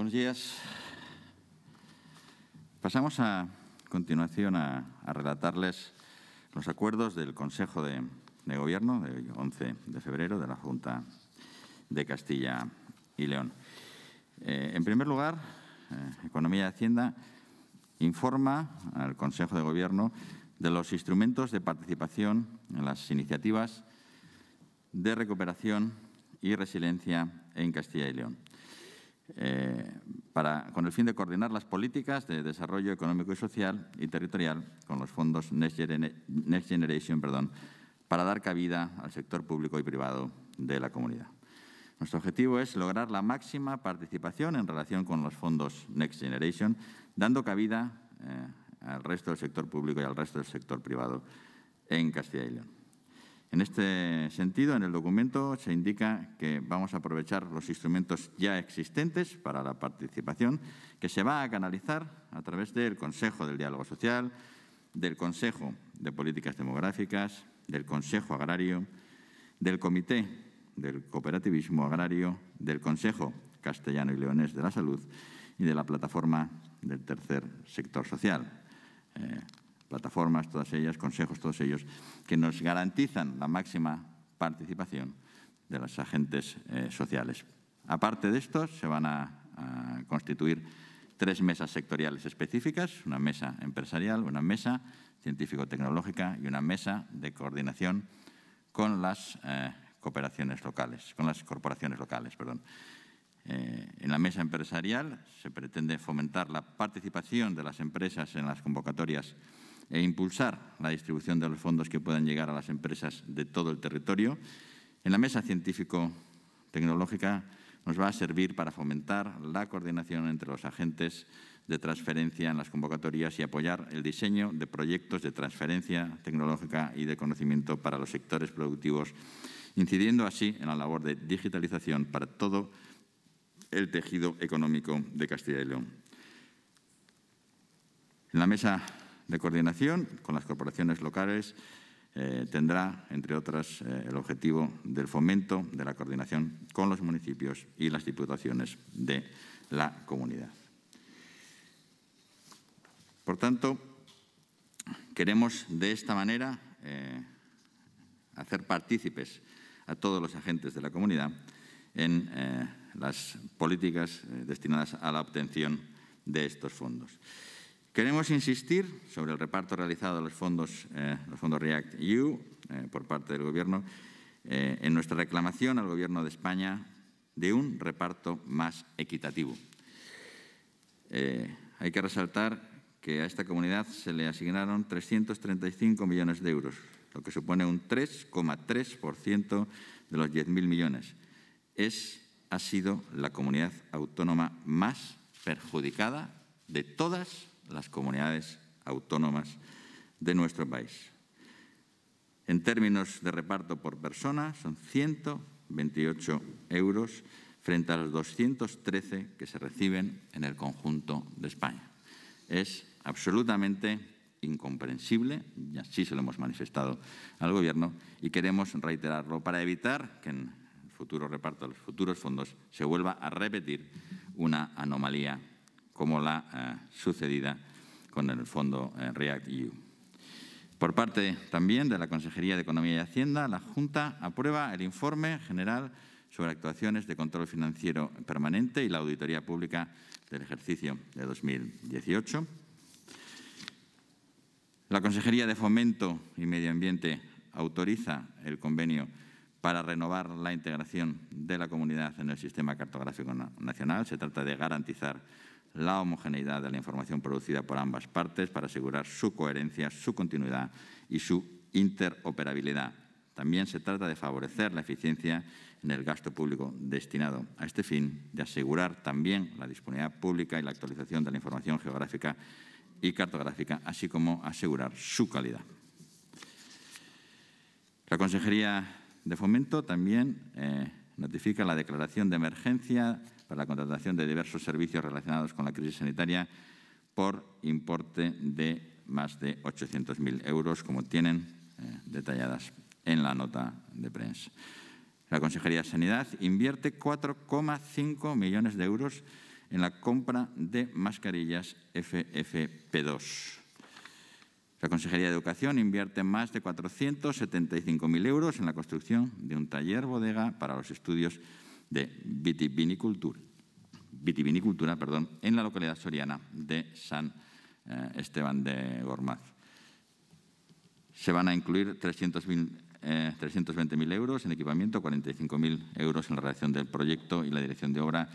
Buenos días. Pasamos a continuación a, relatarles los acuerdos del Consejo de, Gobierno del 11 de febrero de la Junta de Castilla y León. Eh, en primer lugar, eh, Economía y Hacienda informa al Consejo de Gobierno de los instrumentos de participación en las iniciativas de recuperación y resiliencia en Castilla y León. Eh, con el fin de coordinar las políticas de desarrollo económico y social y territorial con los fondos Next, Generation para dar cabida al sector público y privado de la comunidad. Nuestro objetivo es lograr la máxima participación en relación con los fondos Next Generation, dando cabida eh, al resto del sector público y al resto del sector privado en Castilla y León. En este sentido, en el documento se indica que vamos a aprovechar los instrumentos ya existentes para la participación, que se va a canalizar a través del Consejo del Diálogo Social, del Consejo de Políticas Demográficas, del Consejo Agrario, del Comité del Cooperativismo Agrario, del Consejo Castellano y Leonés de la Salud y de la Plataforma del Tercer Sector Social. Eh, plataformas, todas ellas, consejos, todos ellos, que nos garantizan la máxima participación de las agentes eh, sociales. Aparte de esto, se van a, constituir tres mesas sectoriales específicas, una mesa empresarial, una mesa científico-tecnológica y una mesa de coordinación con las eh, cooperaciones locales, con las corporaciones locales, perdón. Eh, en la mesa empresarial se pretende fomentar la participación de las empresas en las convocatorias e impulsar la distribución de los fondos que puedan llegar a las empresas de todo el territorio. En la mesa científico-tecnológica nos va a servir para fomentar la coordinación entre los agentes de transferencia en las convocatorias y apoyar el diseño de proyectos de transferencia tecnológica y de conocimiento para los sectores productivos, incidiendo así en la labor de digitalización para todo el tejido económico de Castilla y León. En la mesa de coordinación con las corporaciones locales eh, tendrá, entre otras, eh, el objetivo del fomento de la coordinación con los municipios y las diputaciones de la comunidad. Por tanto, queremos de esta manera eh, hacer partícipes a todos los agentes de la comunidad en las políticas destinadas a la obtención de estos fondos. Queremos insistir sobre el reparto realizado de los fondos, eh, los fondos React EU eh, por parte del Gobierno eh, en nuestra reclamación al Gobierno de España de un reparto más equitativo. hay que resaltar que a esta comunidad se le asignaron 335 millones de euros, lo que supone un 3,3% de los 10.000 millones. Es, ha sido la comunidad autónoma más perjudicada de todas las comunidades autónomas de nuestro país. En términos de reparto por persona, son 128 euros frente a los 213 que se reciben en el conjunto de España. Es absolutamente incomprensible, y así se lo hemos manifestado al Gobierno, y queremos reiterarlo para evitar que en el futuro reparto de los futuros fondos se vuelva a repetir una anomalía como la eh, sucedida con el fondo eh, REACT-EU. Por parte también de la Consejería de Economía y Hacienda, la Junta aprueba el informe general sobre actuaciones de control financiero permanente y la auditoría pública del ejercicio de 2018. La Consejería de Fomento y Medio Ambiente autoriza el convenio para renovar la integración de la comunidad en el sistema cartográfico nacional. Se trata de garantizar la homogeneidad de la información producida por ambas partes para asegurar su coherencia, su continuidad y su interoperabilidad. También se trata de favorecer la eficiencia en el gasto público destinado a este fin, de asegurar también la disponibilidad pública y la actualización de la información geográfica y cartográfica, así como asegurar su calidad. La Consejería de Fomento también eh, notifica la declaración de emergencia para la contratación de diversos servicios relacionados con la crisis sanitaria por importe de más de 800.000 euros, como tienen eh, detalladas en la nota de prensa. La Consejería de Sanidad invierte 4,5 millones de euros en la compra de mascarillas FFP2. La Consejería de Educación invierte más de 475.000 euros en la construcción de un taller bodega para los estudios de vitivinicultura, vitivinicultura perdón, en la localidad soriana de San eh, Esteban de Gormaz. Se van a incluir 320.000 eh, euros en equipamiento, 45.000 euros en la redacción del proyecto y la dirección de obra.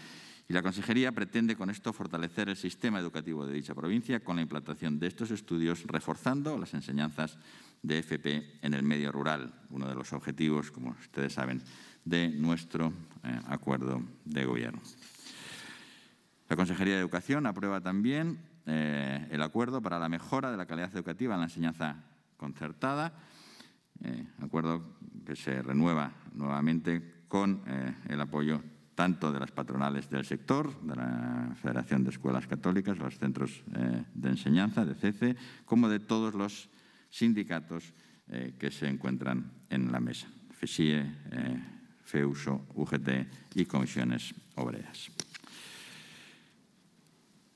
Y la Consejería pretende con esto fortalecer el sistema educativo de dicha provincia con la implantación de estos estudios, reforzando las enseñanzas de FP en el medio rural, uno de los objetivos, como ustedes saben, de nuestro eh, acuerdo de gobierno. La Consejería de Educación aprueba también eh, el acuerdo para la mejora de la calidad educativa en la enseñanza concertada, eh, acuerdo que se renueva nuevamente con el apoyo tanto de las patronales del sector, de la Federación de Escuelas Católicas, los centros de enseñanza, de CECE, como de todos los sindicatos que se encuentran en la mesa. FESIE, FEUSO, UGT y comisiones obreras.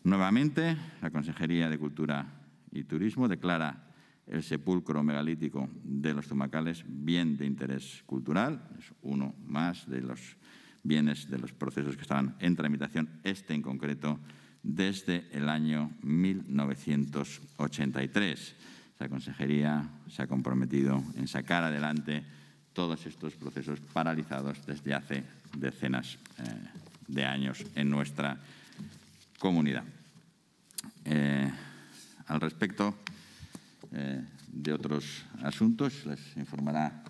Nuevamente, la Consejería de Cultura y Turismo declara el sepulcro megalítico de los Tumacales bien de interés cultural, es uno más de los bienes de los procesos que estaban en tramitación, este en concreto, desde el año 1983. La consejería se ha comprometido en sacar adelante todos estos procesos paralizados desde hace decenas eh, de años en nuestra comunidad. Eh, al respecto eh, de otros asuntos, les informará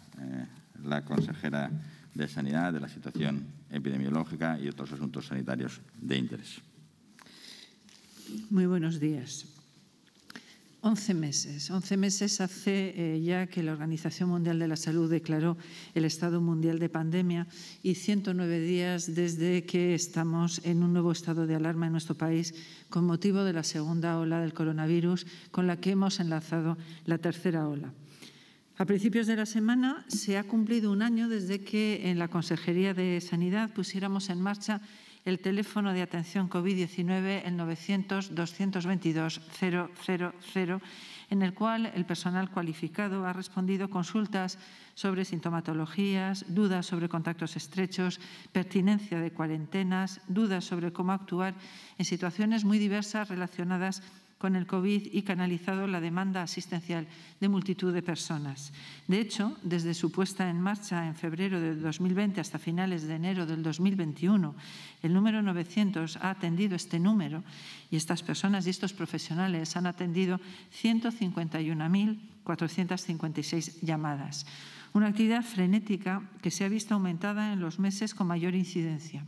la consejera de Sanidad de la situación epidemiológica y otros asuntos sanitarios de interés. Muy buenos días. 11 meses. 11 meses hace eh, ya que la Organización Mundial de la Salud declaró el estado mundial de pandemia y 109 días desde que estamos en un nuevo estado de alarma en nuestro país con motivo de la segunda ola del coronavirus con la que hemos enlazado la tercera ola. A principios de la semana se ha cumplido un año desde que en la Consejería de Sanidad pusiéramos en marcha el teléfono de atención COVID-19, el 900-222-000, en el cual el personal cualificado ha respondido consultas sobre sintomatologías, dudas sobre contactos estrechos, pertinencia de cuarentenas, dudas sobre cómo actuar en situaciones muy diversas relacionadas con con el COVID y canalizado la demanda asistencial de multitud de personas. De hecho, desde su puesta en marcha en febrero de 2020 hasta finales de enero del 2021, el número 900 ha atendido este número y estas personas y estos profesionales han atendido 151.456 llamadas, una actividad frenética que se ha visto aumentada en los meses con mayor incidencia.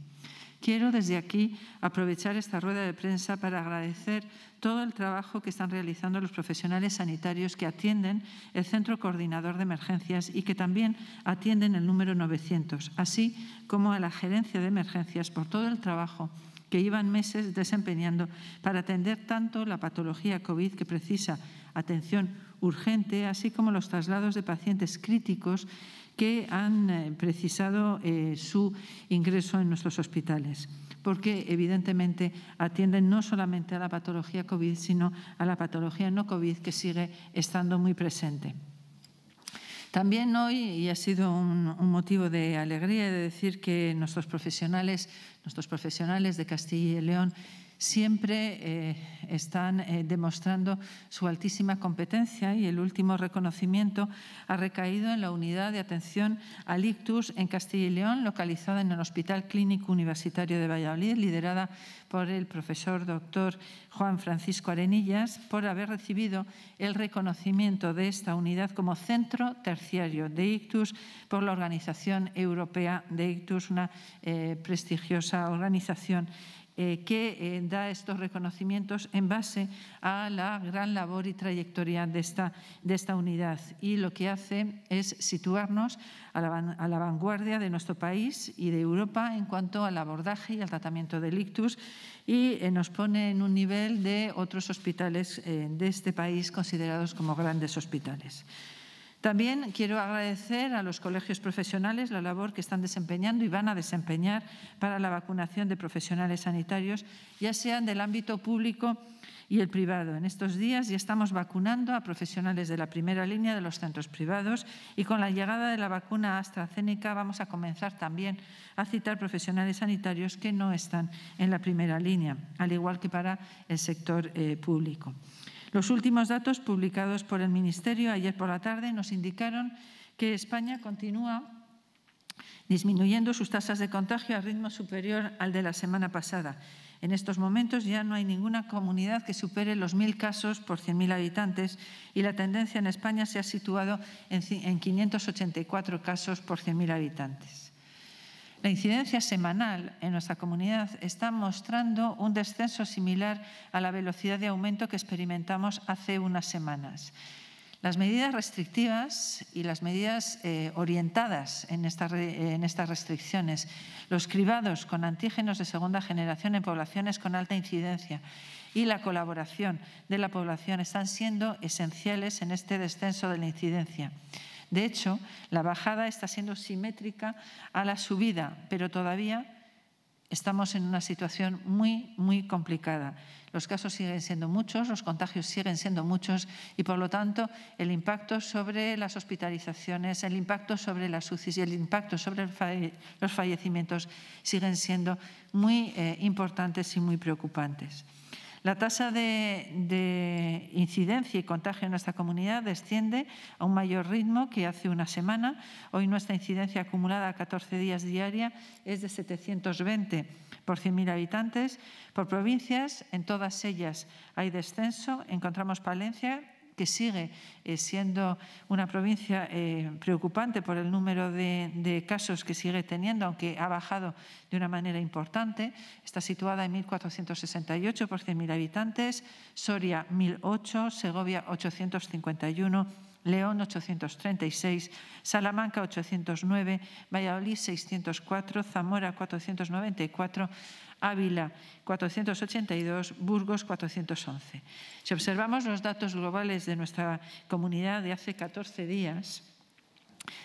Quiero desde aquí aprovechar esta rueda de prensa para agradecer todo el trabajo que están realizando los profesionales sanitarios que atienden el Centro Coordinador de Emergencias y que también atienden el número 900, así como a la Gerencia de Emergencias por todo el trabajo que iban meses desempeñando para atender tanto la patología COVID que precisa atención urgente, así como los traslados de pacientes críticos que han eh, precisado eh, su ingreso en nuestros hospitales, porque evidentemente atienden no solamente a la patología COVID, sino a la patología no COVID que sigue estando muy presente. También hoy, y ha sido un, motivo de alegría, de decir que nuestros profesionales, nuestros profesionales de Castilla y León siempre eh, están eh, demostrando su altísima competencia y el último reconocimiento ha recaído en la unidad de atención al ictus en Castilla y León, localizada en el Hospital Clínico Universitario de Valladolid, liderada por el profesor doctor Juan Francisco Arenillas, por haber recibido el reconocimiento de esta unidad como centro terciario de ictus por la Organización Europea de Ictus, una eh, prestigiosa organización eh, que eh, da estos reconocimientos en base a la gran labor y trayectoria de esta, unidad. Y lo que hace es situarnos a la, vanguardia de nuestro país y de Europa en cuanto al abordaje y al tratamiento del ictus y eh, nos pone en un nivel de otros hospitales de este país considerados como grandes hospitales. También quiero agradecer a los colegios profesionales la labor que están desempeñando y van a desempeñar para la vacunación de profesionales sanitarios, ya sean del ámbito público y el privado. En estos días ya estamos vacunando a profesionales de la primera línea de los centros privados y con la llegada de la vacuna AstraZeneca vamos a comenzar también a citar profesionales sanitarios que no están en la primera línea, al igual que para el sector eh, público. Los últimos datos publicados por el Ministerio ayer por la tarde nos indicaron que España continúa disminuyendo sus tasas de contagio a ritmo superior al de la semana pasada. En estos momentos ya no hay ninguna comunidad que supere los 1.000 casos por 100.000 habitantes y la tendencia en España se ha situado en 584 casos por 100.000 habitantes. La incidencia semanal en nuestra comunidad está mostrando un descenso similar a la velocidad de aumento que experimentamos hace unas semanas. Las medidas restrictivas y las medidas eh, orientadas en estas restricciones, los cribados con antígenos de segunda generación en poblaciones con alta incidencia y la colaboración de la población están siendo esenciales en este descenso de la incidencia. De hecho, la bajada está siendo simétrica a la subida, pero todavía estamos en una situación muy, muy complicada. Los casos siguen siendo muchos, los contagios siguen siendo muchos y, por lo tanto, el impacto sobre las hospitalizaciones, el impacto sobre las UCI y el impacto sobre los fallecimientos siguen siendo muy eh, importantes y muy preocupantes. La tasa de, incidencia y contagio en nuestra comunidad desciende a un mayor ritmo que hace una semana. Hoy nuestra incidencia acumulada a 14 días diaria es de 720 por 100.000 habitantes. Por provincias, en todas ellas hay descenso. Encontramos Palencia que sigue eh, siendo una provincia eh, preocupante por el número de, casos que sigue teniendo, aunque ha bajado de una manera importante. Está situada en 1.468 por 100.000 habitantes, Soria 1.008, Segovia 851. León 836, Salamanca 809, Valladolid 604, Zamora 494, Ávila 482, Burgos 411. Si observamos los datos globales de nuestra comunidad de hace 14 días,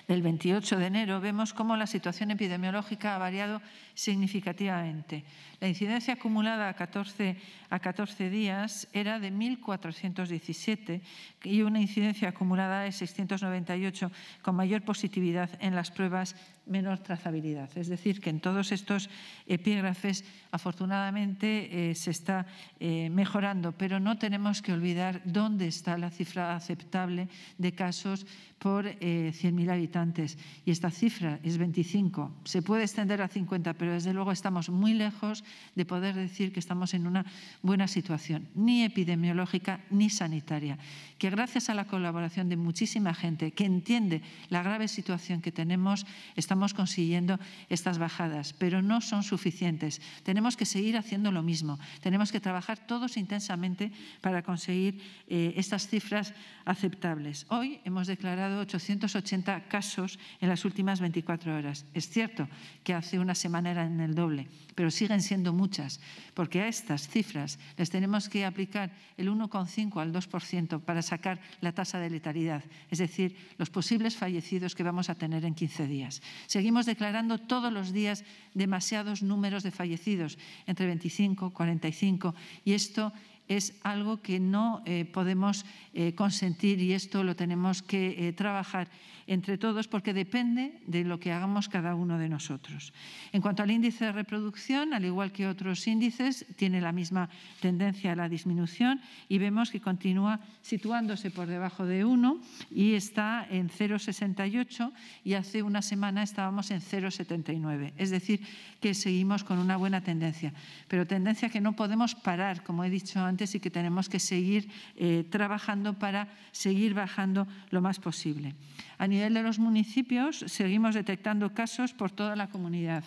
del 28 de enero, vemos cómo la situación epidemiológica ha variado significativamente. La incidencia acumulada a 14, a 14 días era de 1.417 y una incidencia acumulada de 698 con mayor positividad en las pruebas menor trazabilidad. Es decir, que en todos estos epígrafes afortunadamente eh, se está eh, mejorando, pero no tenemos que olvidar dónde está la cifra aceptable de casos por 100.000 eh, habitantes. Y esta cifra es 25. Se puede extender a 50, pero desde luego estamos muy lejos de poder decir que estamos en una buena situación, ni epidemiológica ni sanitaria. Que gracias a la colaboración de muchísima gente que entiende la grave situación que tenemos, estamos estamos consiguiendo estas bajadas, pero no son suficientes. Tenemos que seguir haciendo lo mismo. Tenemos que trabajar todos intensamente para conseguir eh, estas cifras aceptables. Hoy hemos declarado 880 casos en las últimas 24 horas. Es cierto que hace una semana en el doble, pero siguen siendo muchas, porque a estas cifras les tenemos que aplicar el 1,5 al 2% para sacar la tasa de letalidad, es decir, los posibles fallecidos que vamos a tener en 15 días. Seguimos declarando todos los días demasiados números de fallecidos, entre 25 y 45, y esto es algo que no eh, podemos eh, consentir y esto lo tenemos que eh, trabajar entre todos porque depende de lo que hagamos cada uno de nosotros. En cuanto al índice de reproducción, al igual que otros índices, tiene la misma tendencia a la disminución y vemos que continúa situándose por debajo de 1 y está en 0,68 y hace una semana estábamos en 0,79. Es decir, que seguimos con una buena tendencia, pero tendencia que no podemos parar, como he dicho antes y que tenemos que seguir eh, trabajando para seguir bajando lo más posible. A nivel de los municipios, seguimos detectando casos por toda la comunidad.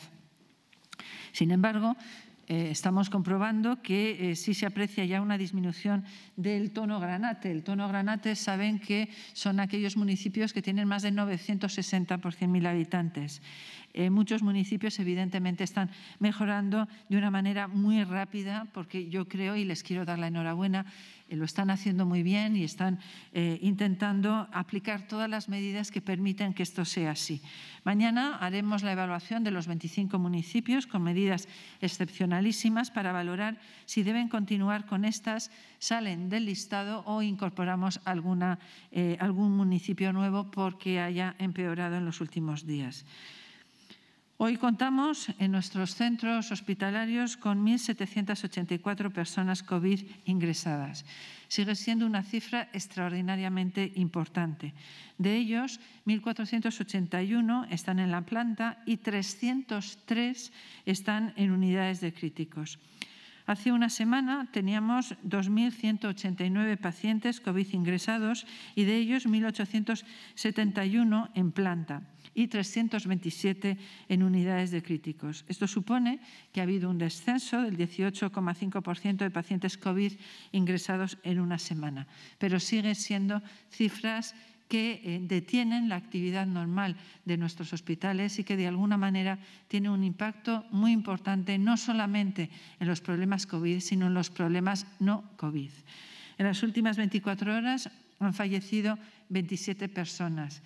Sin embargo, eh, estamos comprobando que eh, sí se aprecia ya una disminución del tono granate. El tono granate saben que son aquellos municipios que tienen más de 960 por 100.000 habitantes. Eh, muchos municipios evidentemente están mejorando de una manera muy rápida porque yo creo y les quiero dar la enhorabuena eh, lo están haciendo muy bien y están eh, intentando aplicar todas las medidas que permiten que esto sea así. Mañana haremos la evaluación de los 25 municipios con medidas excepcionalísimas para valorar si deben continuar con estas, salen del listado o incorporamos eh, algún municipio nuevo porque haya empeorado en los últimos días. Hoy contamos en nuestros centros hospitalarios con 1.784 personas COVID ingresadas. Sigue siendo una cifra extraordinariamente importante. De ellos, 1.481 están en la planta y 303 están en unidades de críticos. Hace una semana teníamos 2.189 pacientes COVID ingresados y de ellos 1.871 en planta y 327 en unidades de críticos. Esto supone que ha habido un descenso del 18,5% de pacientes COVID ingresados en una semana, pero siguen siendo cifras que eh, detienen la actividad normal de nuestros hospitales y que de alguna manera tiene un impacto muy importante no solamente en los problemas COVID, sino en los problemas no COVID. En las últimas 24 horas han fallecido 27 personas.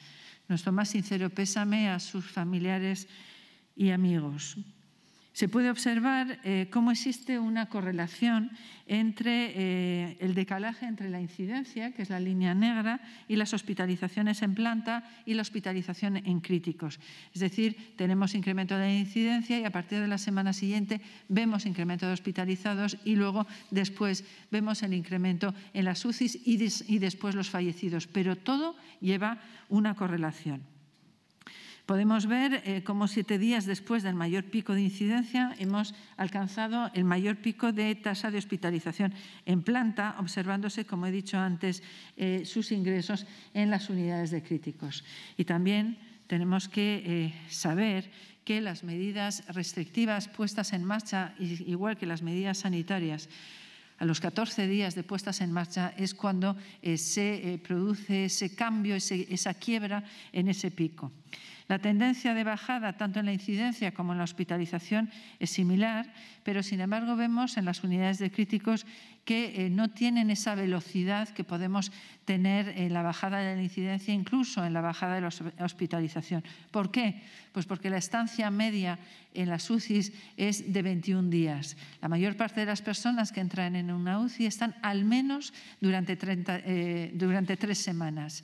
Nuestro más sincero pésame a sus familiares y amigos se puede observar eh, cómo existe una correlación entre eh, el decalaje entre la incidencia, que es la línea negra, y las hospitalizaciones en planta y la hospitalización en críticos. Es decir, tenemos incremento de incidencia y a partir de la semana siguiente vemos incremento de hospitalizados y luego después vemos el incremento en las UCIs y después los fallecidos. Pero todo lleva una correlación. Podemos ver eh, cómo siete días después del mayor pico de incidencia hemos alcanzado el mayor pico de tasa de hospitalización en planta, observándose, como he dicho antes, eh, sus ingresos en las unidades de críticos. Y también tenemos que eh, saber que las medidas restrictivas puestas en marcha, igual que las medidas sanitarias, a los 14 días de puestas en marcha es cuando eh, se produce ese cambio, esa quiebra en ese pico. La tendencia de bajada, tanto en la incidencia como en la hospitalización, es similar, pero sin embargo vemos en las unidades de críticos que eh, no tienen esa velocidad que podemos tener en la bajada de la incidencia, incluso en la bajada de la hospitalización. ¿Por qué? Pues porque la estancia media en las UCIs es de 21 días. La mayor parte de las personas que entran en una UCI están al menos durante eh, tres semanas.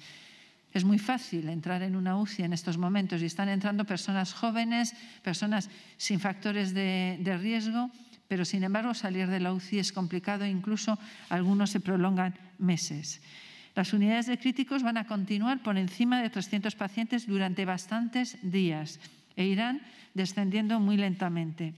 Es muy fácil entrar en una UCI en estos momentos y están entrando personas jóvenes, personas sin factores de, riesgo, pero sin embargo salir de la UCI es complicado, incluso algunos se prolongan meses. Las unidades de críticos van a continuar por encima de 300 pacientes durante bastantes días e irán descendiendo muy lentamente.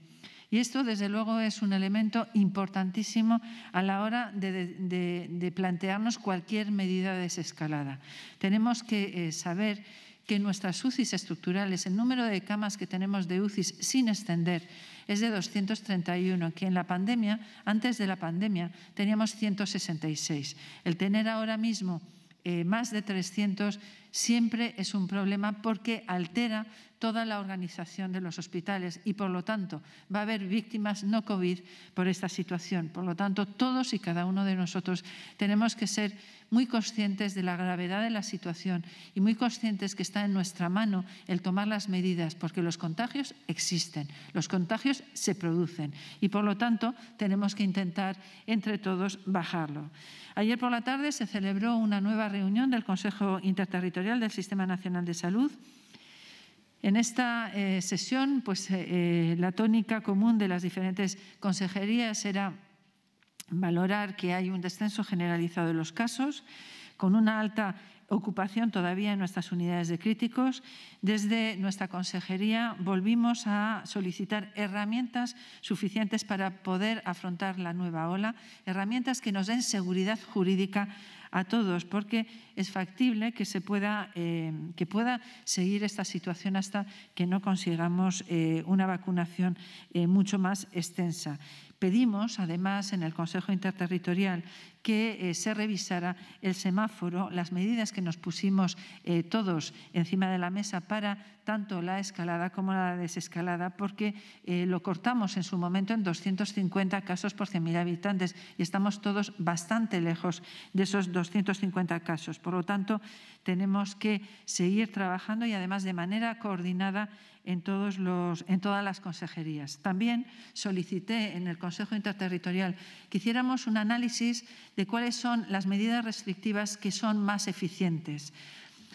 Y esto, desde luego, es un elemento importantísimo a la hora de, plantearnos cualquier medida de desescalada. Tenemos que eh, saber que nuestras UCIs estructurales, el número de camas que tenemos de UCIs sin extender es de 231, que en la pandemia, antes de la pandemia, teníamos 166. El tener ahora mismo eh, más de 300 siempre es un problema porque altera toda la organización de los hospitales y, por lo tanto, va a haber víctimas no COVID por esta situación. Por lo tanto, todos y cada uno de nosotros tenemos que ser muy conscientes de la gravedad de la situación y muy conscientes que está en nuestra mano el tomar las medidas, porque los contagios existen, los contagios se producen y por lo tanto tenemos que intentar entre todos bajarlo. Ayer por la tarde se celebró una nueva reunión del Consejo Interterritorial del Sistema Nacional de Salud. En esta eh, sesión, pues, eh, eh, la tónica común de las diferentes consejerías era valorar que hay un descenso generalizado de los casos, con una alta ocupación todavía en nuestras unidades de críticos. Desde nuestra consejería volvimos a solicitar herramientas suficientes para poder afrontar la nueva ola, herramientas que nos den seguridad jurídica a todos, porque es factible que, se pueda, eh, que pueda seguir esta situación hasta que no consigamos eh, una vacunación eh, mucho más extensa. Pedimos, además, en el Consejo Interterritorial que eh, se revisara el semáforo, las medidas que nos pusimos eh, todos encima de la mesa para tanto la escalada como la desescalada, porque eh, lo cortamos en su momento en 250 casos por 100.000 habitantes y estamos todos bastante lejos de esos 250 casos. Por lo tanto, tenemos que seguir trabajando y además de manera coordinada en, todos los, en todas las consejerías. También solicité en el Consejo Interterritorial que hiciéramos un análisis de cuáles son las medidas restrictivas que son más eficientes.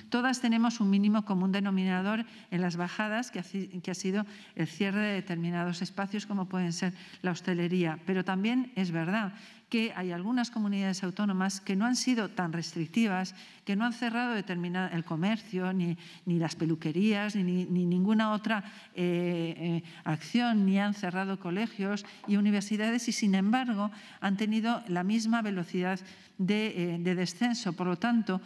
Todas tenemos un mínimo común denominador en las bajadas, que ha, sido el cierre de determinados espacios, como pueden ser la hostelería. Pero también es verdad que hay algunas comunidades autónomas que no han sido tan restrictivas que no han cerrado el comercio, ni, ni las peluquerías, ni, ninguna otra eh, eh, acción, ni han cerrado colegios y universidades y, sin embargo, han tenido la misma velocidad de, eh, descenso. Por lo tanto,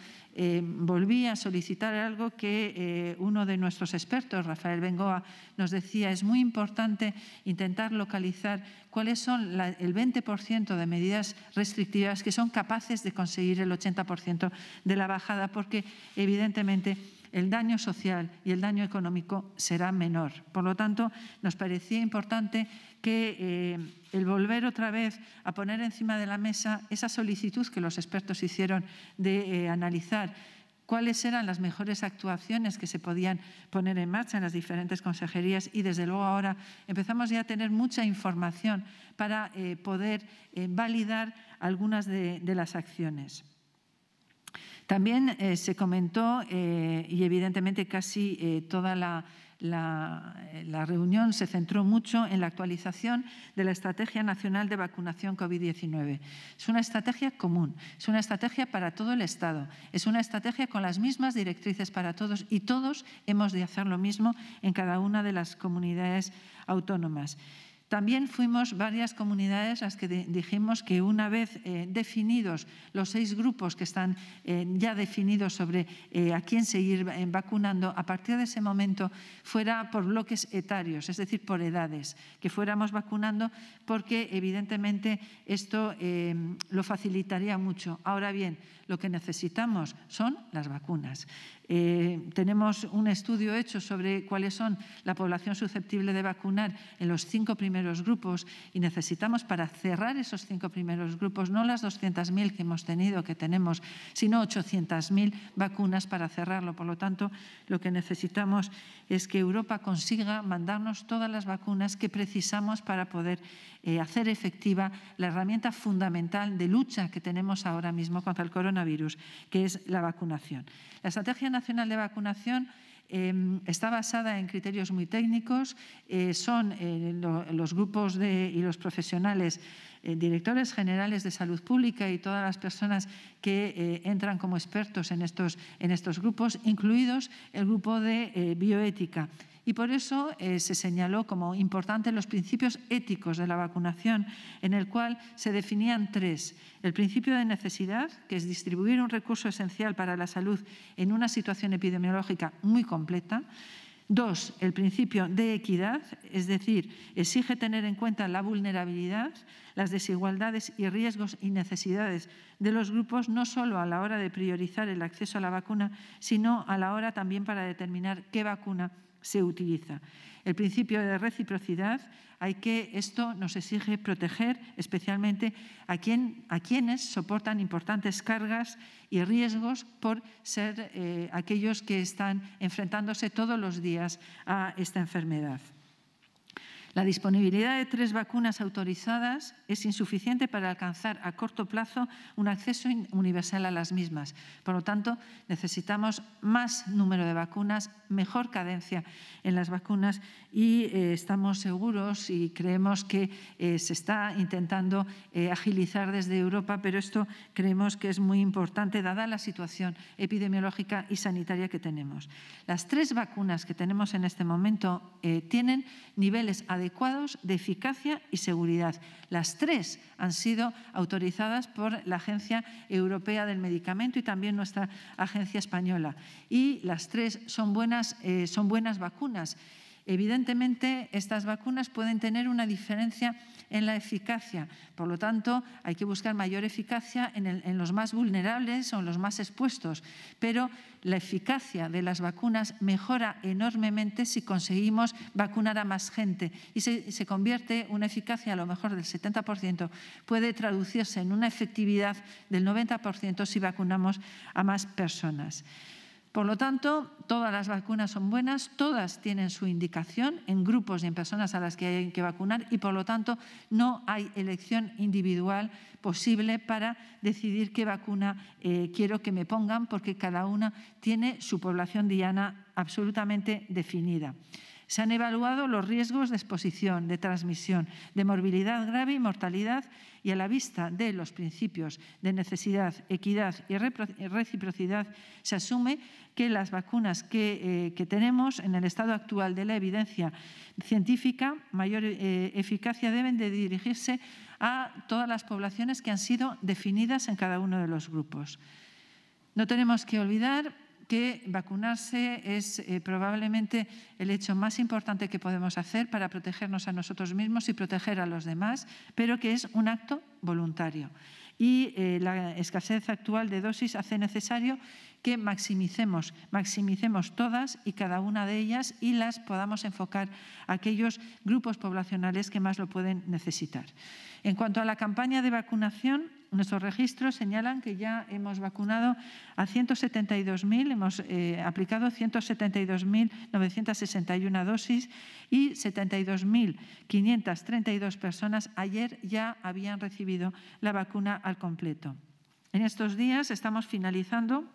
volví a solicitar algo que uno de nuestros expertos, Rafael Bengoa, nos decía, es muy importante intentar localizar cuáles son el 20% de medidas restrictivas que son capaces de conseguir el 80% de la bajada, porque evidentemente el daño social y el daño económico será menor. Por lo tanto, nos parecía importante que eh, el volver otra vez a poner encima de la mesa esa solicitud que los expertos hicieron de eh, analizar cuáles eran las mejores actuaciones que se podían poner en marcha en las diferentes consejerías y desde luego ahora empezamos ya a tener mucha información para eh, poder validar algunas de las acciones. También eh, se comentó, eh, y evidentemente casi eh, toda la, la, reunión se centró mucho en la actualización de la Estrategia Nacional de Vacunación COVID-19. Es una estrategia común, es una estrategia para todo el Estado, es una estrategia con las mismas directrices para todos y todos hemos de hacer lo mismo en cada una de las comunidades autónomas. También fuimos varias comunidades a las que dijimos que una vez eh, definidos los seis grupos que están eh, ya definidos sobre eh, a quién seguir vacunando, a partir de ese momento fuera por bloques etarios, es decir, por edades, que fuéramos vacunando porque evidentemente esto lo facilitaría mucho. Ahora bien, lo que necesitamos son las vacunas. Eh, tenemos un estudio hecho sobre cuáles son la población susceptible de vacunar en los cinco primeros grupos y necesitamos para cerrar esos cinco primeros grupos no las 200.000 que hemos tenido, que tenemos, sino 800.000 vacunas para cerrarlo. Por lo tanto, lo que necesitamos es que Europa consiga mandarnos todas las vacunas que precisamos para poder eh, hacer efectiva la herramienta fundamental de lucha que tenemos ahora mismo contra el coronavirus virus que es la vacunación. La Estrategia Nacional de Vacunación em, está basada en criterios muy técnicos, eh, son eh, los grupos de, y los profesionales, eh, directores generales de salud pública y todas las personas que entran como expertos en estos, en estos grupos, incluidos el grupo de bioética y por eso eh, se señaló como importantes los principios éticos de la vacunación, en el cual se definían tres. El principio de necesidad, que es distribuir un recurso esencial para la salud en una situación epidemiológica muy completa. Dos, el principio de equidad, es decir, exige tener en cuenta la vulnerabilidad, las desigualdades y riesgos y necesidades de los grupos, no solo a la hora de priorizar el acceso a la vacuna, sino a la hora también para determinar qué vacuna se utiliza. El principio de reciprocidad, hay que, esto nos exige proteger especialmente a, a quienes soportan importantes cargas y riesgos por ser eh, aquellos que están enfrentándose todos los días a esta enfermedad. La disponibilidad de tres vacunas autorizadas es insuficiente para alcanzar a corto plazo un acceso universal a las mismas. Por lo tanto, necesitamos más número de vacunas, mejor cadencia en las vacunas y eh, estamos seguros y creemos que eh, se está intentando eh, agilizar desde Europa, pero esto creemos que es muy importante dada la situación epidemiológica y sanitaria que tenemos. Las tres vacunas que tenemos en este momento tienen niveles adecuados adecuados de eficacia y seguridad. Las tres han sido autorizadas por la Agencia Europea del Medicamento y también nuestra Agencia Española. Y las tres son buenas, eh, son buenas vacunas. Evidentemente, estas vacunas pueden tener una diferencia en la eficacia. Por lo tanto, hay que buscar mayor eficacia en, los más vulnerables o en los más expuestos. Pero la eficacia de las vacunas mejora enormemente si conseguimos vacunar a más gente y se, se convierte una eficacia a lo mejor del 70%, puede traducirse en una efectividad del 90% si vacunamos a más personas. Por lo tanto, todas las vacunas son buenas, todas tienen su indicación en grupos y en personas a las que hay que vacunar y, por lo tanto, no hay elección individual posible para decidir qué vacuna eh, quiero que me pongan porque cada una tiene su población diana absolutamente definida. Se han evaluado los riesgos de exposición, de transmisión, de morbilidad grave y mortalidad y a la vista de los principios de necesidad, equidad y reciprocidad se asume que las vacunas eh, que, tenemos en el estado actual de la evidencia científica, mayor eh, eficacia deben de dirigirse a todas las poblaciones que han sido definidas en cada uno de los grupos. No tenemos que olvidar que vacunarse es eh, probablemente el hecho más importante que podemos hacer para protegernos a nosotros mismos y proteger a los demás, pero que es un acto voluntario. Y eh, la escasez actual de dosis hace necesario que maximicemos, maximicemos todas y cada una de ellas y las podamos enfocar a aquellos grupos poblacionales que más lo pueden necesitar. En cuanto a la campaña de vacunación, Nuestros registros señalan que ya hemos vacunado a 172.000, hemos eh, aplicado 172.961 dosis y 72.532 personas ayer ya habían recibido la vacuna al completo. En estos días estamos finalizando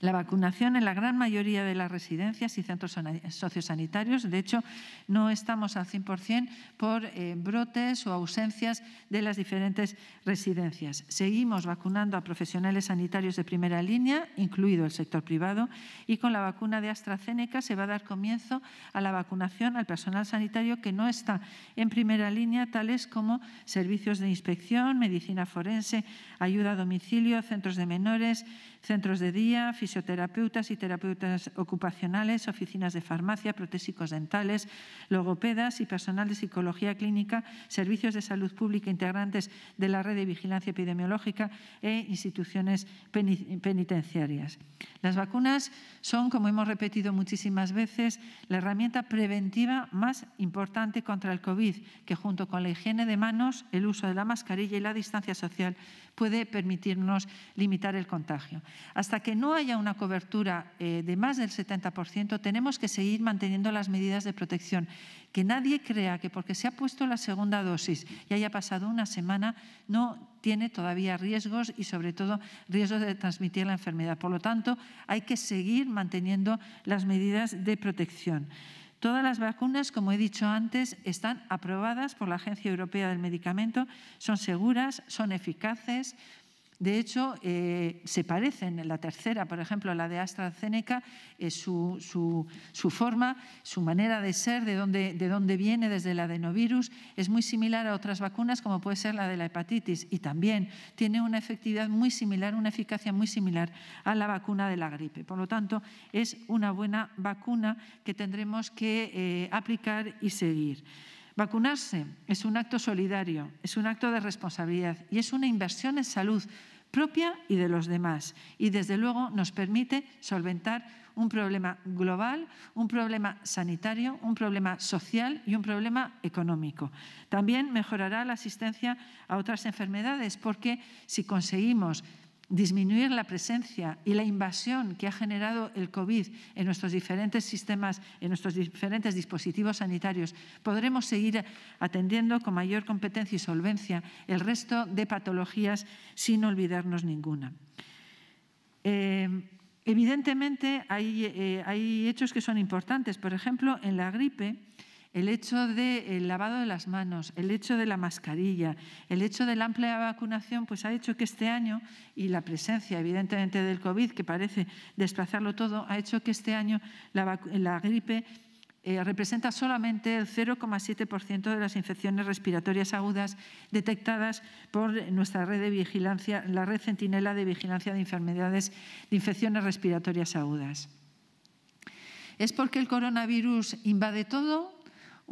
la vacunación en la gran mayoría de las residencias y centros sociosanitarios. De hecho, no estamos al 100% por eh, brotes o ausencias de las diferentes residencias. Seguimos vacunando a profesionales sanitarios de primera línea, incluido el sector privado, y con la vacuna de AstraZeneca se va a dar comienzo a la vacunación al personal sanitario que no está en primera línea, tales como servicios de inspección, medicina forense, ayuda a domicilio, centros de menores, centros de día, fisioterapeutas y terapeutas ocupacionales, oficinas de farmacia, protésicos dentales, logopedas y personal de psicología clínica, servicios de salud pública integrantes de la red de vigilancia epidemiológica e instituciones penitenciarias. Las vacunas son, como hemos repetido muchísimas veces, la herramienta preventiva más importante contra el COVID, que junto con la higiene de manos, el uso de la mascarilla y la distancia social puede permitirnos limitar el contagio. Hasta que no haya una cobertura eh, de más del 70%, tenemos que seguir manteniendo las medidas de protección. Que nadie crea que porque se ha puesto la segunda dosis y haya pasado una semana, no tiene todavía riesgos y sobre todo riesgos de transmitir la enfermedad. Por lo tanto, hay que seguir manteniendo las medidas de protección. Todas las vacunas, como he dicho antes, están aprobadas por la Agencia Europea del Medicamento, son seguras, son eficaces, de hecho, eh, se parecen en la tercera, por ejemplo, la de AstraZeneca, eh, su, forma, su manera de ser, de dónde, viene desde el adenovirus, es muy similar a otras vacunas como puede ser la de la hepatitis y también tiene una efectividad muy similar, una eficacia muy similar a la vacuna de la gripe. Por lo tanto, es una buena vacuna que tendremos que eh, aplicar y seguir. Vacunarse es un acto solidario, es un acto de responsabilidad y es una inversión en salud propia y de los demás. Y desde luego nos permite solventar un problema global, un problema sanitario, un problema social y un problema económico. También mejorará la asistencia a otras enfermedades porque si conseguimos disminuir la presencia y la invasión que ha generado el COVID en nuestros diferentes sistemas, en nuestros diferentes dispositivos sanitarios, podremos seguir atendiendo con mayor competencia y solvencia el resto de patologías sin olvidarnos ninguna. Eh, evidentemente hay, eh, hay hechos que son importantes. Por ejemplo, en la gripe, el hecho del lavado de las manos, el hecho de la mascarilla, el hecho de la amplia vacunación, pues ha hecho que este año, y la presencia evidentemente del COVID, que parece desplazarlo todo, ha hecho que este año la, gripe eh, representa solamente el 0,7% de las infecciones respiratorias agudas detectadas por nuestra red de vigilancia, la red centinela de vigilancia de enfermedades de infecciones respiratorias agudas. ¿Es porque el coronavirus invade todo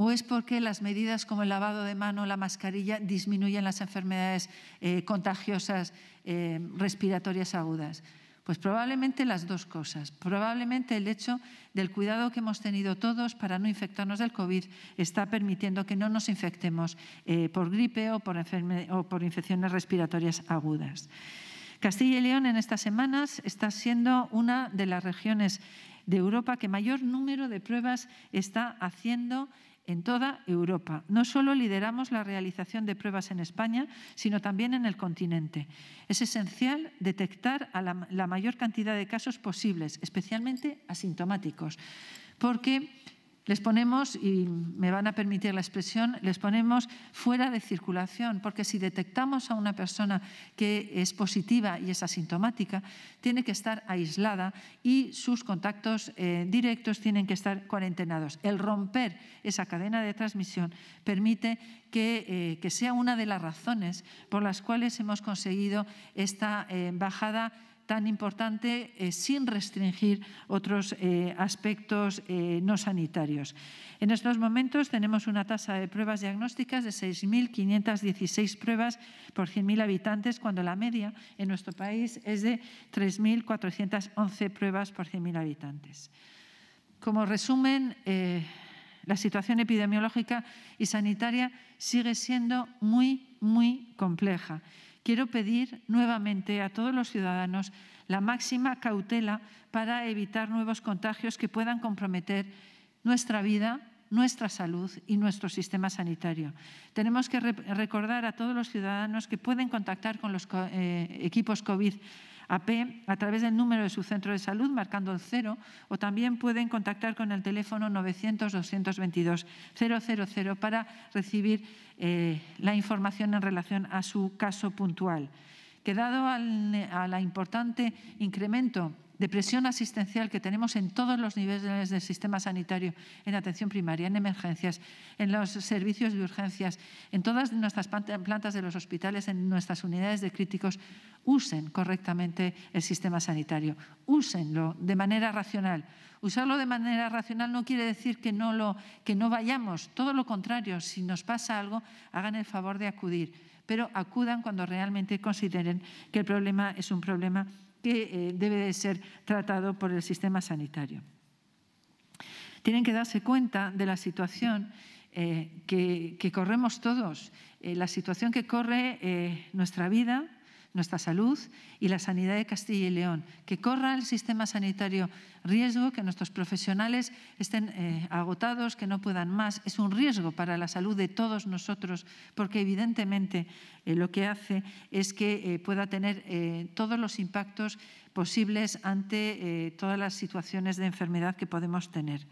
¿O es porque las medidas como el lavado de mano, la mascarilla, disminuyen las enfermedades eh, contagiosas eh, respiratorias agudas? Pues probablemente las dos cosas. Probablemente el hecho del cuidado que hemos tenido todos para no infectarnos del COVID está permitiendo que no nos infectemos eh, por gripe o por infecciones respiratorias agudas. Castilla y León en estas semanas está siendo una de las regiones de Europa que mayor número de pruebas está haciendo en toda Europa. No solo lideramos la realización de pruebas en España, sino también en el continente. Es esencial detectar la, la mayor cantidad de casos posibles, especialmente asintomáticos, porque les ponemos, y me van a permitir la expresión, les ponemos fuera de circulación, porque si detectamos a una persona que es positiva y es asintomática, tiene que estar aislada y sus contactos eh, directos tienen que estar cuarentenados. El romper esa cadena de transmisión permite que, eh, sea una de las razones por las cuales hemos conseguido esta embajada. Eh, bajada tan importante eh, sin restringir otros eh, aspectos eh, no sanitarios. En estos momentos tenemos una tasa de pruebas diagnósticas de 6.516 pruebas por 100.000 habitantes, cuando la media en nuestro país es de 3.411 pruebas por 100.000 habitantes. Como resumen, la situación epidemiológica y sanitaria sigue siendo muy, muy compleja quiero pedir nuevamente a todos los ciudadanos la máxima cautela para evitar nuevos contagios que puedan comprometer nuestra vida, nuestra salud y nuestro sistema sanitario. Tenemos que recordar a todos los ciudadanos que pueden contactar con los eh, equipos COVID AP a través del número de su centro de salud, marcando el cero, o también pueden contactar con el teléfono 900-222-000 para recibir eh, la información en relación a su caso puntual. Quedado al, a la importante incremento de presión asistencial que tenemos en todos los niveles del sistema sanitario, en atención primaria, en emergencias, en los servicios de urgencias, en todas nuestras plantas de los hospitales, en nuestras unidades de críticos, usen correctamente el sistema sanitario, úsenlo de manera racional. Usarlo de manera racional no quiere decir que no, lo, que no vayamos, todo lo contrario, si nos pasa algo, hagan el favor de acudir, pero acudan cuando realmente consideren que el problema es un problema que eh, debe de ser tratado por el sistema sanitario. Tienen que darse cuenta de la situación eh, que, corremos todos, eh, la situación que corre nuestra vida, nuestra salud y la sanidad de Castilla y León, que corra el sistema sanitario riesgo, que nuestros profesionales estén eh, agotados, que no puedan más. Es un riesgo para la salud de todos nosotros, porque evidentemente eh, lo que hace es que eh, pueda tener todos los impactos posibles ante todas las situaciones de enfermedad que podemos tener.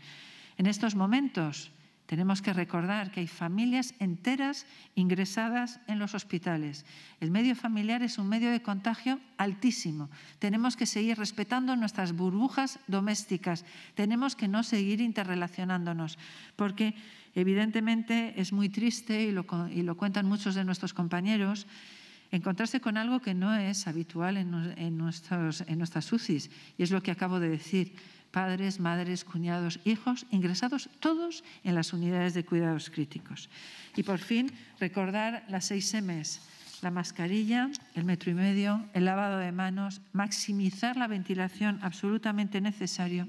En estos momentos, tenemos que recordar que hay familias enteras ingresadas en los hospitales. El medio familiar es un medio de contagio altísimo. Tenemos que seguir respetando nuestras burbujas domésticas. Tenemos que no seguir interrelacionándonos, porque evidentemente es muy triste, y lo, cuentan muchos de nuestros compañeros, encontrarse con algo que no es habitual en, en, en nuestras UCIs, y es lo que acabo de decir padres, madres, cuñados, hijos, ingresados todos en las unidades de cuidados críticos. Y por fin, recordar las seis M's, la mascarilla, el metro y medio, el lavado de manos, maximizar la ventilación absolutamente necesario,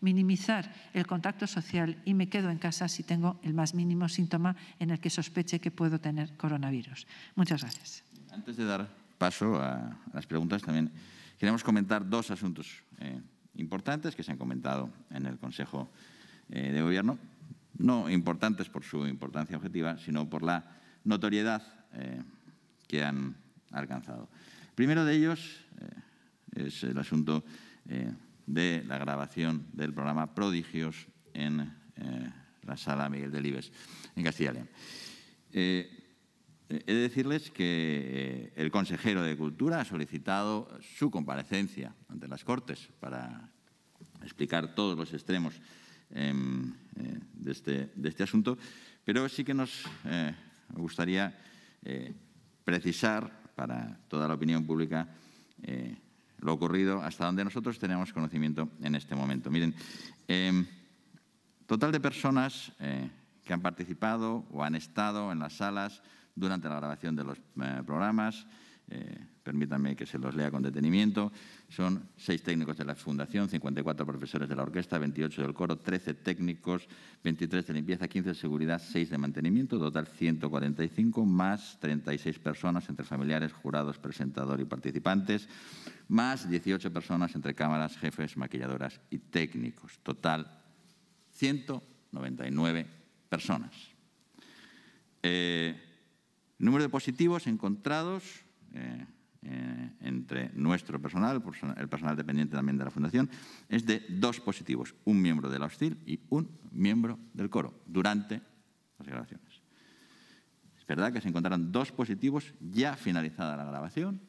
minimizar el contacto social y me quedo en casa si tengo el más mínimo síntoma en el que sospeche que puedo tener coronavirus. Muchas gracias. Antes de dar paso a las preguntas, también queremos comentar dos asuntos. Eh, importantes que se han comentado en el Consejo eh, de Gobierno, no importantes por su importancia objetiva, sino por la notoriedad eh, que han alcanzado. primero de ellos eh, es el asunto de la grabación del programa Prodigios en la sala Miguel Delibes, en Castilla y León. he de decirles que el consejero de Cultura ha solicitado su comparecencia ante las Cortes para explicar todos los extremos em, eh, de, este, de, este, asunto, pero sí que nos eh, gustaría eh, precisar para toda la opinión pública lo ocurrido hasta donde nosotros tenemos conocimiento en este momento. Miren, em, total de personas que han participado o han estado en las salas durante la grabación de los programas, permítanme que se los lea con detenimiento, son seis técnicos de la Fundación, 54 profesores de la orquesta, 28 del coro, 13 técnicos, 23 de limpieza, 15 de seguridad, 6 de mantenimiento, total 145, más 36 personas entre familiares, jurados, presentador y participantes, más 18 personas entre cámaras, jefes, maquilladoras y técnicos, total 199 personas. Eh, número de positivos encontrados. Eh, eh, entre nuestro personal, el personal dependiente también de la Fundación, es de dos positivos, un miembro de la hostil y un miembro del coro, durante las grabaciones. Es verdad que se encontraron dos positivos ya finalizada la grabación,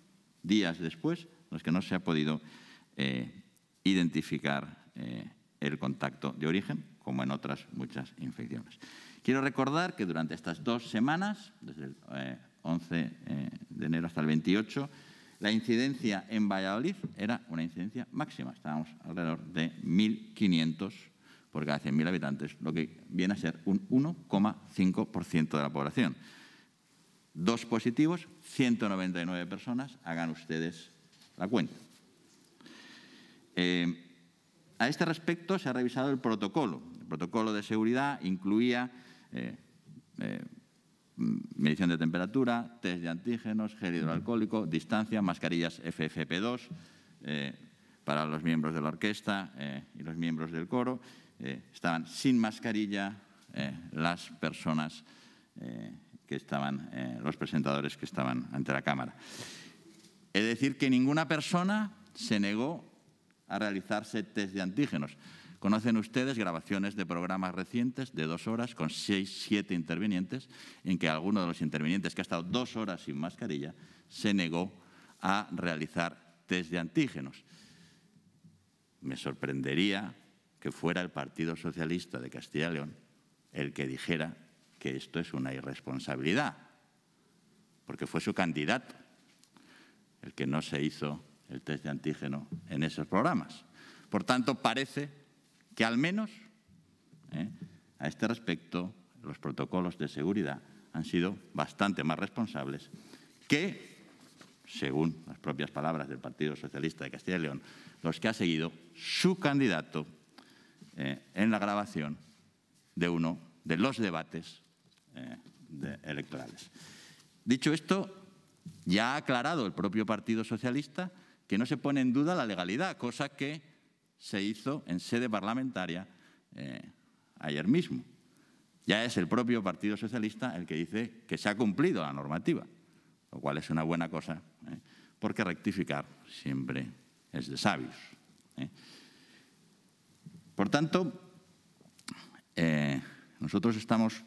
días después, los que no se ha podido eh, identificar eh, el contacto de origen, como en otras muchas infecciones. Quiero recordar que durante estas dos semanas, desde el 11 eh, de enero hasta el 28, la incidencia en Valladolid era una incidencia máxima. Estábamos alrededor de 1.500 por cada 100.000 habitantes, lo que viene a ser un 1,5% de la población. Dos positivos, 199 personas, hagan ustedes la cuenta. Eh, a este respecto se ha revisado el protocolo. El protocolo de seguridad incluía eh, medición de temperatura, test de antígenos, gel hidroalcohólico, distancia, mascarillas FFP2 eh, para los miembros de la orquesta eh, y los miembros del coro. Eh, estaban sin mascarilla las personas que estaban, los presentadores que estaban ante la cámara. Es decir, que ninguna persona se negó a realizarse test de antígenos. Conocen ustedes grabaciones de programas recientes de dos horas con seis, siete intervinientes, en que alguno de los intervinientes que ha estado dos horas sin mascarilla se negó a realizar test de antígenos. Me sorprendería que fuera el Partido Socialista de Castilla y León el que dijera que esto es una irresponsabilidad, porque fue su candidato el que no se hizo el test de antígeno en esos programas. Por tanto, parece que al menos ¿eh? a este respecto los protocolos de seguridad han sido bastante más responsables que, según las propias palabras del Partido Socialista de Castilla y León, los que ha seguido su candidato eh, en la grabación de uno de los debates eh, electorales. Dicho esto, ya ha aclarado el propio Partido Socialista que no se pone en duda la legalidad, cosa que se hizo en sede parlamentaria eh, ayer mismo. Ya es el propio Partido Socialista el que dice que se ha cumplido la normativa, lo cual es una buena cosa, eh, porque rectificar siempre es de sabios. Eh. Por tanto, nosotros estamos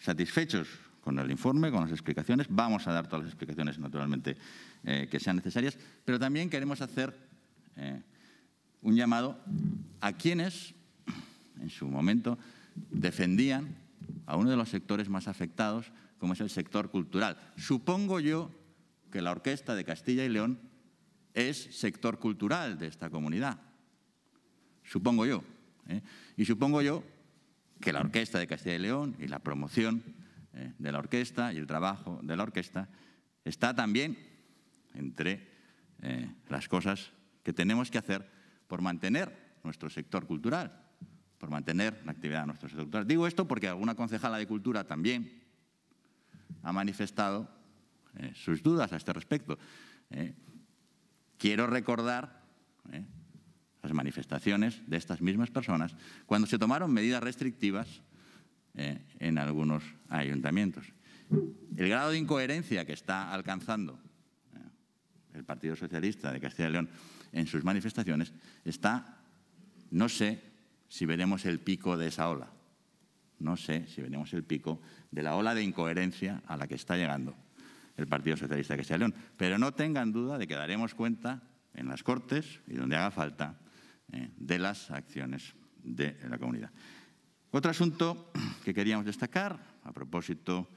satisfechos con el informe, con las explicaciones. Vamos a dar todas las explicaciones, naturalmente, que sean necesarias, pero también queremos hacer un llamado a quienes, en su momento, defendían a uno de los sectores más afectados, como es el sector cultural. Supongo yo que la Orquesta de Castilla y León es sector cultural de esta comunidad. Supongo yo. ¿eh? Y supongo yo que la Orquesta de Castilla y León y la promoción eh, de la orquesta y el trabajo de la orquesta está también entre eh, las cosas que tenemos que hacer por mantener nuestro sector cultural, por mantener la actividad de nuestros sector Digo esto porque alguna concejala de cultura también ha manifestado eh, sus dudas a este respecto. Eh. quiero recordar eh, las manifestaciones de estas mismas personas cuando se tomaron medidas restrictivas en algunos ayuntamientos. El grado de incoherencia que está alcanzando el Partido Socialista de Castilla y León en sus manifestaciones, está, no sé si veremos el pico de esa ola, no sé si veremos el pico de la ola de incoherencia a la que está llegando el Partido Socialista que sea León. Pero no tengan duda de que daremos cuenta en las Cortes y donde haga falta eh, de las acciones de la comunidad. Otro asunto que queríamos destacar a propósito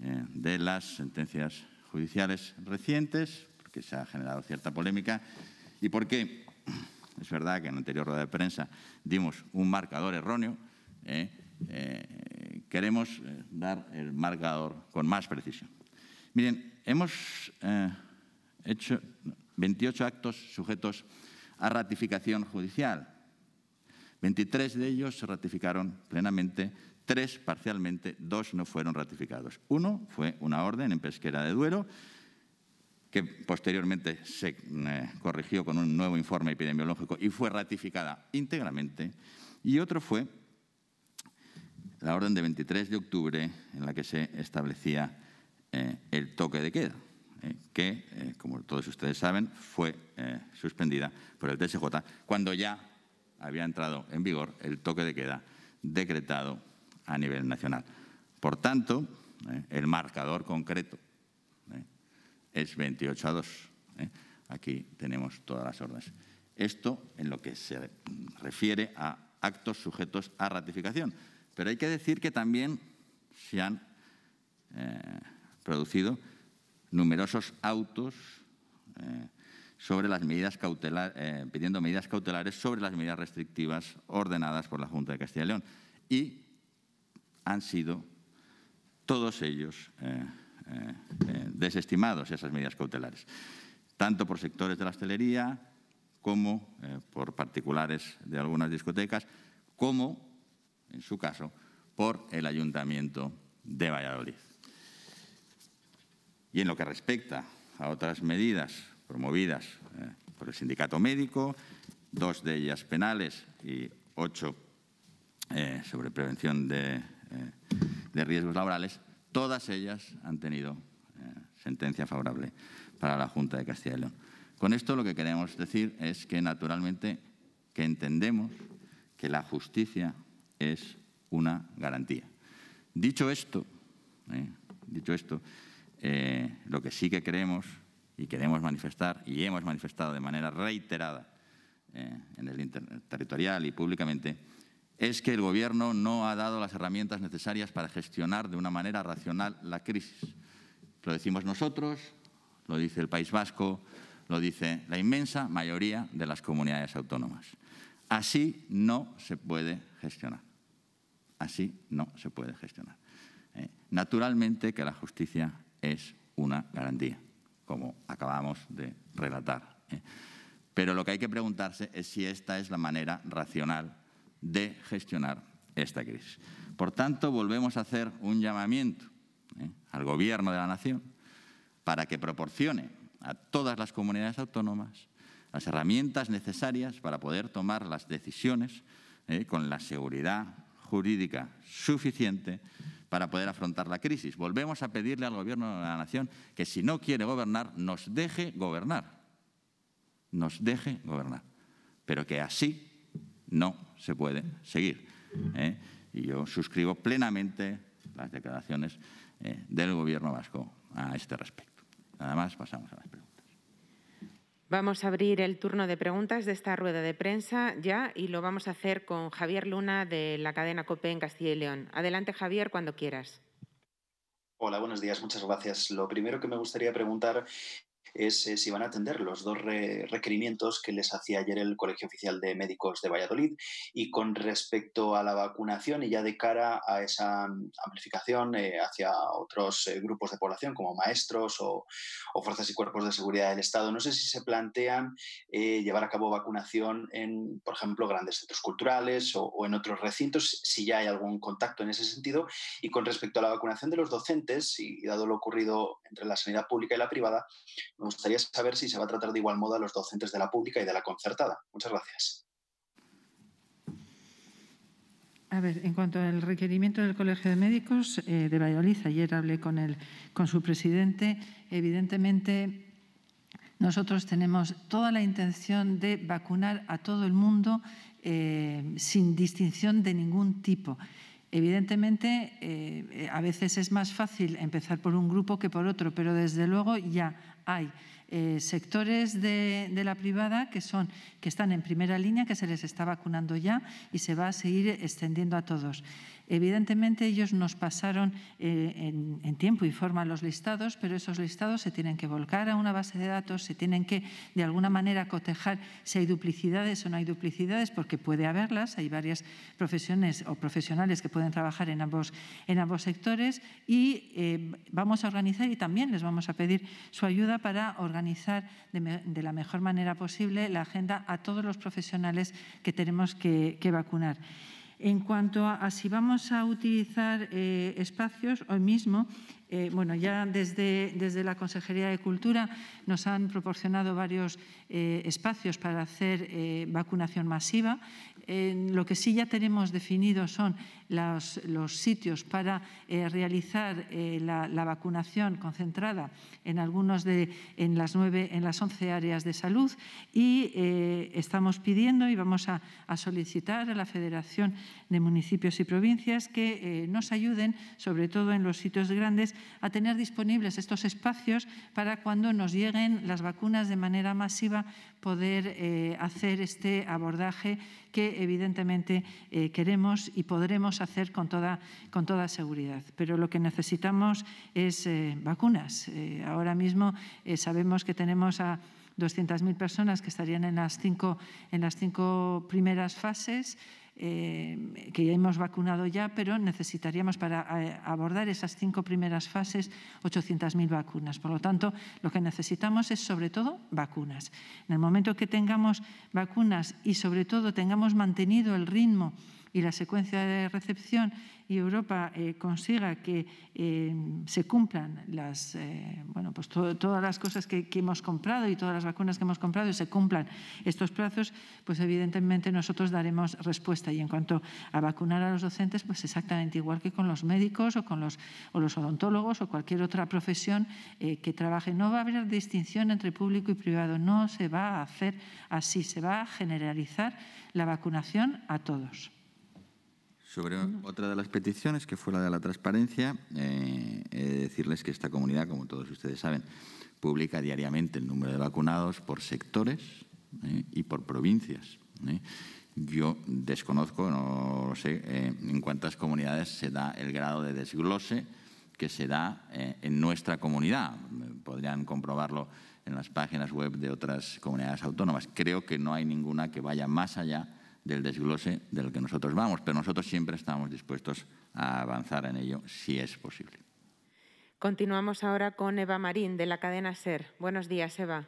eh, de las sentencias judiciales recientes, porque se ha generado cierta polémica, ¿Y por qué? Es verdad que en la anterior rueda de prensa dimos un marcador erróneo. ¿eh? Eh, queremos eh, dar el marcador con más precisión. Miren, hemos hecho 28 actos sujetos a ratificación judicial. 23 de ellos se ratificaron plenamente, tres parcialmente, dos no fueron ratificados. Uno fue una orden en Pesquera de Duero que posteriormente se eh, corrigió con un nuevo informe epidemiológico y fue ratificada íntegramente, y otro fue la orden de 23 de octubre en la que se establecía eh, el toque de queda, eh, que, como todos ustedes saben, fue suspendida por el TSJ cuando ya había entrado en vigor el toque de queda decretado a nivel nacional. Por tanto, el marcador concreto es 28 a 2. ¿eh? Aquí tenemos todas las órdenes. Esto en lo que se refiere a actos sujetos a ratificación. Pero hay que decir que también se han eh, producido numerosos autos eh, sobre las medidas cautelares pidiendo medidas cautelares sobre las medidas restrictivas ordenadas por la Junta de Castilla y León. Y han sido todos ellos eh, eh, desestimados esas medidas cautelares, tanto por sectores de la hostelería como eh, por particulares de algunas discotecas, como, en su caso, por el Ayuntamiento de Valladolid. Y en lo que respecta a otras medidas promovidas por el sindicato médico, dos de ellas penales y ocho sobre prevención de riesgos laborales, Todas ellas han tenido eh, sentencia favorable para la Junta de Castilla y León. Con esto lo que queremos decir es que naturalmente que entendemos que la justicia es una garantía. Dicho esto, eh, dicho esto eh, lo que sí que creemos y queremos manifestar y hemos manifestado de manera reiterada en el territorial y públicamente es que el Gobierno no ha dado las herramientas necesarias para gestionar de una manera racional la crisis. Lo decimos nosotros, lo dice el País Vasco, lo dice la inmensa mayoría de las comunidades autónomas. Así no se puede gestionar. Así no se puede gestionar. Eh, naturalmente que la justicia es una garantía, como acabamos de relatar. Eh. Pero lo que hay que preguntarse es si esta es la manera racional de gestionar esta crisis. Por tanto, volvemos a hacer un llamamiento ¿eh? al Gobierno de la Nación para que proporcione a todas las comunidades autónomas las herramientas necesarias para poder tomar las decisiones ¿eh? con la seguridad jurídica suficiente para poder afrontar la crisis. Volvemos a pedirle al Gobierno de la Nación que si no quiere gobernar, nos deje gobernar. Nos deje gobernar. Pero que así no se puede seguir. ¿eh? Y yo suscribo plenamente las declaraciones eh, del Gobierno vasco a este respecto. Nada más, pasamos a las preguntas. Vamos a abrir el turno de preguntas de esta rueda de prensa ya y lo vamos a hacer con Javier Luna de la cadena COPE en Castilla y León. Adelante, Javier, cuando quieras. Hola, buenos días, muchas gracias. Lo primero que me gustaría preguntar es eh, si van a atender los dos requerimientos que les hacía ayer el Colegio Oficial de Médicos de Valladolid. Y con respecto a la vacunación y ya de cara a esa amplificación eh, hacia otros eh, grupos de población como maestros o, fuerzas y cuerpos de seguridad del Estado, no sé si se plantean llevar a cabo vacunación en, por ejemplo, grandes centros culturales o en otros recintos, si ya hay algún contacto en ese sentido. Y con respecto a la vacunación de los docentes, y dado lo ocurrido entre la sanidad pública y la privada, me gustaría saber si se va a tratar de igual modo a los docentes de la pública y de la concertada. Muchas gracias. A ver, en cuanto al requerimiento del Colegio de Médicos eh, de Valladolid, ayer hablé con, el, con su presidente. Evidentemente, nosotros tenemos toda la intención de vacunar a todo el mundo eh, sin distinción de ningún tipo. Evidentemente, eh, a veces es más fácil empezar por un grupo que por otro, pero desde luego ya hay eh, sectores de, de, la privada que, son, que están en primera línea, que se les está vacunando ya y se va a seguir extendiendo a todos. Evidentemente ellos nos pasaron eh, en, tiempo y forma los listados, pero esos listados se tienen que volcar a una base de datos, se tienen que de alguna manera cotejar si hay duplicidades o no hay duplicidades, porque puede haberlas, hay varias profesiones o profesionales que pueden trabajar en ambos, en ambos sectores y eh, vamos a organizar y también les vamos a pedir su ayuda para organizar de, la mejor manera posible la agenda a todos los profesionales que tenemos que vacunar. En cuanto a, si vamos a utilizar eh, espacios, hoy mismo eh, bueno, ya desde, desde, la Consejería de Cultura nos han proporcionado varios eh, espacios para hacer eh, vacunación masiva. lo que sí ya tenemos definido son los, sitios para realizar la, vacunación concentrada en algunos de en las nueve, en las 11 áreas de salud y estamos pidiendo y vamos a, solicitar a la Federación de Municipios y Provincias que nos ayuden, sobre todo en los sitios grandes, a tener disponibles estos espacios para cuando nos lleguen las vacunas de manera masiva poder eh, hacer este abordaje que evidentemente eh, queremos y podremos hacer con toda, seguridad. Pero lo que necesitamos es eh, vacunas. ahora mismo sabemos que tenemos a 200.000 personas que estarían en las cinco, en las cinco primeras fases. Eh, que ya hemos vacunado ya, pero necesitaríamos para eh, abordar esas cinco primeras fases 800.000 vacunas. Por lo tanto, lo que necesitamos es sobre todo vacunas. En el momento que tengamos vacunas y sobre todo tengamos mantenido el ritmo y la secuencia de recepción y Europa eh, consiga que eh, se cumplan las, eh, bueno, pues todas las cosas que, hemos comprado y todas las vacunas que hemos comprado y se cumplan estos plazos, pues evidentemente nosotros daremos respuesta. Y en cuanto a vacunar a los docentes, pues exactamente igual que con los médicos o con los, o los odontólogos o cualquier otra profesión que trabaje. No va a haber distinción entre público y privado, no se va a hacer así, se va a generalizar la vacunación a todos. Sobre otra de las peticiones, que fue la de la transparencia, eh, he de decirles que esta comunidad, como todos ustedes saben, publica diariamente el número de vacunados por sectores eh, y por provincias. Eh. Yo desconozco, no sé, en cuántas comunidades se da el grado de desglose que se da en nuestra comunidad. Podrían comprobarlo en las páginas web de otras comunidades autónomas. Creo que no hay ninguna que vaya más allá del desglose del que nosotros vamos, pero nosotros siempre estamos dispuestos a avanzar en ello si es posible. Continuamos ahora con Eva Marín de la cadena SER. Buenos días, Eva.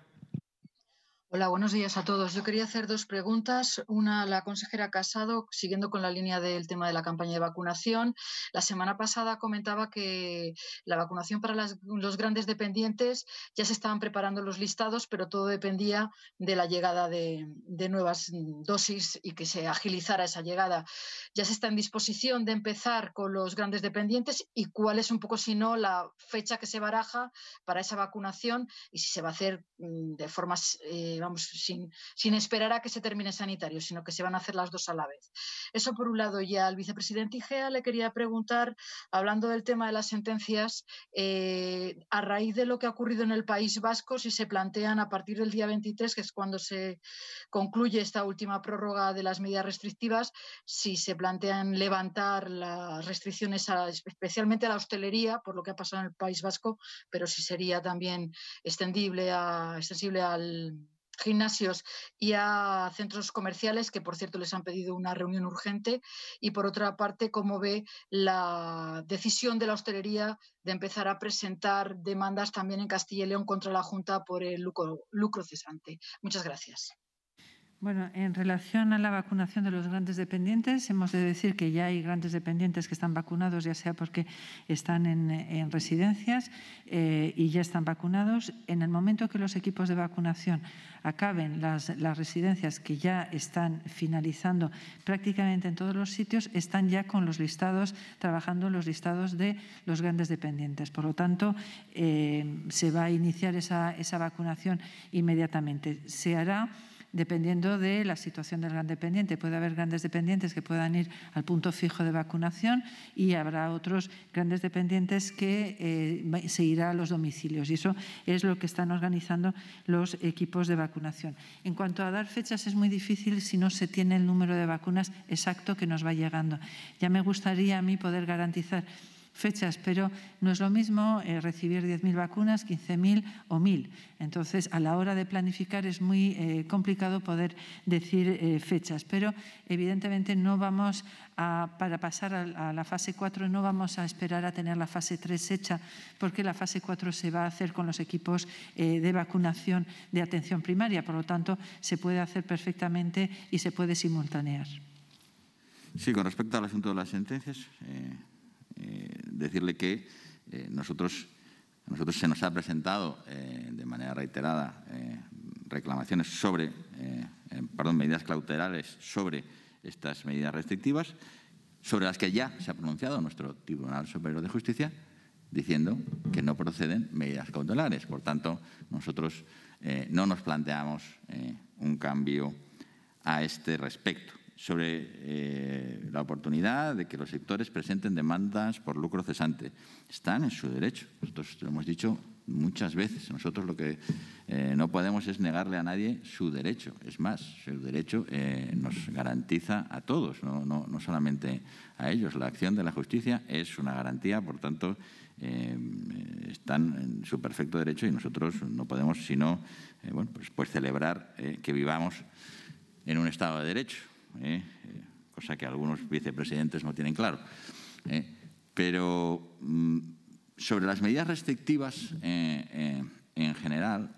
Hola, buenos días a todos. Yo quería hacer dos preguntas. Una a la consejera Casado, siguiendo con la línea del tema de la campaña de vacunación. La semana pasada comentaba que la vacunación para los grandes dependientes ya se estaban preparando los listados, pero todo dependía de la llegada de, nuevas dosis y que se agilizara esa llegada. ¿Ya se está en disposición de empezar con los grandes dependientes y cuál es un poco, si no, la fecha que se baraja para esa vacunación y si se va a hacer mm, de forma... Eh, sin, sin, esperar a que se termine sanitario, sino que se van a hacer las dos a la vez. Eso por un lado, ya al vicepresidente Igea le quería preguntar, hablando del tema de las sentencias, eh, a raíz de lo que ha ocurrido en el País Vasco, si se plantean a partir del día 23, que es cuando se concluye esta última prórroga de las medidas restrictivas, si se plantean levantar las restricciones especialmente a la hostelería, por lo que ha pasado en el País Vasco, pero si sería también extendible a, extensible al gimnasios y a centros comerciales, que por cierto les han pedido una reunión urgente, y por otra parte, cómo ve la decisión de la hostelería de empezar a presentar demandas también en Castilla y León contra la Junta por el lucro, lucro cesante. Muchas gracias. Bueno, en relación a la vacunación de los grandes dependientes, hemos de decir que ya hay grandes dependientes que están vacunados, ya sea porque están en, residencias eh, y ya están vacunados. En el momento que los equipos de vacunación acaben las, residencias que ya están finalizando prácticamente en todos los sitios, están ya con los listados, trabajando los listados de los grandes dependientes. Por lo tanto, eh, se va a iniciar esa, esa vacunación inmediatamente. Se hará dependiendo de la situación del gran dependiente. Puede haber grandes dependientes que puedan ir al punto fijo de vacunación y habrá otros grandes dependientes que eh, se irán a los domicilios. Y eso es lo que están organizando los equipos de vacunación. En cuanto a dar fechas, es muy difícil si no se tiene el número de vacunas exacto que nos va llegando. Ya me gustaría a mí poder garantizar fechas, pero no es lo mismo eh, recibir 10.000 vacunas, 15.000 o 1.000. Entonces, a la hora de planificar es muy eh, complicado poder decir eh, fechas, pero evidentemente no vamos para pasar a, la fase 4 no vamos a esperar a tener la fase 3 hecha, porque la fase 4 se va a hacer con los equipos de vacunación de atención primaria, por lo tanto, se puede hacer perfectamente y se puede simultanear. Sí, con respecto al asunto de las sentencias, eh, decirle que eh, nosotros, a nosotros se nos ha presentado eh, de manera reiterada reclamaciones sobre, perdón, medidas cautelares sobre estas medidas restrictivas, sobre las que ya se ha pronunciado nuestro Tribunal Superior de Justicia, diciendo que no proceden medidas cautelares. Por tanto, nosotros no nos planteamos un cambio a este respecto sobre eh, la oportunidad de que los sectores presenten demandas por lucro cesante. Están en su derecho. Nosotros lo hemos dicho muchas veces. Nosotros lo que eh, no podemos es negarle a nadie su derecho. Es más, su derecho eh, nos garantiza a todos, no, solamente a ellos. La acción de la justicia es una garantía, por tanto, están en su perfecto derecho y nosotros no podemos sino pues, pues celebrar que vivamos en un Estado de Derecho. ¿eh? ¿eh? cosa que algunos vicepresidentes no tienen claro. ¿eh? Pero mm, sobre las medidas restrictivas eh, en general,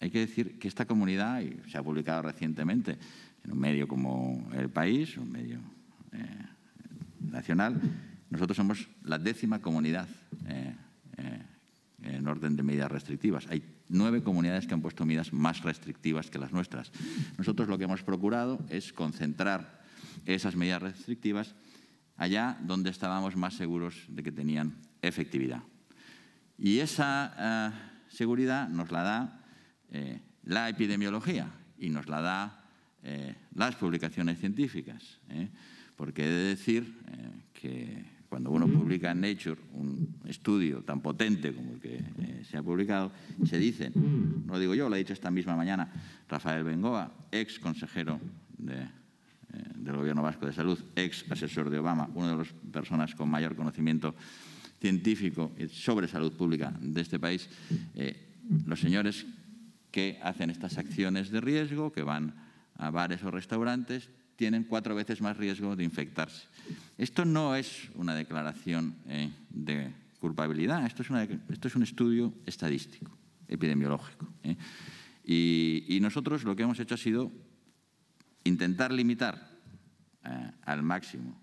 hay que decir que esta comunidad, y se ha publicado recientemente en un medio como El País, un medio nacional, nosotros somos la décima comunidad en orden de medidas restrictivas. Hay nueve comunidades que han puesto medidas más restrictivas que las nuestras. Nosotros lo que hemos procurado es concentrar esas medidas restrictivas allá donde estábamos más seguros de que tenían efectividad. Y esa eh, seguridad nos la da eh, la epidemiología y nos la da eh, las publicaciones científicas, porque he de decir que cuando uno publica en Nature un estudio tan potente como el que eh, se ha publicado, se dice, no lo digo yo, lo ha dicho esta misma mañana Rafael Bengoa, ex consejero eh, del Gobierno Vasco de Salud, ex asesor de Obama, una de las personas con mayor conocimiento científico sobre salud pública de este país, eh, los señores que hacen estas acciones de riesgo, que van a bares o restaurantes, tienen cuatro veces más riesgo de infectarse. Esto no es una declaración eh, de culpabilidad, esto es, un estudio estadístico, epidemiológico. Eh. Y, nosotros lo que hemos hecho ha sido intentar limitar eh, al máximo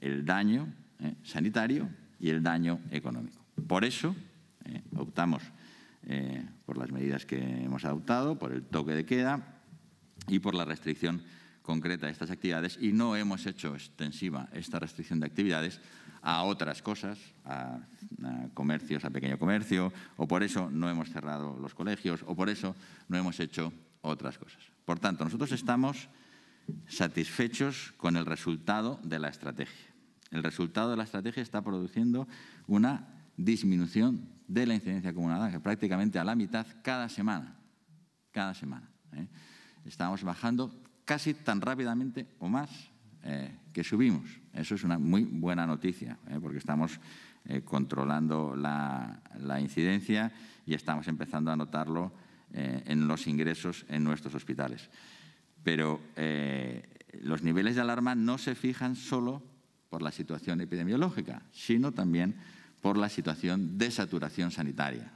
el daño sanitario y el daño económico. Por eso optamos por las medidas que hemos adoptado, por el toque de queda y por la restricción concreta estas actividades y no hemos hecho extensiva esta restricción de actividades a otras cosas, a, comercios, a pequeño comercio, o por eso no hemos cerrado los colegios, o por eso no hemos hecho otras cosas. Por tanto, nosotros estamos satisfechos con el resultado de la estrategia. El resultado de la estrategia está produciendo una disminución de la incidencia acumulada, prácticamente a la mitad cada semana. Cada semana. ¿eh? Estamos bajando casi tan rápidamente o más eh, que subimos. Eso es una muy buena noticia, eh, porque estamos eh, controlando la, la, incidencia y estamos empezando a notarlo en los ingresos en nuestros hospitales. Pero los niveles de alarma no se fijan solo por la situación epidemiológica, sino también por la situación de saturación sanitaria.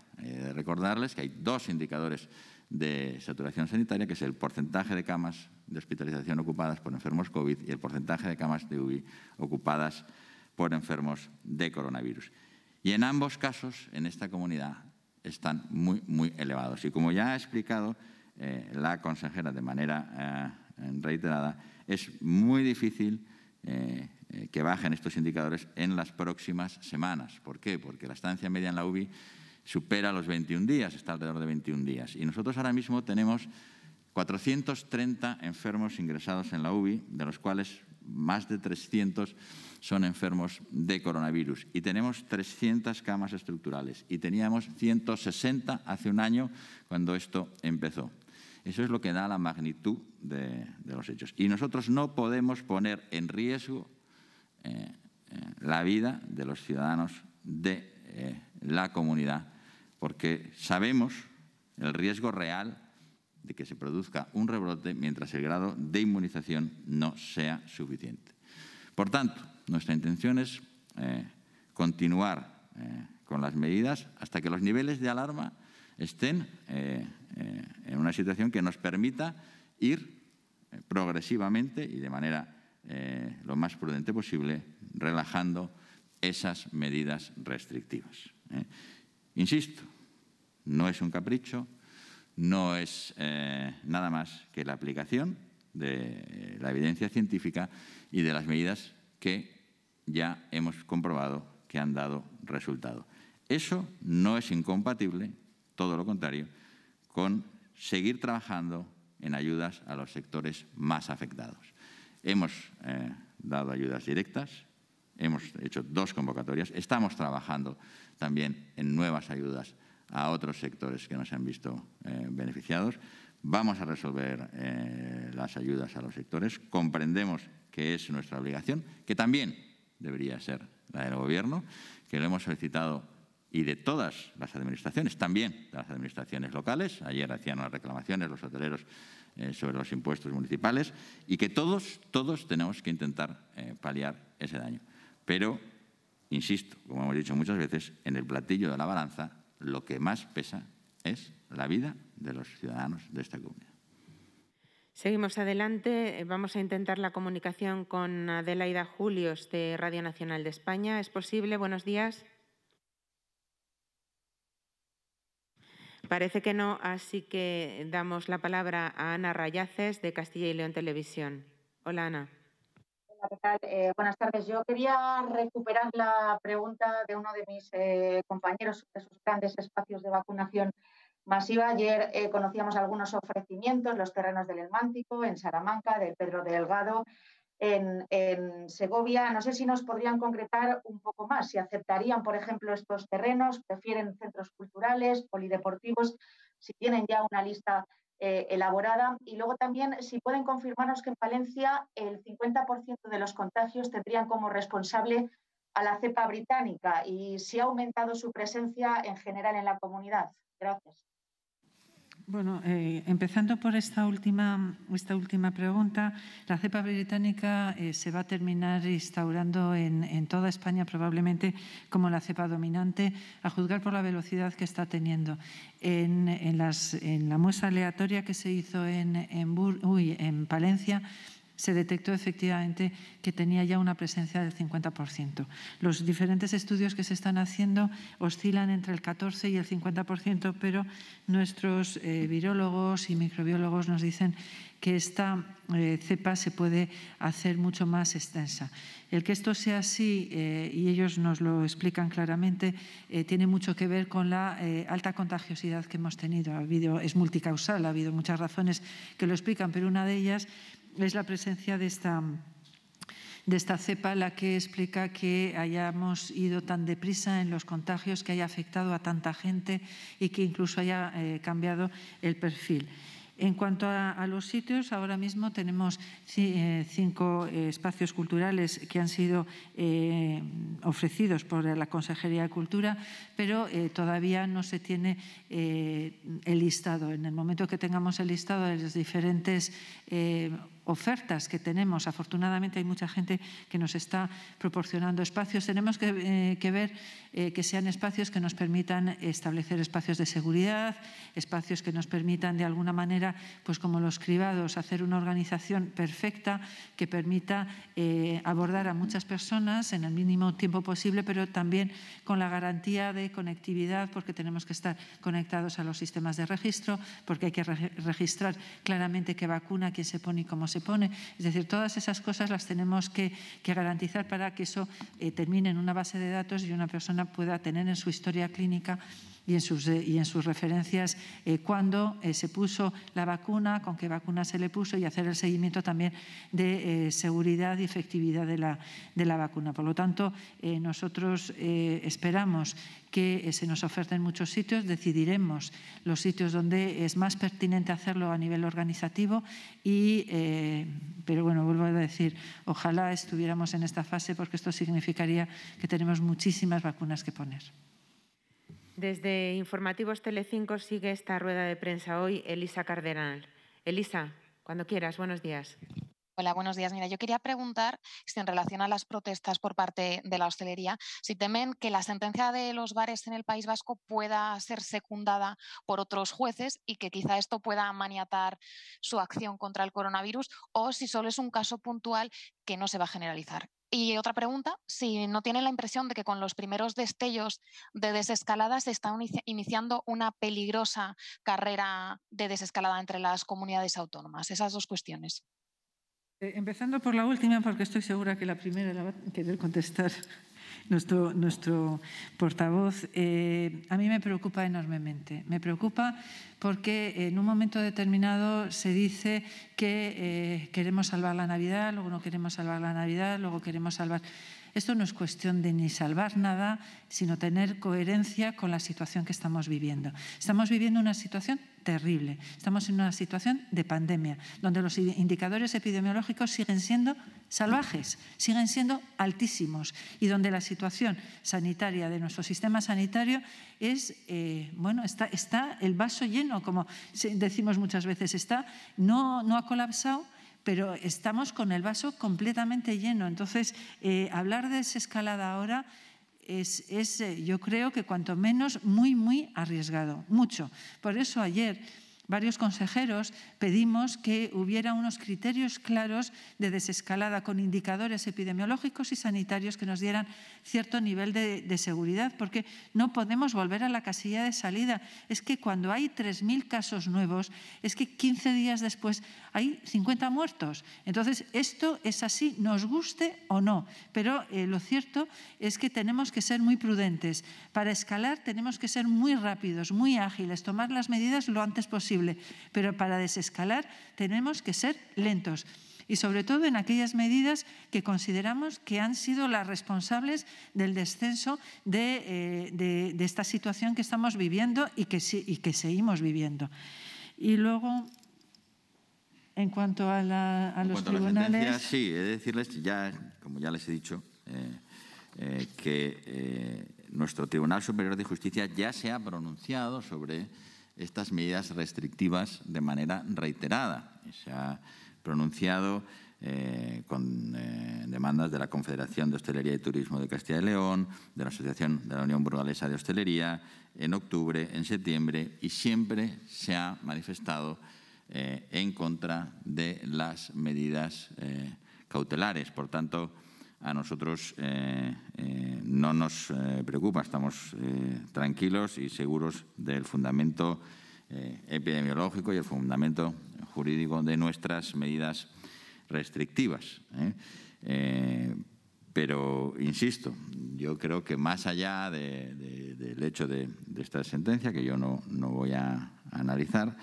recordarles que hay dos indicadores de saturación sanitaria, que es el porcentaje de camas de hospitalización ocupadas por enfermos COVID y el porcentaje de camas de UVI ocupadas por enfermos de coronavirus. Y en ambos casos, en esta comunidad, están muy, muy elevados. Y como ya ha explicado eh, la consejera de manera eh, reiterada, es muy difícil eh, que bajen estos indicadores en las próximas semanas. ¿Por qué? Porque la estancia media en la UVI supera los 21 días, está alrededor de 21 días. Y nosotros ahora mismo tenemos 430 enfermos ingresados en la UBI, de los cuales más de 300 son enfermos de coronavirus. Y tenemos 300 camas estructurales. Y teníamos 160 hace un año cuando esto empezó. Eso es lo que da la magnitud de, los hechos. Y nosotros no podemos poner en riesgo eh, eh, la vida de los ciudadanos de eh, la comunidad porque sabemos el riesgo real de que se produzca un rebrote mientras el grado de inmunización no sea suficiente. Por tanto, nuestra intención es eh, continuar eh, con las medidas hasta que los niveles de alarma estén eh, en una situación que nos permita ir progresivamente y de manera lo más prudente posible relajando esas medidas restrictivas. Insisto, no es un capricho, no es eh, nada más que la aplicación de la evidencia científica y de las medidas que ya hemos comprobado que han dado resultado. Eso no es incompatible, todo lo contrario, con seguir trabajando en ayudas a los sectores más afectados. Hemos eh, dado ayudas directas, hemos hecho dos convocatorias, estamos trabajando también en nuevas ayudas a otros sectores que no se han visto eh, beneficiados. Vamos a resolver eh, las ayudas a los sectores. Comprendemos que es nuestra obligación, que también debería ser la del Gobierno, que lo hemos solicitado y de todas las administraciones, también de las administraciones locales. Ayer hacían unas reclamaciones los hoteleros eh, sobre los impuestos municipales y que todos, todos tenemos que intentar paliar ese daño. Pero Insisto, como hemos dicho muchas veces, en el platillo de la balanza lo que más pesa es la vida de los ciudadanos de esta comunidad. Seguimos adelante. Vamos a intentar la comunicación con Adelaida Julios de Radio Nacional de España. ¿Es posible? Buenos días. Parece que no, así que damos la palabra a Ana Rayaces de Castilla y León Televisión. Hola, Ana. Eh, buenas tardes. Yo quería recuperar la pregunta de uno de mis eh, compañeros sobre esos grandes espacios de vacunación masiva. Ayer eh, conocíamos algunos ofrecimientos, los terrenos del Elmántico, en Salamanca, del Pedro Delgado, en, en, Segovia. No sé si nos podrían concretar un poco más, si aceptarían, por ejemplo, estos terrenos, prefieren centros culturales, polideportivos, si tienen ya una lista eh, elaborada. Y luego también si pueden confirmarnos que en Valencia el 50% de los contagios tendrían como responsable a la cepa británica y si ha aumentado su presencia en general en la comunidad. Gracias. Bueno, eh, empezando por esta última, esta última pregunta, la cepa británica eh, se va a terminar instaurando en, toda España probablemente como la cepa dominante, a juzgar por la velocidad que está teniendo. En, las, en la muestra aleatoria que se hizo en, en, en Palencia, se detectó efectivamente que tenía ya una presencia del 50%. Los diferentes estudios que se están haciendo oscilan entre el 14 y el 50%, pero nuestros eh, virólogos y microbiólogos nos dicen que esta eh, cepa se puede hacer mucho más extensa. El que esto sea así, eh, y ellos nos lo explican claramente, tiene mucho que ver con la alta contagiosidad que hemos tenido. Ha habido, es multicausal, ha habido muchas razones que lo explican, pero una de ellas es la presencia de esta, de esta cepa la que explica que hayamos ido tan deprisa en los contagios, que haya afectado a tanta gente y que incluso haya eh, cambiado el perfil. En cuanto a, los sitios, ahora mismo tenemos eh, cinco eh, espacios culturales que han sido ofrecidos por la Consejería de Cultura, pero todavía no se tiene el listado. En el momento que tengamos el listado de los diferentes ofertas que tenemos. Afortunadamente hay mucha gente que nos está proporcionando espacios. Tenemos que, eh, ver eh, que sean espacios que nos permitan establecer espacios de seguridad, espacios que nos permitan de alguna manera, pues como los cribados, hacer una organización perfecta que permita eh, abordar a muchas personas en el mínimo tiempo posible, pero también con la garantía de conectividad, porque tenemos que estar conectados a los sistemas de registro, porque hay que registrar claramente qué vacuna, quién se pone y cómo se pone. Es decir, todas esas cosas las tenemos que, garantizar para que eso eh, termine en una base de datos y una persona pueda tener en su historia clínica eh, y en sus, referencias eh, cuándo eh, se puso la vacuna, con qué vacuna se le puso y hacer el seguimiento también de seguridad y efectividad de la, de la vacuna. Por lo tanto, nosotros esperamos que se nos oferten muchos sitios, decidiremos los sitios donde es más pertinente hacerlo a nivel organizativo y, pero bueno, vuelvo a decir, ojalá estuviéramos en esta fase porque esto significaría que tenemos muchísimas vacunas que poner. Desde Informativos Telecinco sigue esta rueda de prensa hoy Elisa Cardenal. Elisa, cuando quieras, buenos días. Hola, buenos días. Mira, yo quería preguntar si este, en relación a las protestas por parte de la hostelería, si temen que la sentencia de los bares en el País Vasco pueda ser secundada por otros jueces y que quizá esto pueda maniatar su acción contra el coronavirus o si solo es un caso puntual que no se va a generalizar. Y otra pregunta, si no tiene la impresión de que con los primeros destellos de desescalada se está iniciando una peligrosa carrera de desescalada entre las comunidades autónomas. Esas dos cuestiones. Eh, empezando por la última, porque estoy segura que la primera la va a querer contestar nuestro, nuestro portavoz, eh, a mí me preocupa enormemente. Me preocupa porque en un momento determinado se dice que eh, queremos salvar la Navidad, luego no queremos salvar la Navidad, luego queremos salvar... Esto no es cuestión de ni salvar nada, sino tener coherencia con la situación que estamos viviendo. Estamos viviendo una situación terrible. Estamos en una situación de pandemia, donde los indicadores epidemiológicos siguen siendo salvajes, siguen siendo altísimos y donde la situación sanitaria de nuestro sistema sanitario es, eh, bueno, está, está el vaso lleno, como decimos muchas veces, está, no, no ha colapsado pero estamos con el vaso completamente lleno. Entonces, eh, hablar de esa escalada ahora es, eh, yo creo que cuanto menos, muy, muy arriesgado, mucho. Por eso ayer varios consejeros pedimos que hubiera unos criterios claros de desescalada con indicadores epidemiológicos y sanitarios que nos dieran cierto nivel de, seguridad, porque no podemos volver a la casilla de salida. Es que cuando hay 3.000 casos nuevos, es que 15 días después hay 50 muertos. Entonces, esto es así, nos guste o no, pero eh, lo cierto es que tenemos que ser muy prudentes. Para escalar tenemos que ser muy rápidos, muy ágiles, tomar las medidas lo antes posible pero para desescalar tenemos que ser lentos y sobre todo en aquellas medidas que consideramos que han sido las responsables del descenso de, eh, esta situación que estamos viviendo y que, que seguimos viviendo. Y luego, en cuanto a, los tribunales... sí, he de decirles, ya, como ya les he dicho, eh, eh, que nuestro Tribunal Superior de Justicia ya se ha pronunciado sobre estas medidas restrictivas de manera reiterada. Se ha pronunciado eh, con eh, demandas de la Confederación de Hostelería y Turismo de Castilla y León, de la Asociación de la Unión Burgalesa de Hostelería, en octubre, en septiembre, y siempre se ha manifestado eh, en contra de las medidas cautelares. Por tanto, a nosotros eh, eh, no nos eh, preocupa, estamos tranquilos y seguros del fundamento epidemiológico y el fundamento jurídico de nuestras medidas restrictivas. pero, insisto, yo creo que más allá del hecho de, esta sentencia, que yo no, voy a analizar,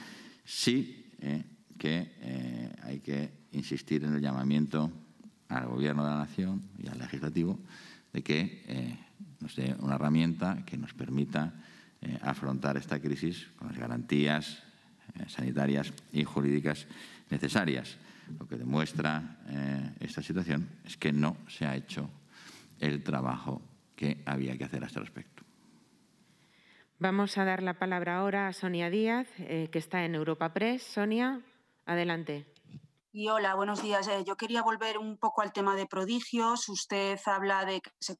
sí que hay que insistir en el llamamiento al Gobierno de la Nación y al Legislativo de que eh, nos dé una herramienta que nos permita eh, afrontar esta crisis con las garantías eh, sanitarias y jurídicas necesarias. Lo que demuestra esta situación es que no se ha hecho el trabajo que había que hacer a este respecto. Vamos a dar la palabra ahora a Sonia Díaz, que está en Europa Press. Sonia, adelante. Y hola, buenos días. Eh, yo quería volver un poco al tema de prodigios. Usted habla de que se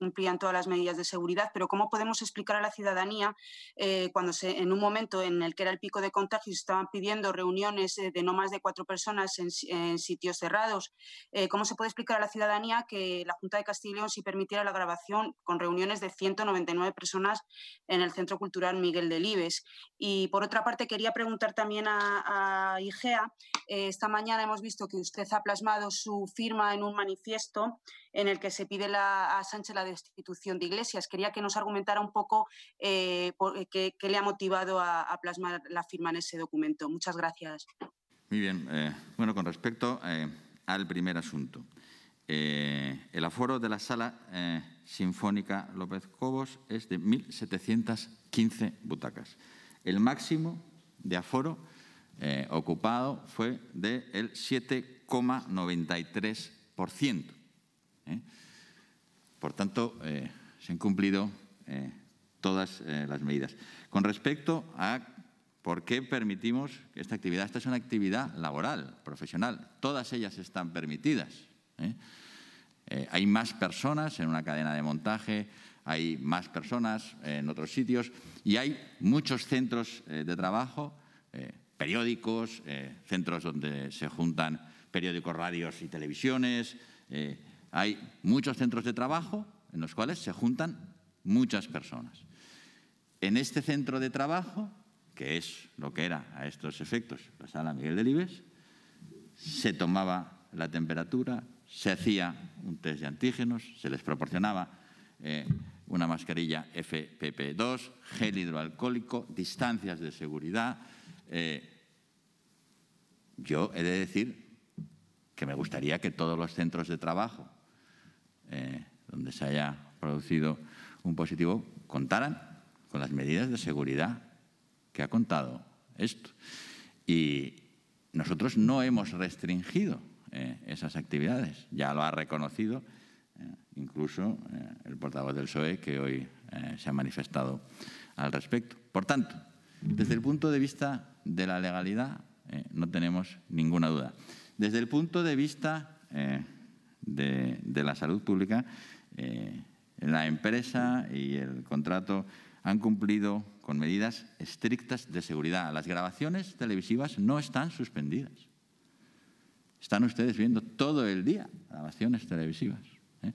cumplían todas las medidas de seguridad, pero ¿cómo podemos explicar a la ciudadanía eh, cuando se, en un momento en el que era el pico de contagios estaban pidiendo reuniones eh, de no más de cuatro personas en, sitios cerrados? Eh, ¿Cómo se puede explicar a la ciudadanía que la Junta de Castilla y León sí permitiera la grabación con reuniones de 199 personas en el Centro Cultural Miguel de Libes? Y por otra parte, quería preguntar también a, a IGEA. esta mañana hemos visto que usted ha plasmado su firma en un manifiesto en el que se pide la, a Sánchez la destitución de Iglesias. Quería que nos argumentara un poco eh, eh, qué, le ha motivado a, plasmar la firma en ese documento. Muchas gracias. Muy bien. Eh, bueno, con respecto al primer asunto. el aforo de la sala sinfónica López Cobos es de 1.715 butacas. El máximo de aforo ocupado fue del 7,93%. ¿eh? Por tanto, eh, se han cumplido eh, todas las medidas. Con respecto a por qué permitimos esta actividad, esta es una actividad laboral, profesional, todas ellas están permitidas. hay más personas en una cadena de montaje, hay más personas en otros sitios y hay muchos centros de trabajo, periódicos, centros donde se juntan periódicos, radios y televisiones, hay muchos centros de trabajo en los cuales se juntan muchas personas. En este centro de trabajo, que es lo que era a estos efectos la sala Miguel Delibes, se tomaba la temperatura, se hacía un test de antígenos, se les proporcionaba eh, una mascarilla FPP2, gel hidroalcohólico, distancias de seguridad. Eh, yo he de decir que me gustaría que todos los centros de trabajo eh, donde se haya producido un positivo, contarán con las medidas de seguridad que ha contado esto. Y nosotros no hemos restringido eh, esas actividades, ya lo ha reconocido eh, incluso el portavoz del PSOE que hoy se ha manifestado al respecto. Por tanto, desde el punto de vista de la legalidad, no tenemos ninguna duda. Desde el punto de vista de, la salud pública, eh, la empresa y el contrato han cumplido con medidas estrictas de seguridad. Las grabaciones televisivas no están suspendidas. Están ustedes viendo todo el día grabaciones televisivas. ¿eh?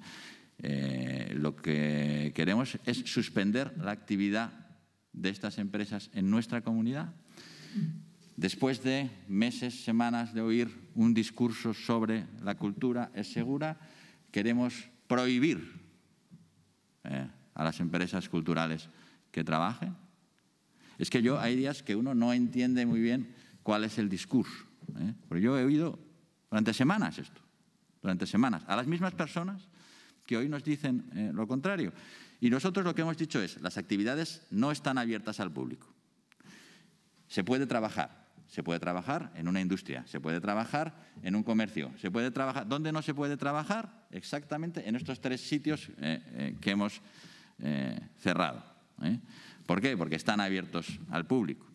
Eh, lo que queremos es suspender la actividad de estas empresas en nuestra comunidad Después de meses, semanas de oír un discurso sobre la cultura es segura, queremos prohibir eh, a las empresas culturales que trabajen. Es que yo hay días que uno no entiende muy bien cuál es el discurso. Eh, pero yo he oído durante semanas esto, durante semanas, a las mismas personas que hoy nos dicen eh, lo contrario. Y nosotros lo que hemos dicho es, las actividades no están abiertas al público. Se puede trabajar, se puede trabajar en una industria, se puede trabajar en un comercio, se puede trabajar. ¿Dónde no se puede trabajar? Exactamente en estos tres sitios eh, eh, que hemos eh, cerrado. ¿Por qué? Porque están abiertos al público,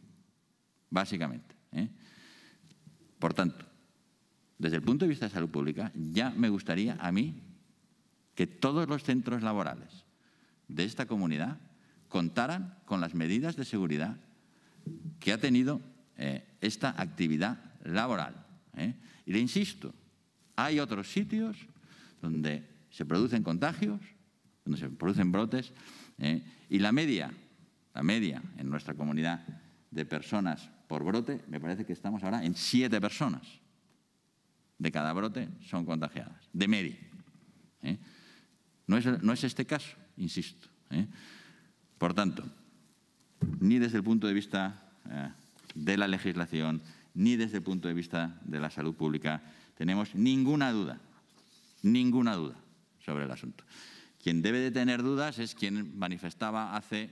básicamente. Por tanto, desde el punto de vista de salud pública, ya me gustaría a mí que todos los centros laborales de esta comunidad contaran con las medidas de seguridad que ha tenido eh, esta actividad laboral. ¿eh? Y le insisto, hay otros sitios donde se producen contagios, donde se producen brotes, ¿eh? y la media, la media en nuestra comunidad de personas por brote, me parece que estamos ahora en siete personas de cada brote son contagiadas, de media. No, es, este caso, insisto. Por tanto, ni desde el punto de vista de la legislación ni desde el punto de vista de la salud pública tenemos ninguna duda, ninguna duda sobre el asunto. Quien debe de tener dudas es quien manifestaba hace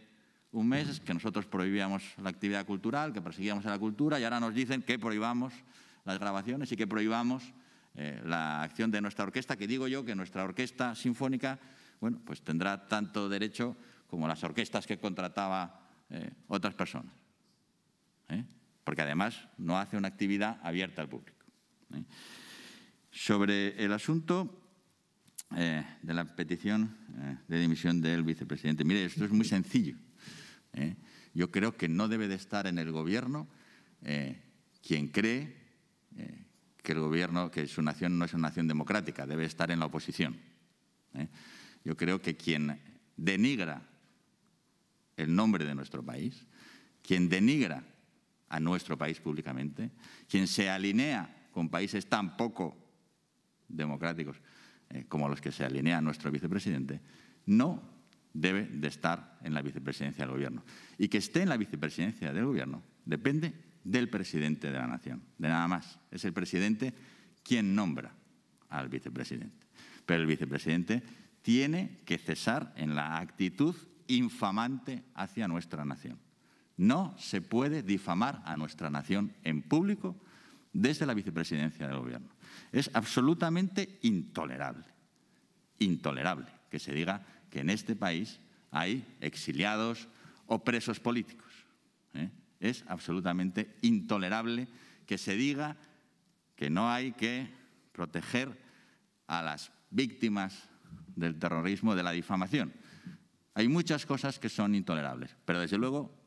un mes que nosotros prohibíamos la actividad cultural, que perseguíamos a la cultura y ahora nos dicen que prohibamos las grabaciones y que prohibamos eh, la acción de nuestra orquesta, que digo yo que nuestra orquesta sinfónica bueno, pues tendrá tanto derecho como las orquestas que contrataba eh, otras personas. ¿eh? porque además no hace una actividad abierta al público. ¿eh? Sobre el asunto eh, de la petición de dimisión del vicepresidente, mire, esto es muy sencillo. Yo creo que no debe de estar en el gobierno quien cree que el gobierno, que su nación no es una nación democrática, debe estar en la oposición. Yo creo que quien denigra el nombre de nuestro país, quien denigra a nuestro país públicamente, quien se alinea con países tan poco democráticos eh, como los que se alinea nuestro vicepresidente, no debe de estar en la vicepresidencia del gobierno. Y que esté en la vicepresidencia del gobierno depende del presidente de la nación, de nada más. Es el presidente quien nombra al vicepresidente. Pero el vicepresidente tiene que cesar en la actitud infamante hacia nuestra nación. No se puede difamar a nuestra nación en público desde la vicepresidencia del Gobierno. Es absolutamente intolerable, intolerable que se diga que en este país hay exiliados o presos políticos. ¿eh? Es absolutamente intolerable que se diga que no hay que proteger a las víctimas del terrorismo, de la difamación. Hay muchas cosas que son intolerables, pero desde luego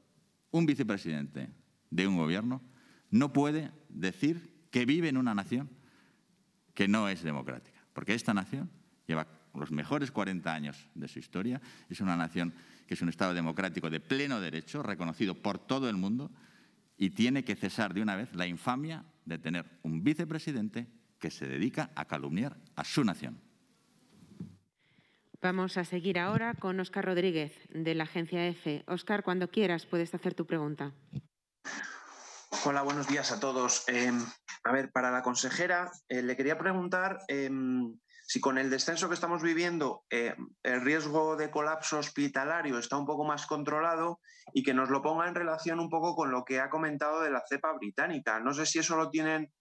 un vicepresidente de un gobierno no puede decir que vive en una nación que no es democrática, porque esta nación lleva los mejores 40 años de su historia, es una nación que es un Estado democrático de pleno derecho, reconocido por todo el mundo, y tiene que cesar de una vez la infamia de tener un vicepresidente que se dedica a calumniar a su nación. Vamos a seguir ahora con Óscar Rodríguez, de la Agencia EFE. E. Óscar, cuando quieras, puedes hacer tu pregunta. Hola, buenos días a todos. Em, a ver, para la consejera, eh, le quería preguntar em, si con el descenso que estamos viviendo em, el riesgo de colapso hospitalario está un poco más controlado y que nos lo ponga en relación un poco con lo que ha comentado de la cepa británica. No sé si eso lo tienen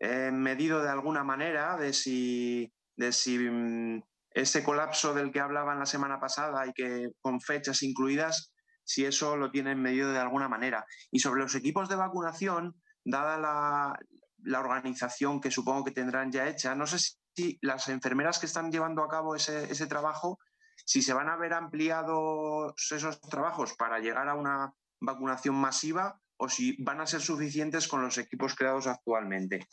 medido de alguna manera, de si, de si mm, ese colapso del que hablaban la semana pasada y que con fechas incluidas, si eso lo tienen medido de alguna manera. Y sobre los equipos de vacunación, dada la, organización que supongo que tendrán ya hecha, no sé si las enfermeras que están llevando a cabo ese, trabajo, si se van a ver ampliados esos trabajos para llegar a una vacunación masiva o si van a ser suficientes con los equipos creados actualmente.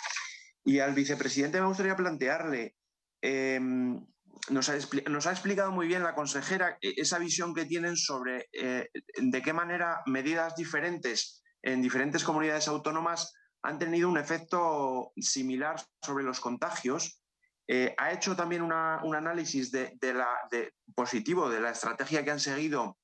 Y al vicepresidente me gustaría plantearle, em, nos ha, explicado muy bien la consejera eh, esa visión que tienen sobre eh, de qué manera medidas diferentes en diferentes comunidades autónomas han tenido un efecto similar sobre los contagios. Eh, ha hecho también un análisis de, positivo de la estrategia que han seguido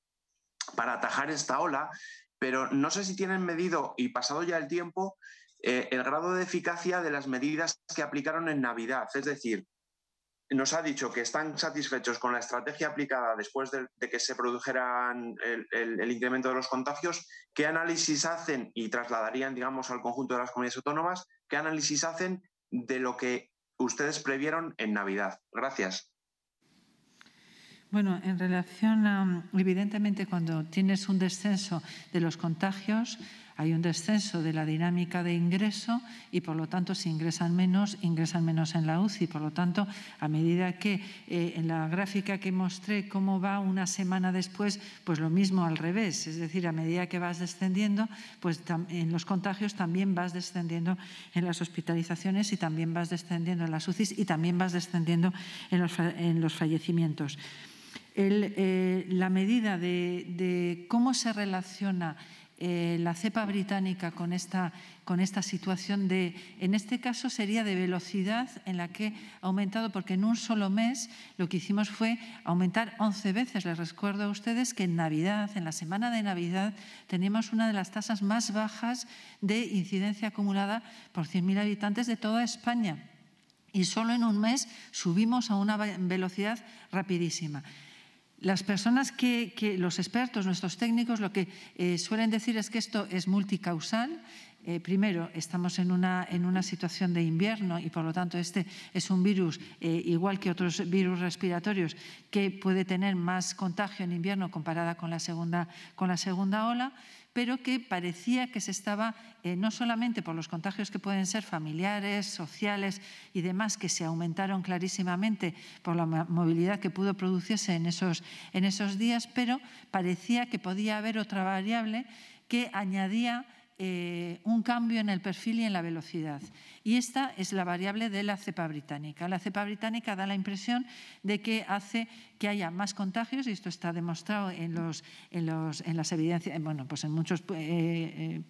para atajar esta ola, pero no sé si tienen medido, y pasado ya el tiempo, el grado de eficacia de las medidas que aplicaron en Navidad. Es decir, nos ha dicho que están satisfechos con la estrategia aplicada después de, que se produjeran el, incremento de los contagios. ¿Qué análisis hacen y trasladarían, digamos, al conjunto de las comunidades autónomas? ¿Qué análisis hacen de lo que ustedes previeron en Navidad? Gracias. Bueno, en relación a, evidentemente, cuando tienes un descenso de los contagios, hay un descenso de la dinámica de ingreso y, por lo tanto, si ingresan menos, ingresan menos en la UCI. Por lo tanto, a medida que eh, en la gráfica que mostré cómo va una semana después, pues lo mismo al revés. Es decir, a medida que vas descendiendo, pues en los contagios también vas descendiendo en las hospitalizaciones y también vas descendiendo en las UCIs y también vas descendiendo en los, fallecimientos. Eh, la medida de cómo se relaciona eh, la cepa británica con esta, con esta situación de, en este caso sería de velocidad en la que ha aumentado, porque en un solo mes lo que hicimos fue aumentar 11 veces. Les recuerdo a ustedes que en Navidad, en la semana de Navidad, teníamos una de las tasas más bajas de incidencia acumulada por 100.000 habitantes de toda España. Y solo en un mes subimos a una velocidad rapidísima. Las personas que, los expertos, nuestros técnicos, lo que eh, suelen decir es que esto es multicausal. Eh, primero, estamos en una, situación de invierno y por lo tanto este es un virus, eh, igual que otros virus respiratorios, que puede tener más contagio en invierno comparada con con la segunda ola pero que parecía que se estaba, eh, no solamente por los contagios que pueden ser familiares, sociales y demás, que se aumentaron clarísimamente por la movilidad que pudo producirse en esos, días, pero parecía que podía haber otra variable que añadía eh, un cambio en el perfil y en la velocidad. Y esta es la variable de la cepa británica. La cepa británica da la impresión de que hace que haya más contagios, y esto está demostrado en, los, en, los, en las evidencias, bueno, pues en muchos eh, eh,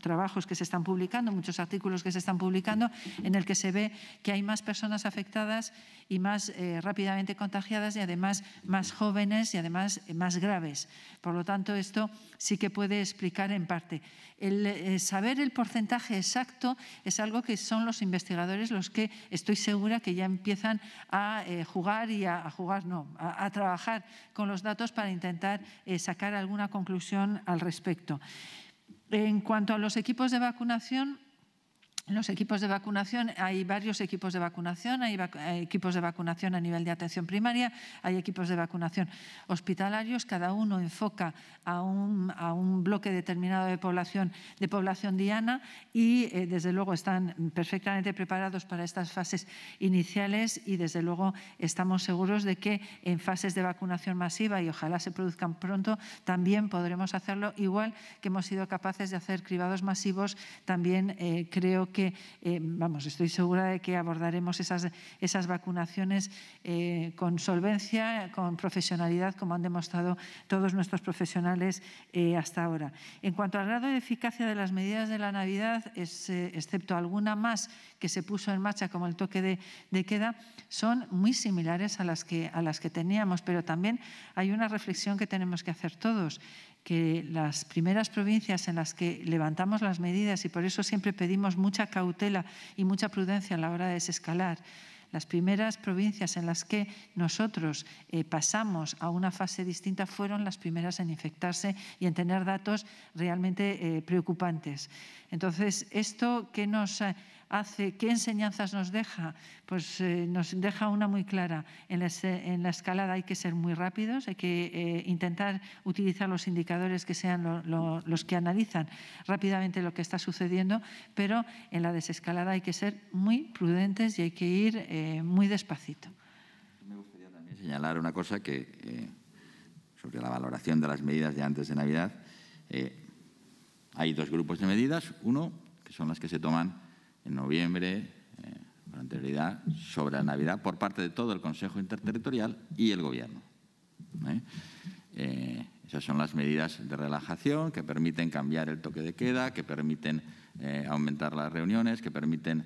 trabajos que se están publicando, muchos artículos que se están publicando, en el que se ve que hay más personas afectadas y más eh, rápidamente contagiadas y además más jóvenes y además más graves. Por lo tanto, esto sí que puede explicar en parte. El saber el porcentaje exacto es algo que son los investigadores los que estoy segura que ya empiezan a eh, jugar y a, jugar, no, a, trabajar con los datos para intentar eh, sacar alguna conclusión al respecto. En cuanto a los equipos de vacunación, en los equipos de vacunación hay varios equipos de vacunación, hay, eh, equipos de vacunación a nivel de atención primaria, hay equipos de vacunación hospitalarios, cada uno enfoca a un, a un bloque determinado de población, de población diana y eh, desde luego están perfectamente preparados para estas fases iniciales y desde luego estamos seguros de que en fases de vacunación masiva y ojalá se produzcan pronto también podremos hacerlo igual que hemos sido capaces de hacer cribados masivos también eh, creo que eh, vamos, estoy segura de que abordaremos esas, esas vacunaciones eh, con solvencia, con profesionalidad, como han demostrado todos nuestros profesionales eh, hasta ahora. En cuanto al grado de eficacia de las medidas de la Navidad, excepto alguna más que se puso en marcha, como el toque de, queda, son muy similares a las, que, a las que teníamos, pero también hay una reflexión que tenemos que hacer todos que las primeras provincias en las que levantamos las medidas, y por eso siempre pedimos mucha cautela y mucha prudencia a la hora de desescalar, las primeras provincias en las que nosotros eh, pasamos a una fase distinta fueron las primeras en infectarse y en tener datos realmente eh, preocupantes. Entonces, ¿esto que nos eh, hace, qué enseñanzas nos deja, pues eh, nos deja una muy clara. En la, escalada hay que ser muy rápidos, hay que eh, intentar utilizar los indicadores que sean los que analizan rápidamente lo que está sucediendo, pero en la desescalada hay que ser muy prudentes y hay que ir eh, muy despacito. Me gustaría también señalar una cosa que sobre la valoración de las medidas de antes de Navidad. hay dos grupos de medidas. Uno, que son las que se toman en noviembre, eh, con anterioridad, sobre la Navidad por parte de todo el Consejo Interterritorial y el Gobierno. ¿eh? Eh, esas son las medidas de relajación que permiten cambiar el toque de queda, que permiten aumentar las reuniones, que permiten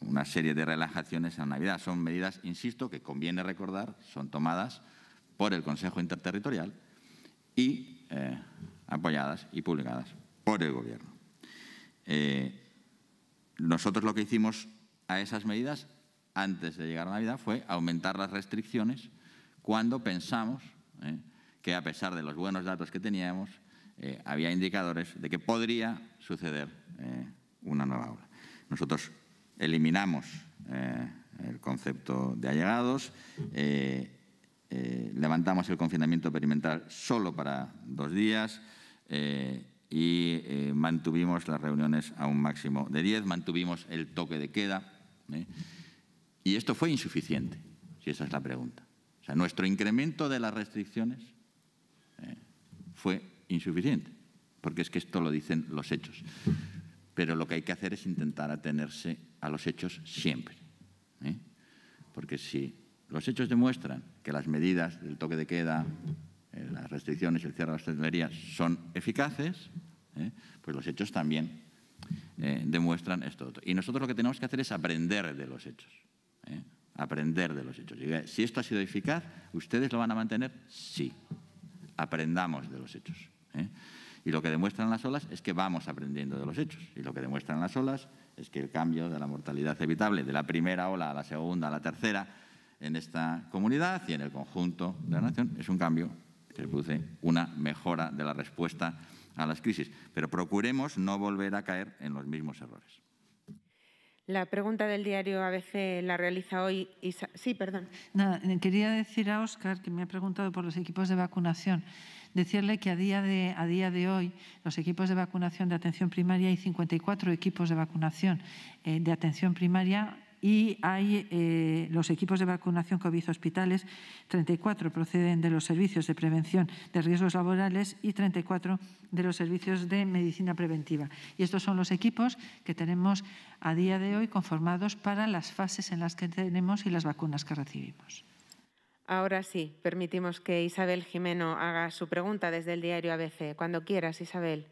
una serie de relajaciones a Navidad. Son medidas, insisto, que conviene recordar, son tomadas por el Consejo Interterritorial y apoyadas y publicadas por el Gobierno. Nosotros lo que hicimos a esas medidas antes de llegar a Navidad fue aumentar las restricciones cuando pensamos ¿eh? que a pesar de los buenos datos que teníamos, eh, había indicadores de que podría suceder eh, una nueva ola. Nosotros eliminamos el concepto de allegados, levantamos el confinamiento experimental solo para dos días, y eh, mantuvimos las reuniones a un máximo de 10, mantuvimos el toque de queda. ¿eh? Y esto fue insuficiente, si esa es la pregunta. O sea, nuestro incremento de las restricciones ¿eh? fue insuficiente, porque es que esto lo dicen los hechos. Pero lo que hay que hacer es intentar atenerse a los hechos siempre. Porque si los hechos demuestran que las medidas del toque de queda, eh, las restricciones y el cierre de las son eficaces, ¿eh? pues los hechos también eh, demuestran esto Y nosotros lo que tenemos que hacer es aprender de los hechos. Aprender de los hechos. si esto ha sido eficaz, ¿ustedes lo van a mantener? Sí. Aprendamos de los hechos. Y lo que demuestran las olas es que vamos aprendiendo de los hechos. Y lo que demuestran las olas es que el cambio de la mortalidad evitable de la primera ola a la segunda, a la tercera, en esta comunidad y en el conjunto de la nación es un cambio se produce una mejora de la respuesta a las crisis. Pero procuremos no volver a caer en los mismos errores. La pregunta del diario ABC la realiza hoy. Isa sí, perdón. Eh, quería decir a Oscar que me ha preguntado por los equipos de vacunación, decirle que a día, de, a día de hoy los equipos de vacunación de atención primaria hay 54 equipos de vacunación eh, de atención primaria y hay eh, los equipos de vacunación COVID hospitales, 34 proceden de los servicios de prevención de riesgos laborales y 34 de los servicios de medicina preventiva. Y estos son los equipos que tenemos a día de hoy conformados para las fases en las que tenemos y las vacunas que recibimos. Ahora sí, permitimos que Isabel Jimeno haga su pregunta desde el diario ABC. Cuando quieras, Isabel.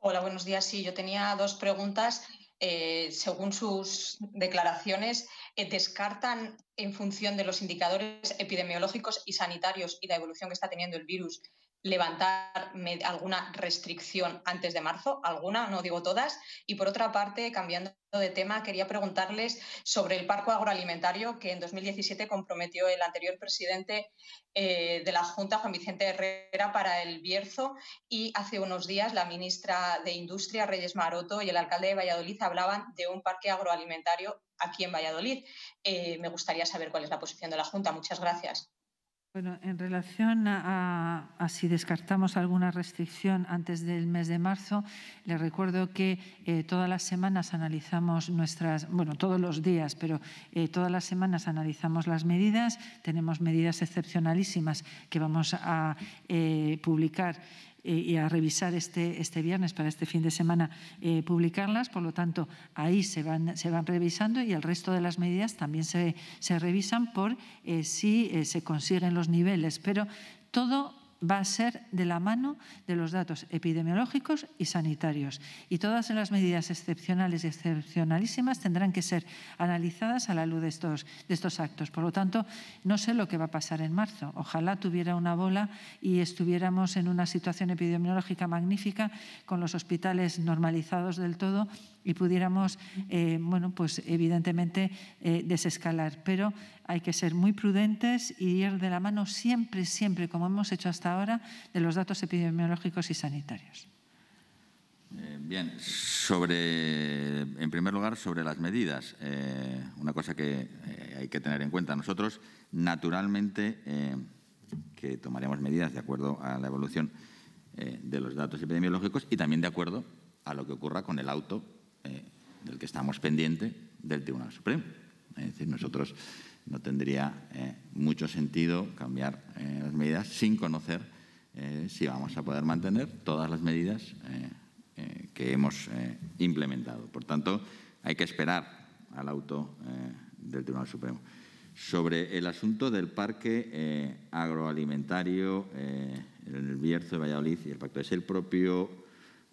Hola, buenos días. Sí, yo tenía dos preguntas. Eh, según sus declaraciones, eh, descartan en función de los indicadores epidemiológicos y sanitarios y la evolución que está teniendo el virus levantar alguna restricción antes de marzo, alguna, no digo todas. Y por otra parte, cambiando de tema, quería preguntarles sobre el parque agroalimentario que en 2017 comprometió el anterior presidente eh, de la Junta, Juan Vicente Herrera, para el Bierzo. Y hace unos días la ministra de Industria, Reyes Maroto, y el alcalde de Valladolid hablaban de un parque agroalimentario aquí en Valladolid. Eh, me gustaría saber cuál es la posición de la Junta. Muchas gracias. Bueno, en relación a, si descartamos alguna restricción antes del mes de marzo, le recuerdo que eh, todas las semanas analizamos nuestras, bueno, todos los días, pero eh, todas las semanas analizamos las medidas. Tenemos medidas excepcionalísimas que vamos a eh, publicar eh, y a revisar este, este viernes para este fin de semana eh, publicarlas. Por lo tanto, ahí se van, se van revisando y el resto de las medidas también se, se revisan por eh, si se consiguen los niveles. Pero todo va a ser de la mano de los datos epidemiológicos y sanitarios. Y todas las medidas excepcionales y excepcionalísimas tendrán que ser analizadas a la luz de estos, de estos actos. Por lo tanto, no sé lo que va a pasar en marzo. Ojalá tuviera una bola y estuviéramos en una situación epidemiológica magnífica con los hospitales normalizados del todo y pudiéramos, eh, bueno, pues evidentemente eh, desescalar. Pero hay que ser muy prudentes y ir de la mano siempre, siempre, como hemos hecho hasta ahora, de los datos epidemiológicos y sanitarios. Eh, bien, sobre, en primer lugar, sobre las medidas, una cosa que hay que tener en cuenta. Nosotros, naturalmente, que tomaremos medidas de acuerdo a la evolución de los datos epidemiológicos y también de acuerdo a lo que ocurra con el auto eh, del que estamos pendiente del Tribunal Supremo. Es decir, nosotros no tendría eh, mucho sentido cambiar eh, las medidas sin conocer si vamos a poder mantener todas las medidas que hemos implementado. Por tanto, hay que esperar al auto del Tribunal Supremo. Sobre el asunto del parque agroalimentario, en el Bierzo de Valladolid y el pacto, es el propio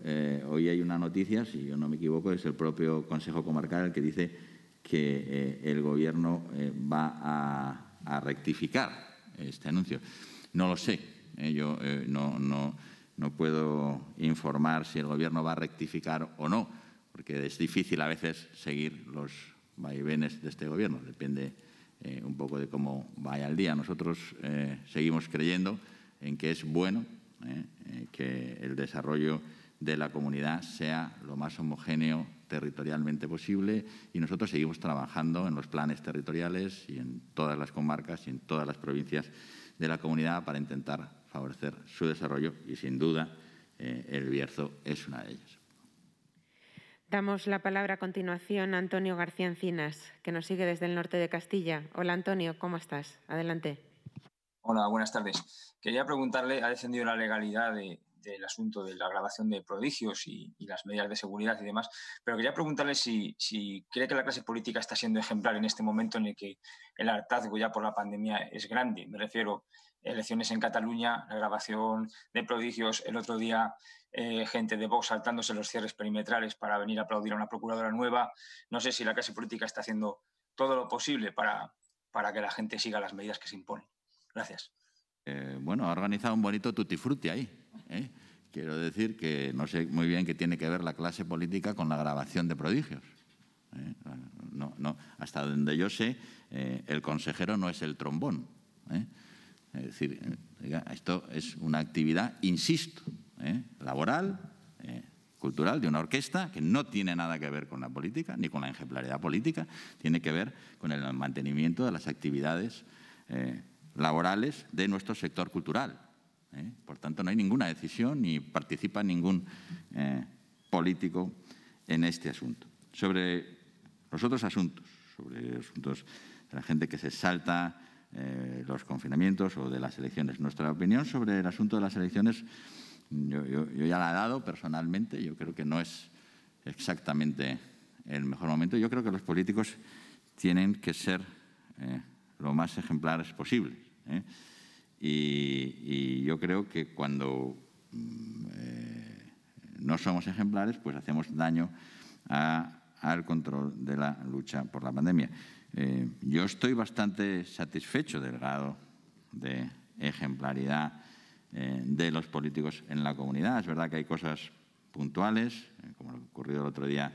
eh, hoy hay una noticia, si yo no me equivoco, es el propio Consejo Comarcal el que dice que eh, el Gobierno eh, va a, rectificar este anuncio. No lo sé, yo no, no, puedo informar si el Gobierno va a rectificar o no, porque es difícil a veces seguir los vaivenes de este Gobierno, depende un poco de cómo vaya el día. Nosotros seguimos creyendo en que es bueno que el desarrollo de la comunidad sea lo más homogéneo territorialmente posible y nosotros seguimos trabajando en los planes territoriales y en todas las comarcas y en todas las provincias de la comunidad para intentar favorecer su desarrollo y sin duda eh, el Bierzo es una de ellas. Damos la palabra a continuación a Antonio García Encinas, que nos sigue desde el norte de Castilla. Hola Antonio, ¿cómo estás? Adelante. Hola, buenas tardes. Quería preguntarle, ha descendido la legalidad de, del asunto de la grabación de prodigios y, las medidas de seguridad y demás, pero quería preguntarle si, si, cree que la clase política está siendo ejemplar en este momento en el que el hartazgo ya por la pandemia es grande. Me refiero elecciones en Cataluña, la grabación de prodigios, el otro día eh, gente de Vox saltándose los cierres perimetrales para venir a aplaudir a una procuradora nueva. No sé si la clase política está haciendo todo lo posible para, para que la gente siga las medidas que se imponen. Gracias. Eh, bueno, ha organizado un bonito tutti frutti ahí. ¿eh? Quiero decir que no sé muy bien qué tiene que ver la clase política con la grabación de prodigios. ¿eh? No, hasta donde yo sé, eh, el consejero no es el trombón. Es decir, esto es una actividad, insisto, laboral, cultural de una orquesta que no tiene nada que ver con la política ni con la ejemplaridad política, tiene que ver con el mantenimiento de las actividades laborales de nuestro sector cultural. ¿eh? Por tanto, no hay ninguna decisión ni participa ningún eh, político en este asunto. Sobre los otros asuntos, sobre asuntos de la gente que se salta eh, los confinamientos o de las elecciones. Nuestra opinión sobre el asunto de las elecciones, yo, ya la he dado personalmente, yo creo que no es exactamente el mejor momento. Yo creo que los políticos tienen que ser lo más ejemplares posible. ¿eh? Y, yo creo que cuando mm, eh, no somos ejemplares, pues hacemos daño al control de la lucha por la pandemia. Eh, yo estoy bastante satisfecho del grado de ejemplaridad eh, de los políticos en la comunidad. Es verdad que hay cosas puntuales, como lo ocurrido el otro día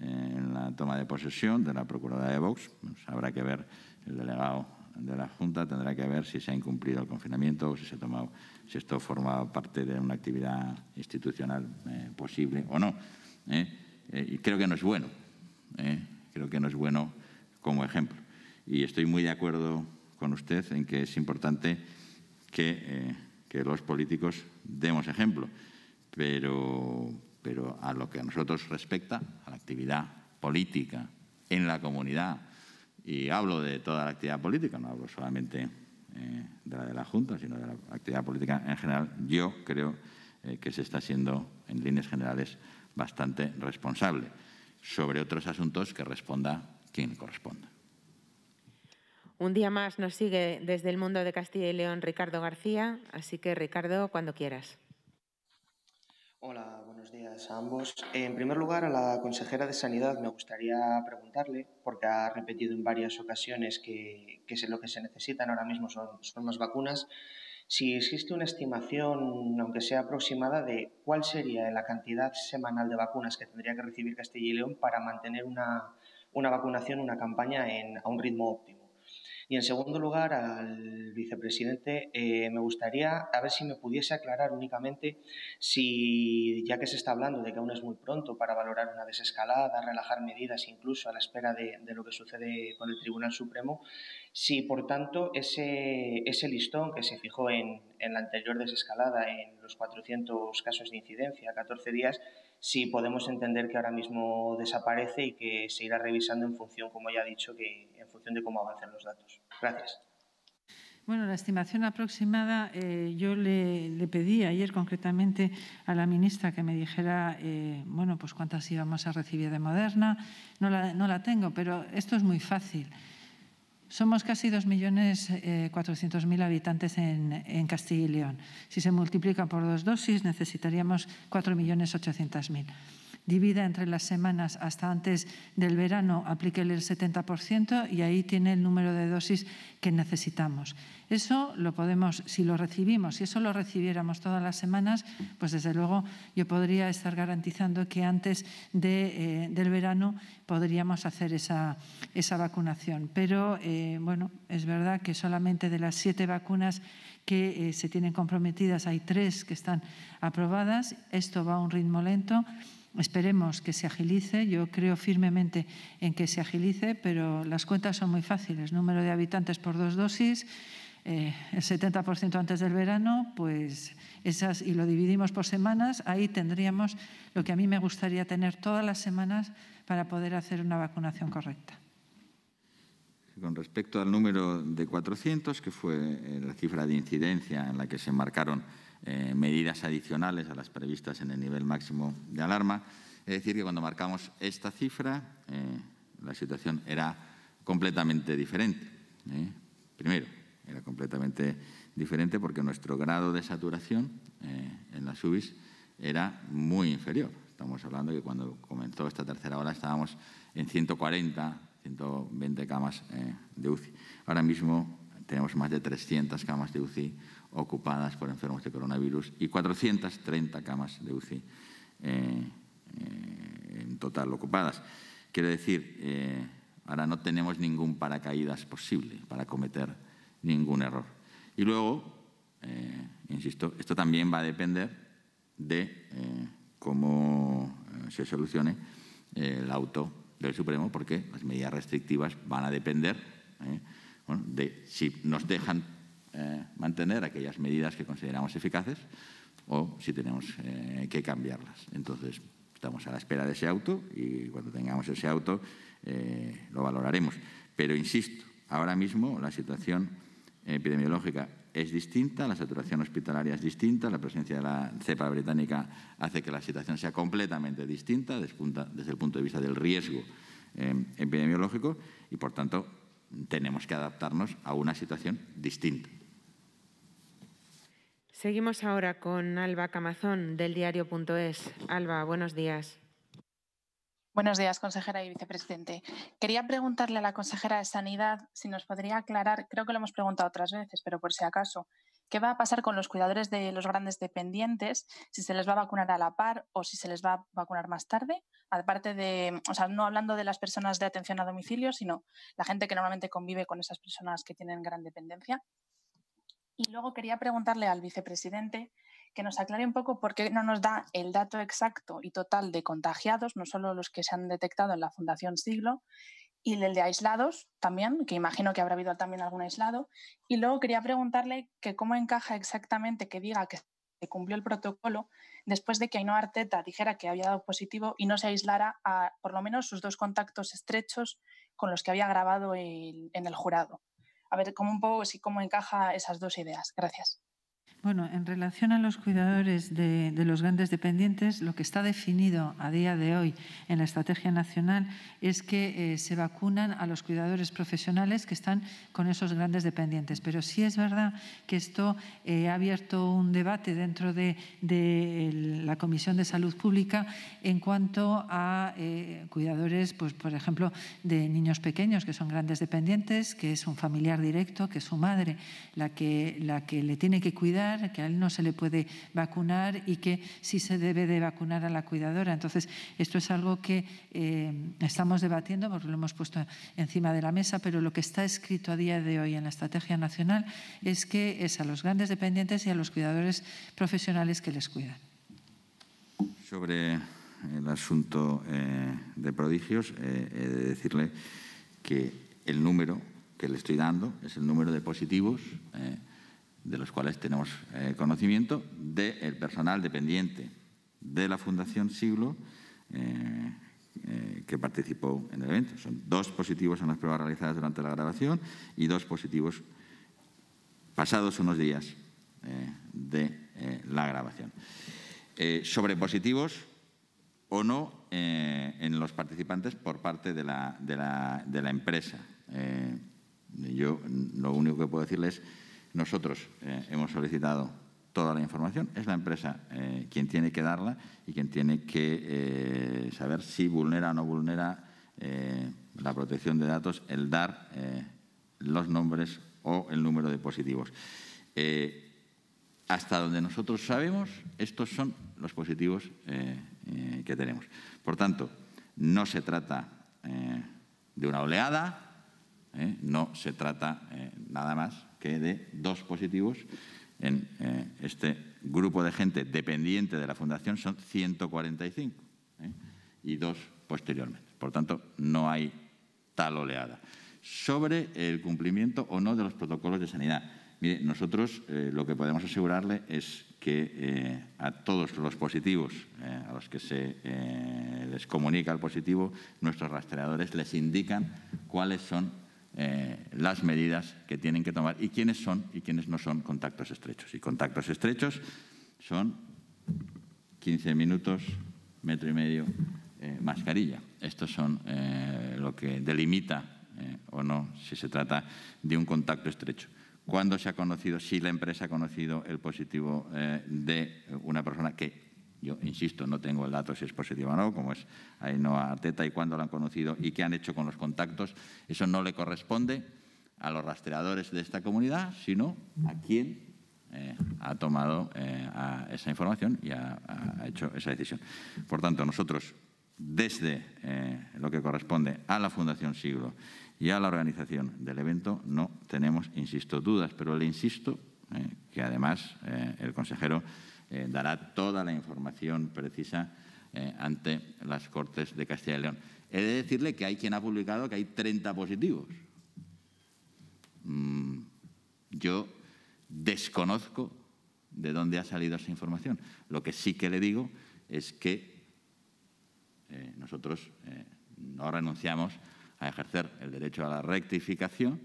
en la toma de posesión de la Procuradora de Vox. Pues habrá que ver el delegado de la Junta tendrá que ver si se ha incumplido el confinamiento o si, se ha si esto forma parte de una actividad institucional eh, posible o no. ¿eh? Eh, y creo que no es bueno, creo que no es bueno como ejemplo. Y estoy muy de acuerdo con usted en que es importante que, los políticos demos ejemplo, pero, pero a lo que a nosotros respecta, a la actividad política en la comunidad, y hablo de toda la actividad política, no hablo solamente eh, de la de la Junta, sino de la actividad política en general. Yo creo eh, que se está siendo, en líneas generales, bastante responsable sobre otros asuntos que responda quien corresponda. Un día más nos sigue desde el mundo de Castilla y León Ricardo García, así que Ricardo, cuando quieras. Hola, buenos días a ambos. En primer lugar, a la consejera de Sanidad me gustaría preguntarle, porque ha repetido en varias ocasiones que, que lo que se necesitan ahora mismo son, son más vacunas, si existe una estimación, aunque sea aproximada, de cuál sería la cantidad semanal de vacunas que tendría que recibir Castilla y León para mantener una, vacunación, una campaña a un ritmo óptimo. Y en segundo lugar, al vicepresidente, eh, me gustaría a ver si me pudiese aclarar únicamente si, ya que se está hablando de que aún es muy pronto para valorar una desescalada, relajar medidas incluso a la espera de, lo que sucede con el Tribunal Supremo, si por tanto ese, ese listón que se fijó en, en la anterior desescalada, en los 400 casos de incidencia, 14 días, si podemos entender que ahora mismo desaparece y que se irá revisando en función, como ya he dicho, que en función de cómo avancen los datos. Gracias. Bueno, la estimación aproximada, eh, yo le, le, pedí ayer concretamente a la ministra que me dijera, eh, bueno, pues cuántas íbamos a recibir de Moderna. no la tengo, pero esto es muy fácil. Somos casi 2.400.000 eh, habitantes en, Castilla y León. Si se multiplica por dos dosis, necesitaríamos 4.800.000 divida entre las semanas hasta antes del verano, aplíquele el 70% y ahí tiene el número de dosis que necesitamos. Eso lo podemos, si lo recibimos, si eso lo recibiéramos todas las semanas, pues desde luego yo podría estar garantizando que antes de, eh, del verano podríamos hacer esa, esa vacunación. Pero eh, bueno, es verdad que solamente de las siete vacunas que eh, se tienen comprometidas hay tres que están aprobadas. Esto va a un ritmo lento. Esperemos que se agilice, yo creo firmemente en que se agilice, pero las cuentas son muy fáciles. Número de habitantes por dos dosis, eh, el 70% antes del verano, pues esas, y lo dividimos por semanas, ahí tendríamos lo que a mí me gustaría tener todas las semanas para poder hacer una vacunación correcta. Con respecto al número de 400, que fue eh, la cifra de incidencia en la que se marcaron eh, medidas adicionales a las previstas en el nivel máximo de alarma. Es decir, que cuando marcamos esta cifra, eh, la situación era completamente diferente. ¿eh? Primero, era completamente diferente porque nuestro grado de saturación en las UBIs era muy inferior. Estamos hablando de que cuando comenzó esta tercera ola estábamos en 140, 120 camas de UCI. Ahora mismo tenemos más de 300 camas de UCI ocupadas por enfermos de coronavirus y 430 camas de UCI eh, eh, en total ocupadas. quiere decir, eh, ahora no tenemos ningún paracaídas posible para cometer ningún error. Y luego, insisto, esto también va a depender de cómo se solucione el auto del Supremo, porque las medidas restrictivas van a depender de si nos dejan eh, mantener aquellas medidas que consideramos eficaces o si tenemos eh, que cambiarlas. Entonces, estamos a la espera de ese auto y cuando tengamos ese auto eh, lo valoraremos. Pero, insisto, ahora mismo la situación epidemiológica es distinta, la saturación hospitalaria es distinta, la presencia de la cepa británica hace que la situación sea completamente distinta desde el punto de vista del riesgo epidemiológico y, por tanto, tenemos que adaptarnos a una situación distinta. Seguimos ahora con Alba Camazón del diario.es. Alba, buenos días. Buenos días, consejera y vicepresidente. Quería preguntarle a la consejera de Sanidad si nos podría aclarar, creo que lo hemos preguntado otras veces, pero por si acaso, ¿qué va a pasar con los cuidadores de los grandes dependientes? Si se les va a vacunar a la par o si se les va a vacunar más tarde, aparte de, o sea, no hablando de las personas de atención a domicilio, sino la gente que normalmente convive con esas personas que tienen gran dependencia. Y luego quería preguntarle al vicepresidente que nos aclare un poco por qué no nos da el dato exacto y total de contagiados, no solo los que se han detectado en la Fundación Siglo, y el de aislados también, que imagino que habrá habido también algún aislado. Y luego quería preguntarle que cómo encaja exactamente que diga que se cumplió el protocolo después de que Ainhoa Arteta dijera que había dado positivo y no se aislara a por lo menos sus dos contactos estrechos con los que había grabado en el jurado a ver cómo un poco sí, cómo encaja esas dos ideas. Gracias. Bueno, en relación a los cuidadores de, los grandes dependientes, lo que está definido a día de hoy en la Estrategia Nacional es que eh, se vacunan a los cuidadores profesionales que están con esos grandes dependientes. Pero sí es verdad que esto eh, ha abierto un debate dentro de, la Comisión de Salud Pública en cuanto a eh, cuidadores, pues, por ejemplo, de niños pequeños que son grandes dependientes, que es un familiar directo, que es su madre la que, la que le tiene que cuidar que a él no se le puede vacunar y que sí se debe de vacunar a la cuidadora. Entonces, esto es algo que eh, estamos debatiendo porque lo hemos puesto encima de la mesa, pero lo que está escrito a día de hoy en la Estrategia Nacional es que es a los grandes dependientes y a los cuidadores profesionales que les cuidan. Sobre el asunto eh, de prodigios, eh, he de decirle que el número que le estoy dando es el número de positivos de los cuales tenemos eh, conocimiento, del personal dependiente de la Fundación Siglo eh, eh, que participó en el evento. Son dos positivos en las pruebas realizadas durante la grabación y dos positivos pasados unos días de la grabación. sobre positivos o no en los participantes por parte de la, de la, de la empresa. yo lo único que puedo decirles es nosotros eh, hemos solicitado toda la información, es la empresa eh, quien tiene que darla y quien tiene que eh, saber si vulnera o no vulnera la protección de datos el dar los nombres o el número de positivos. hasta donde nosotros sabemos, estos son los positivos que tenemos. Por tanto, no se trata de una oleada, no se trata nada más que de dos positivos en eh, este grupo de gente dependiente de la Fundación son 145 ¿eh? y dos posteriormente. Por tanto, no hay tal oleada. Sobre el cumplimiento o no de los protocolos de sanidad. Mire, nosotros eh, lo que podemos asegurarle es que a todos los positivos, a los que se les comunica el positivo, nuestros rastreadores les indican cuáles son eh, las medidas que tienen que tomar y quiénes son y quiénes no son contactos estrechos. Y contactos estrechos son 15 minutos, metro y medio, eh, mascarilla. Estos son eh, lo que delimita o no si se trata de un contacto estrecho. ¿Cuándo se ha conocido, si la empresa ha conocido el positivo de una persona que yo insisto, no tengo el dato si es positivo o no, como es Ainhoa Teta y cuándo lo han conocido y qué han hecho con los contactos. Eso no le corresponde a los rastreadores de esta comunidad, sino a quien eh, ha tomado eh, esa información y ha, hecho esa decisión. Por tanto, nosotros, desde eh, lo que corresponde a la Fundación Siglo y a la organización del evento, no tenemos, insisto, dudas, pero le insisto que además el consejero eh, dará toda la información precisa eh, ante las Cortes de Castilla y León. He de decirle que hay quien ha publicado que hay 30 positivos. Mm, yo desconozco de dónde ha salido esa información. Lo que sí que le digo es que eh, nosotros no renunciamos a ejercer el derecho a la rectificación.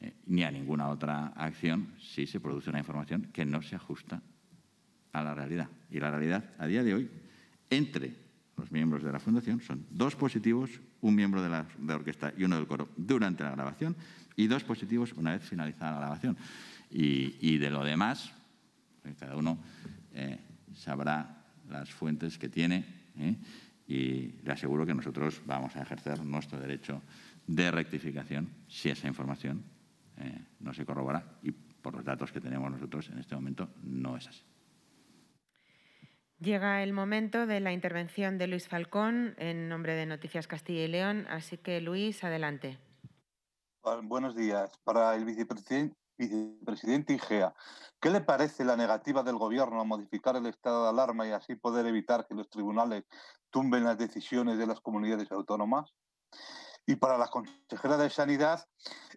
Eh, ni a ninguna otra acción si se produce una información que no se ajusta a la realidad. Y la realidad a día de hoy, entre los miembros de la fundación, son dos positivos, un miembro de la orquesta y uno del coro durante la grabación, y dos positivos una vez finalizada la grabación. Y, de lo demás, pues, cada uno eh, sabrá las fuentes que tiene ¿eh? y le aseguro que nosotros vamos a ejercer nuestro derecho de rectificación si esa información eh, no se corrobora y por los datos que tenemos nosotros en este momento no es así. Llega el momento de la intervención de Luis Falcón en nombre de Noticias Castilla y León, así que Luis, adelante. Buenos días. Para el vicepresidente, vicepresidente Igea, ¿qué le parece la negativa del Gobierno a modificar el estado de alarma y así poder evitar que los tribunales tumben las decisiones de las comunidades autónomas? Y para la consejera de Sanidad,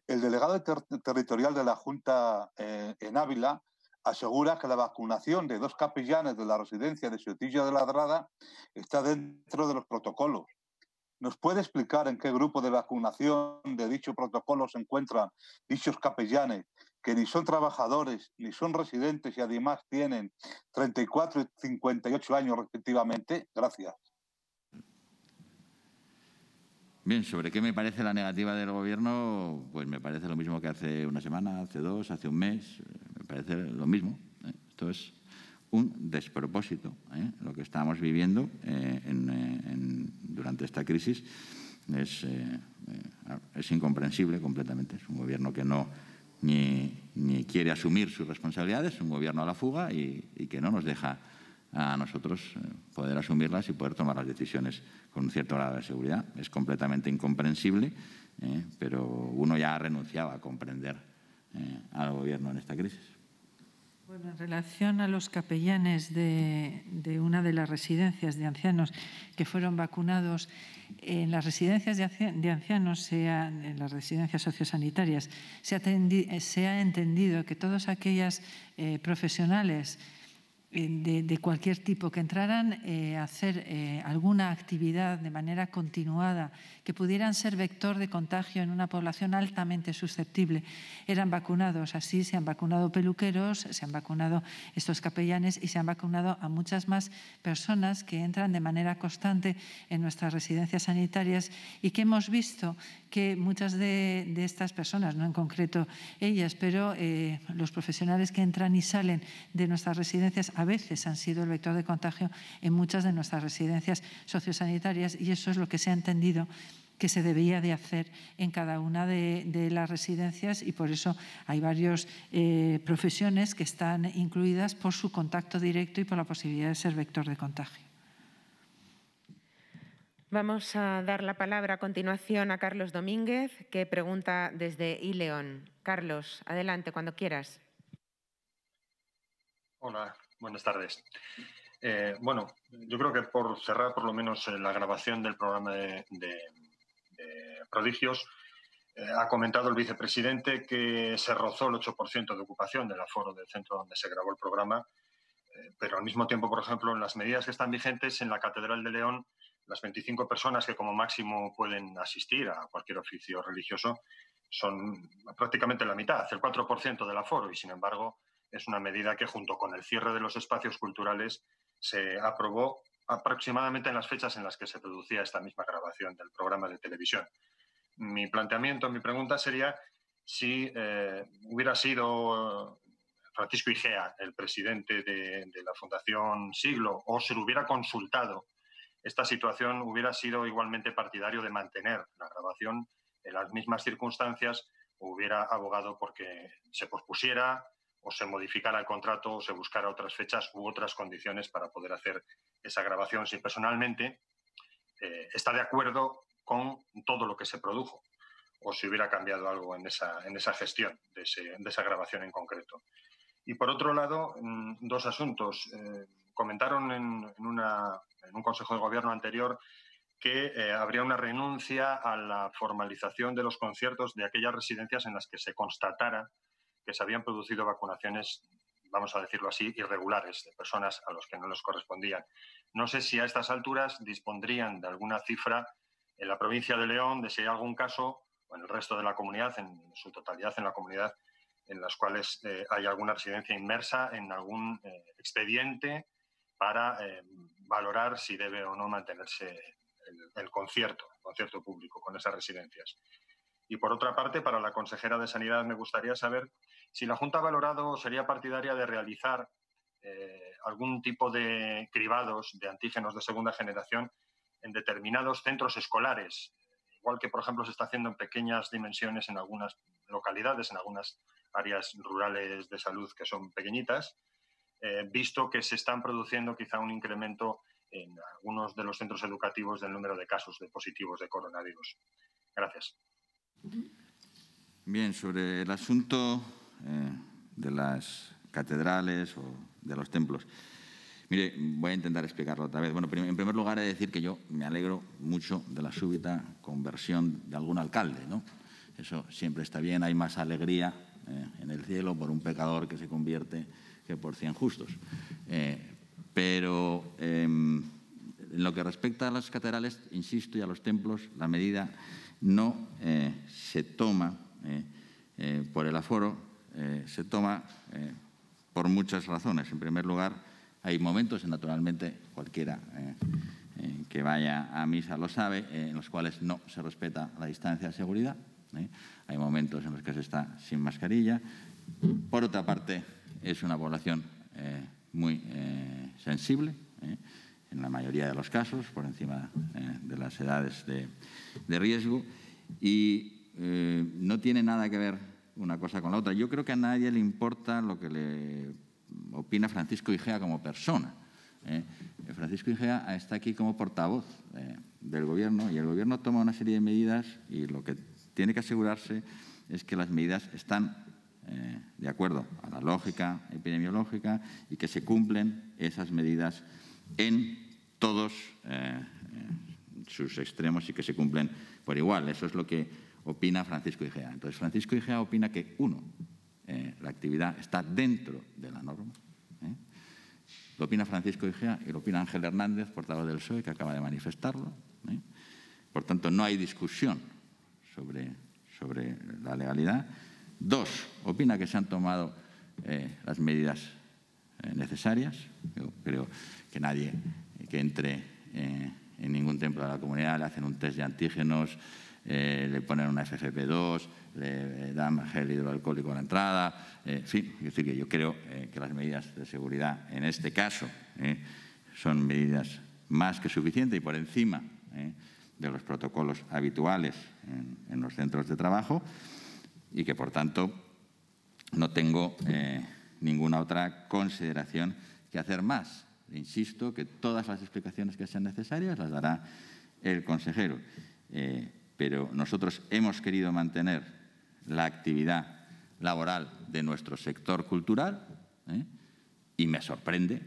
el delegado territorial de la Junta eh, en Ávila asegura que la vacunación de dos capellanes de la residencia de Sotilla de la Drada está dentro de los protocolos. ¿Nos puede explicar en qué grupo de vacunación de dicho protocolo se encuentran dichos capellanes que ni son trabajadores ni son residentes y además tienen 34 y 58 años respectivamente? Gracias. Bien, ¿sobre qué me parece la negativa del Gobierno? Pues me parece lo mismo que hace una semana, hace dos, hace un mes, me parece lo mismo. ¿eh? Esto es un despropósito, ¿eh? lo que estamos viviendo eh, durante esta crisis. Es, incomprensible completamente. Es un gobierno que no ni, quiere asumir sus responsabilidades, un gobierno a la fuga y que no nos deja a nosotros eh, poder asumirlas y poder tomar las decisiones con un cierto grado de seguridad. Es completamente incomprensible, eh, pero uno ya ha renunciado a comprender eh, al gobierno en esta crisis. Bueno, en relación a los capellanes de, una de las residencias de ancianos que fueron vacunados, en las residencias de ancianos, sea, en las residencias sociosanitarias, se ha, se ha entendido que todas aquellas profesionales eh, de, cualquier tipo, que entraran eh, a hacer eh, alguna actividad de manera continuada, que pudieran ser vector de contagio en una población altamente susceptible, eran vacunados. Así se han vacunado peluqueros, se han vacunado estos capellanes y se han vacunado a muchas más personas que entran de manera constante en nuestras residencias sanitarias y que hemos visto que muchas de, estas personas, no en concreto ellas, pero los profesionales que entran y salen de nuestras residencias, a veces han sido el vector de contagio en muchas de nuestras residencias sociosanitarias y eso es lo que se ha entendido que se debía de hacer en cada una de, las residencias y por eso hay varias eh, profesiones que están incluidas por su contacto directo y por la posibilidad de ser vector de contagio. Vamos a dar la palabra a continuación a Carlos Domínguez, que pregunta desde Ileón. Carlos, adelante cuando quieras. Hola, Buenas tardes. Eh, bueno, yo creo que por cerrar por lo menos eh, la grabación del programa de, prodigios, eh, ha comentado el vicepresidente que se rozó el 8% de ocupación del aforo del centro donde se grabó el programa, pero al mismo tiempo, por ejemplo, en las medidas que están vigentes en la Catedral de León, las 25 personas que como máximo pueden asistir a cualquier oficio religioso son prácticamente la mitad, el 4% del aforo, y sin embargo, es una medida que junto con el cierre de los espacios culturales se aprobó aproximadamente en las fechas en las que se producía esta misma grabación del programa de televisión. Mi planteamiento, mi pregunta sería si eh, hubiera sido Francisco Igea el presidente de, la Fundación Siglo o se lo hubiera consultado, esta situación hubiera sido igualmente partidario de mantener la grabación en las mismas circunstancias, hubiera abogado porque se pospusiera, o se modificara el contrato o se buscara otras fechas u otras condiciones para poder hacer esa grabación si personalmente eh, está de acuerdo con todo lo que se produjo o si hubiera cambiado algo en esa, gestión de, esa grabación en concreto. Y por otro lado, mm, dos asuntos. Eh, comentaron en, un Consejo de Gobierno anterior que eh, habría una renuncia a la formalización de los conciertos de aquellas residencias en las que se constatara que se habían producido vacunaciones, vamos a decirlo así, irregulares de personas a los que no les correspondían. No sé si a estas alturas dispondrían de alguna cifra en la provincia de León de si hay algún caso o en el resto de la comunidad, en su totalidad en la comunidad, en las cuales eh, hay alguna residencia inmersa en algún eh, expediente para eh, valorar si debe o no mantenerse el concierto, el concierto público con esas residencias. Y por otra parte, para la consejera de Sanidad me gustaría saber si la Junta ha valorado, sería partidaria de realizar eh, algún tipo de cribados de antígenos de segunda generación en determinados centros escolares, igual que, por ejemplo, se está haciendo en pequeñas dimensiones en algunas localidades, en algunas áreas rurales de salud que son pequeñitas, eh, visto que se están produciendo quizá un incremento en algunos de los centros educativos del número de casos de positivos de coronavirus. Gracias. Bien, sobre el asunto eh, de las catedrales o de los templos. Mire, voy a intentar explicarlo otra vez. Bueno, en primer lugar he decir que yo me alegro mucho de la súbita conversión de algún alcalde, ¿no? Eso siempre está bien, hay más alegría eh, en el cielo por un pecador que se convierte que por cien justos. Eh, pero em, en lo que respecta a las catedrales, insisto, y a los templos, la medida no se toma por el aforo, eh, se toma eh, por muchas razones. En primer lugar, hay momentos, naturalmente, cualquiera eh, que vaya a misa lo sabe, en los cuales no se respeta la distancia de seguridad. Hay momentos en los que se está sin mascarilla. Por otra parte, es una población muy sensible en la mayoría de los casos, por encima de las edades de, riesgo. Y no tiene nada que ver una cosa con la otra. Yo creo que a nadie le importa lo que le opina Francisco Igea como persona. ¿eh? Francisco Igea está aquí como portavoz eh, del gobierno y el gobierno toma una serie de medidas y lo que tiene que asegurarse es que las medidas están eh, de acuerdo a la lógica epidemiológica y que se cumplen esas medidas en todos sus extremos y que se cumplen por igual. Eso es lo que opina Francisco Igea. Entonces, Francisco Igea opina que, uno, eh, la actividad está dentro de la norma. ¿eh? Lo opina Francisco Igea y lo opina Ángel Hernández, portavoz del PSOE, que acaba de manifestarlo. ¿eh? Por tanto, no hay discusión sobre, sobre la legalidad. Dos, opina que se han tomado las medidas necesarias. Yo creo que nadie que entre en ningún templo de la comunidad le hacen un test de antígenos, eh, le ponen una FFP2, le eh, dan gel hidroalcohólico a la entrada, eh, en fin, yo creo que las medidas de seguridad en este caso son medidas más que suficientes y por encima de los protocolos habituales en, los centros de trabajo y que por tanto no tengo ninguna otra consideración que hacer más. Insisto que todas las explicaciones que sean necesarias las dará el consejero pero nosotros hemos querido mantener la actividad laboral de nuestro sector cultural ¿eh? y me sorprende,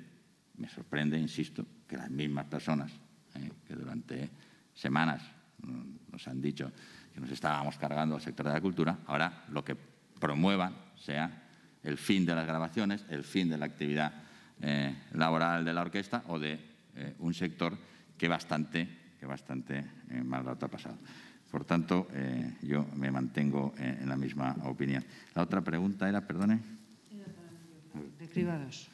me sorprende, insisto, que las mismas personas ¿eh? que durante semanas mm, nos han dicho que nos estábamos cargando al sector de la cultura, ahora lo que promuevan sea el fin de las grabaciones, el fin de la actividad eh, laboral de la orquesta o de un sector que bastante, que bastante mal rato ha pasado. Por tanto, eh, yo me mantengo en, la misma opinión. La otra pregunta era, perdone. De cribados.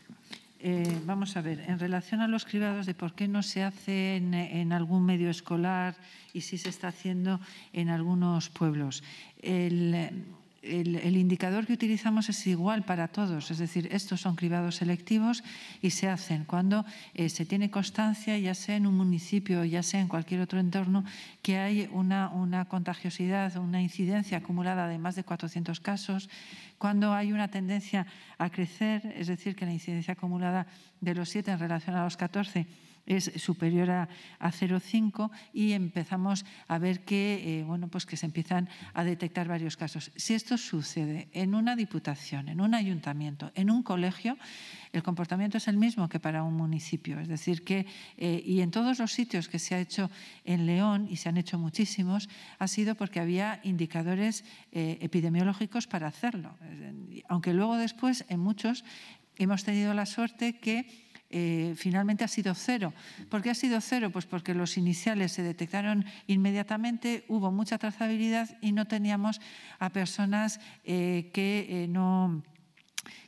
Eh, vamos a ver, en relación a los cribados de por qué no se hace en, en algún medio escolar y si se está haciendo en algunos pueblos. El, el, indicador que utilizamos es igual para todos, es decir, estos son cribados selectivos y se hacen cuando eh, se tiene constancia, ya sea en un municipio, ya sea en cualquier otro entorno, que hay una, contagiosidad, una incidencia acumulada de más de 400 casos, cuando hay una tendencia a crecer, es decir, que la incidencia acumulada de los siete en relación a los 14 es superior a, 0,5 y empezamos a ver que, eh, bueno, pues que se empiezan a detectar varios casos. Si esto sucede en una diputación, en un ayuntamiento, en un colegio, el comportamiento es el mismo que para un municipio. Es decir, que, eh, y en todos los sitios que se ha hecho en León, y se han hecho muchísimos, ha sido porque había indicadores eh, epidemiológicos para hacerlo. Aunque luego después, en muchos, hemos tenido la suerte que eh, finalmente ha sido cero. ¿Por qué ha sido cero? Pues porque los iniciales se detectaron inmediatamente, hubo mucha trazabilidad y no teníamos a personas eh, que eh, no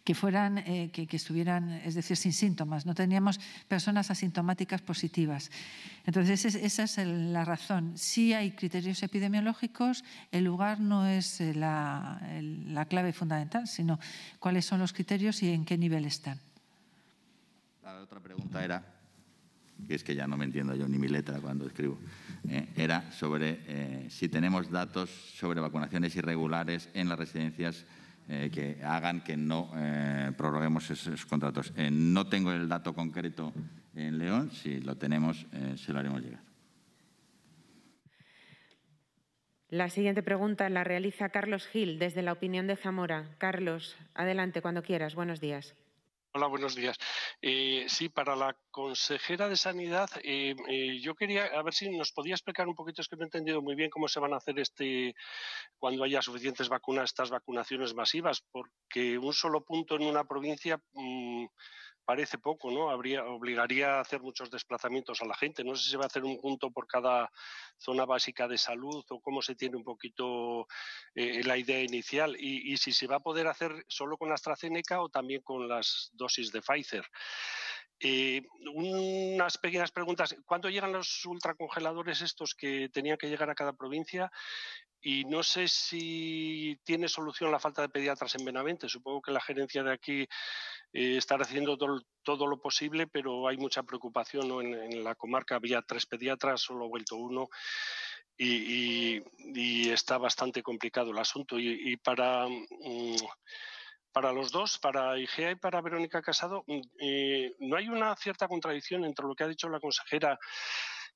que fueran, que, estuvieran, es decir, sin síntomas. No teníamos personas asintomáticas positivas. Entonces, esa es, la razón. si hay criterios epidemiológicos, el lugar no es la clave fundamental, sino cuáles son los criterios y en qué nivel están. La otra pregunta era, que es que ya no me entiendo yo ni mi letra cuando escribo, eh, era sobre eh, si tenemos datos sobre vacunaciones irregulares en las residencias eh, que hagan que no prorroguemos esos contratos. no tengo el dato concreto en León, si lo tenemos se lo haremos llegar. La siguiente pregunta la realiza Carlos Gil desde la opinión de Zamora. Carlos, adelante cuando quieras. Buenos días. Hola, buenos días. Eh, sí, para la consejera de Sanidad, eh, eh, yo quería a ver si nos podía explicar un poquito, es que no he entendido muy bien cómo se van a hacer este cuando haya suficientes vacunas, estas vacunaciones masivas, porque un solo punto en una provincia mm, parece poco, ¿no? Habría, obligaría a hacer muchos desplazamientos a la gente. No sé si se va a hacer un punto por cada zona básica de salud o cómo se tiene un poquito eh, eh, la idea inicial y, y, si se va a poder hacer solo con AstraZeneca o también con las dosis de Pfizer. Eh, unas pequeñas preguntas. ¿Cuándo llegan los ultracongeladores estos que tenían que llegar a cada provincia? Y no sé si tiene solución la falta de pediatras en Benavente. Supongo que la gerencia de aquí eh, está haciendo todo, lo posible, pero hay mucha preocupación. En, la comarca había tres pediatras, solo ha vuelto uno. Y, está bastante complicado el asunto. Y, para. Mm, para los dos, para IGEA y para Verónica Casado, mm, eh, ¿no hay una cierta contradicción entre lo que ha dicho la consejera,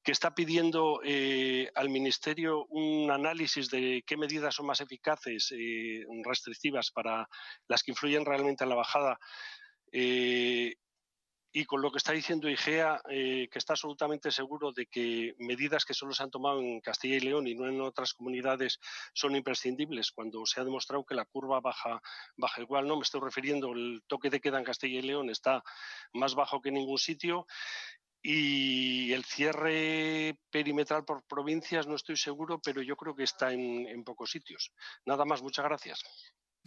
que está pidiendo eh, al Ministerio un análisis de qué medidas son más eficaces, eh, restrictivas, para las que influyen realmente en la bajada? Eh, y con lo que está diciendo IGEA, eh, que está absolutamente seguro de que medidas que solo se han tomado en Castilla y León y no en otras comunidades son imprescindibles, cuando se ha demostrado que la curva baja, baja igual, no me estoy refiriendo, el toque de queda en Castilla y León está más bajo que en ningún sitio. Y el cierre perimetral por provincias no estoy seguro, pero yo creo que está en pocos sitios. Nada más, muchas gracias.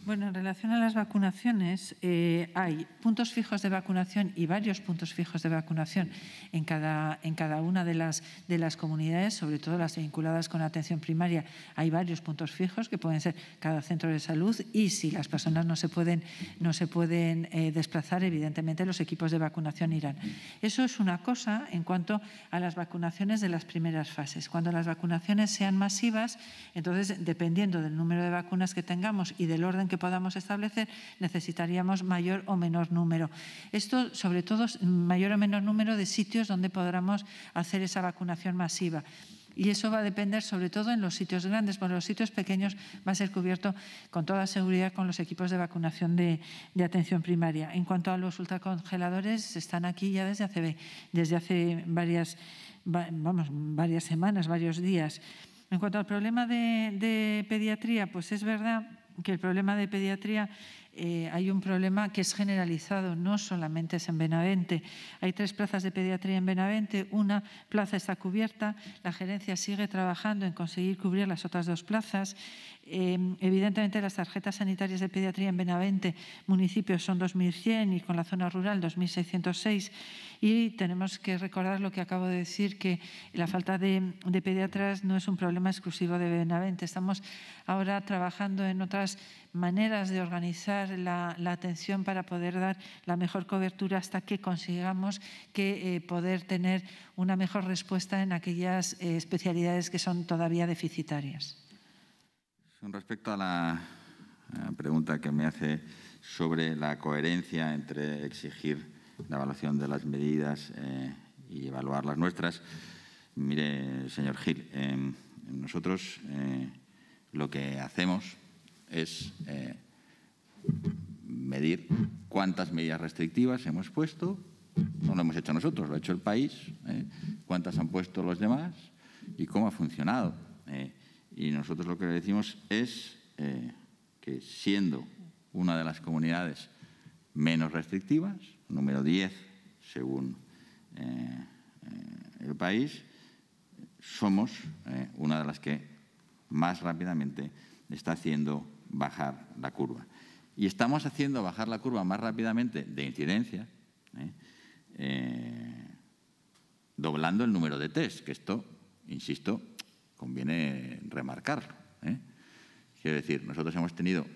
Bueno, en relación a las vacunaciones, eh, hay puntos fijos de vacunación y varios puntos fijos de vacunación en cada, en cada una de las, de las comunidades, sobre todo las vinculadas con la atención primaria. Hay varios puntos fijos que pueden ser cada centro de salud y si las personas no se pueden, no se pueden eh, desplazar, evidentemente los equipos de vacunación irán. Eso es una cosa en cuanto a las vacunaciones de las primeras fases. Cuando las vacunaciones sean masivas, entonces, dependiendo del número de vacunas que tengamos y del orden que podamos establecer, necesitaríamos mayor o menor número. Esto, sobre todo, mayor o menor número de sitios donde podamos hacer esa vacunación masiva. Y eso va a depender sobre todo en los sitios grandes, porque los sitios pequeños va a ser cubierto con toda seguridad con los equipos de vacunación de, atención primaria. En cuanto a los ultracongeladores, están aquí ya desde hace, desde hace varias, vamos, varias semanas, varios días. En cuanto al problema de, de pediatría, pues es verdad que el problema de pediatría eh, hay un problema que es generalizado, no solamente es en Benavente. Hay tres plazas de pediatría en Benavente, una plaza está cubierta, la gerencia sigue trabajando en conseguir cubrir las otras dos plazas. Em, evidentemente las tarjetas sanitarias de pediatría en Benavente, municipios son 2.100 y con la zona rural 2.606. Y tenemos que recordar lo que acabo de decir, que la falta de, pediatras no es un problema exclusivo de Benavente. Estamos ahora trabajando en otras maneras de organizar la, atención para poder dar la mejor cobertura hasta que consigamos que eh, poder tener una mejor respuesta en aquellas eh, especialidades que son todavía deficitarias. Con respecto a la pregunta que me hace sobre la coherencia entre exigir la evaluación de las medidas eh, y evaluar las nuestras, mire, señor Gil, em, nosotros eh, lo que hacemos es eh, medir cuántas medidas restrictivas hemos puesto, no lo hemos hecho nosotros, lo ha hecho el país, cuántas han puesto los demás y cómo ha funcionado. Y nosotros lo que le decimos es eh, que siendo una de las comunidades menos restrictivas, número 10 según eh, eh, el país, somos una de las que más rápidamente está haciendo bajar la curva. Y estamos haciendo bajar la curva más rápidamente de incidencia, doblando el número de test, que esto, insisto, conviene remarcarlo. ¿eh? Quiero decir, nosotros hemos tenido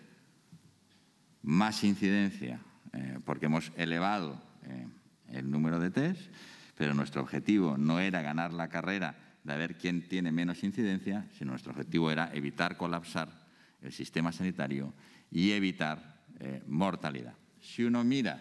más incidencia eh, porque hemos elevado eh, el número de test, pero nuestro objetivo no era ganar la carrera de ver quién tiene menos incidencia, sino nuestro objetivo era evitar colapsar el sistema sanitario y evitar mortalidad. Si uno mira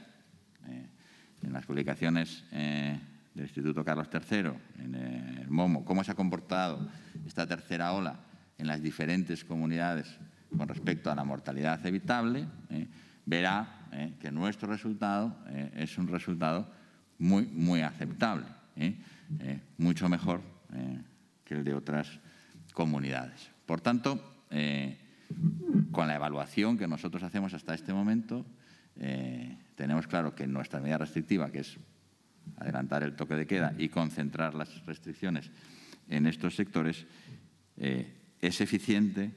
en las publicaciones del Instituto Carlos III, en el MOMO, cómo se ha comportado esta tercera ola en las diferentes comunidades con respecto a la mortalidad evitable, eh, verá eh, que nuestro resultado eh, es un resultado muy, muy aceptable, mucho mejor que el de otras comunidades. Por tanto, con la evaluación que nosotros hacemos hasta este momento, tenemos claro que nuestra medida restrictiva, que es adelantar el toque de queda y concentrar las restricciones en estos sectores eh, es eficiente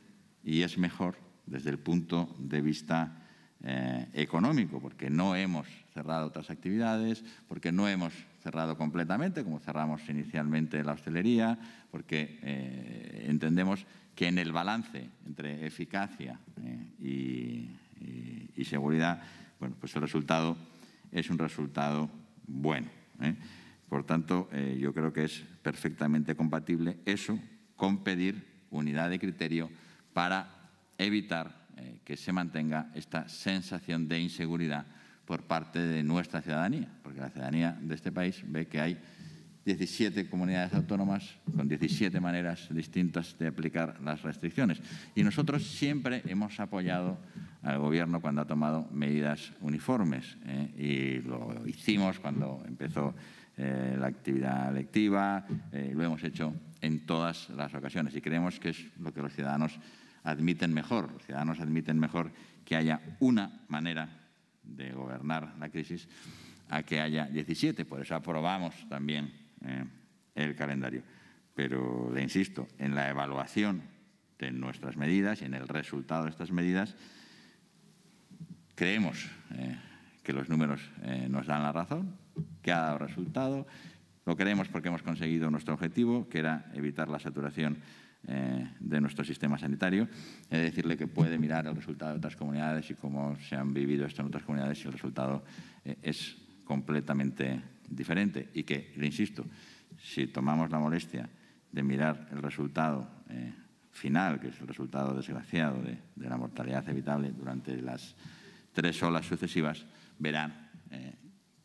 y es mejor desde el punto de vista eh, económico, porque no hemos cerrado otras actividades, porque no hemos cerrado completamente, como cerramos inicialmente la hostelería, porque eh, entendemos que en el balance entre eficacia y, seguridad, bueno, pues el resultado es un resultado bueno. Por tanto, eh, yo creo que es perfectamente compatible eso con pedir unidad de criterio para evitar eh, que se mantenga esta sensación de inseguridad por parte de nuestra ciudadanía, porque la ciudadanía de este país ve que hay 17 comunidades autónomas con 17 maneras distintas de aplicar las restricciones. Y nosotros siempre hemos apoyado al Gobierno cuando ha tomado medidas uniformes, eh, y lo hicimos cuando empezó eh, la actividad lectiva, eh, lo hemos hecho en todas las ocasiones y creemos que es lo que los ciudadanos admiten mejor. Los ciudadanos admiten mejor que haya una manera de gobernar la crisis a que haya 17. Por eso aprobamos también eh, el calendario. Pero le insisto, en la evaluación de nuestras medidas y en el resultado de estas medidas, creemos que los números nos dan la razón, que ha dado resultado. Lo queremos porque hemos conseguido nuestro objetivo, que era evitar la saturación eh, de nuestro sistema sanitario. He de decirle que puede mirar el resultado de otras comunidades y cómo se han vivido esto en otras comunidades y el resultado eh, es completamente diferente. Y que, le insisto, si tomamos la molestia de mirar el resultado eh, final, que es el resultado desgraciado de, de, la mortalidad evitable durante las tres olas sucesivas, verán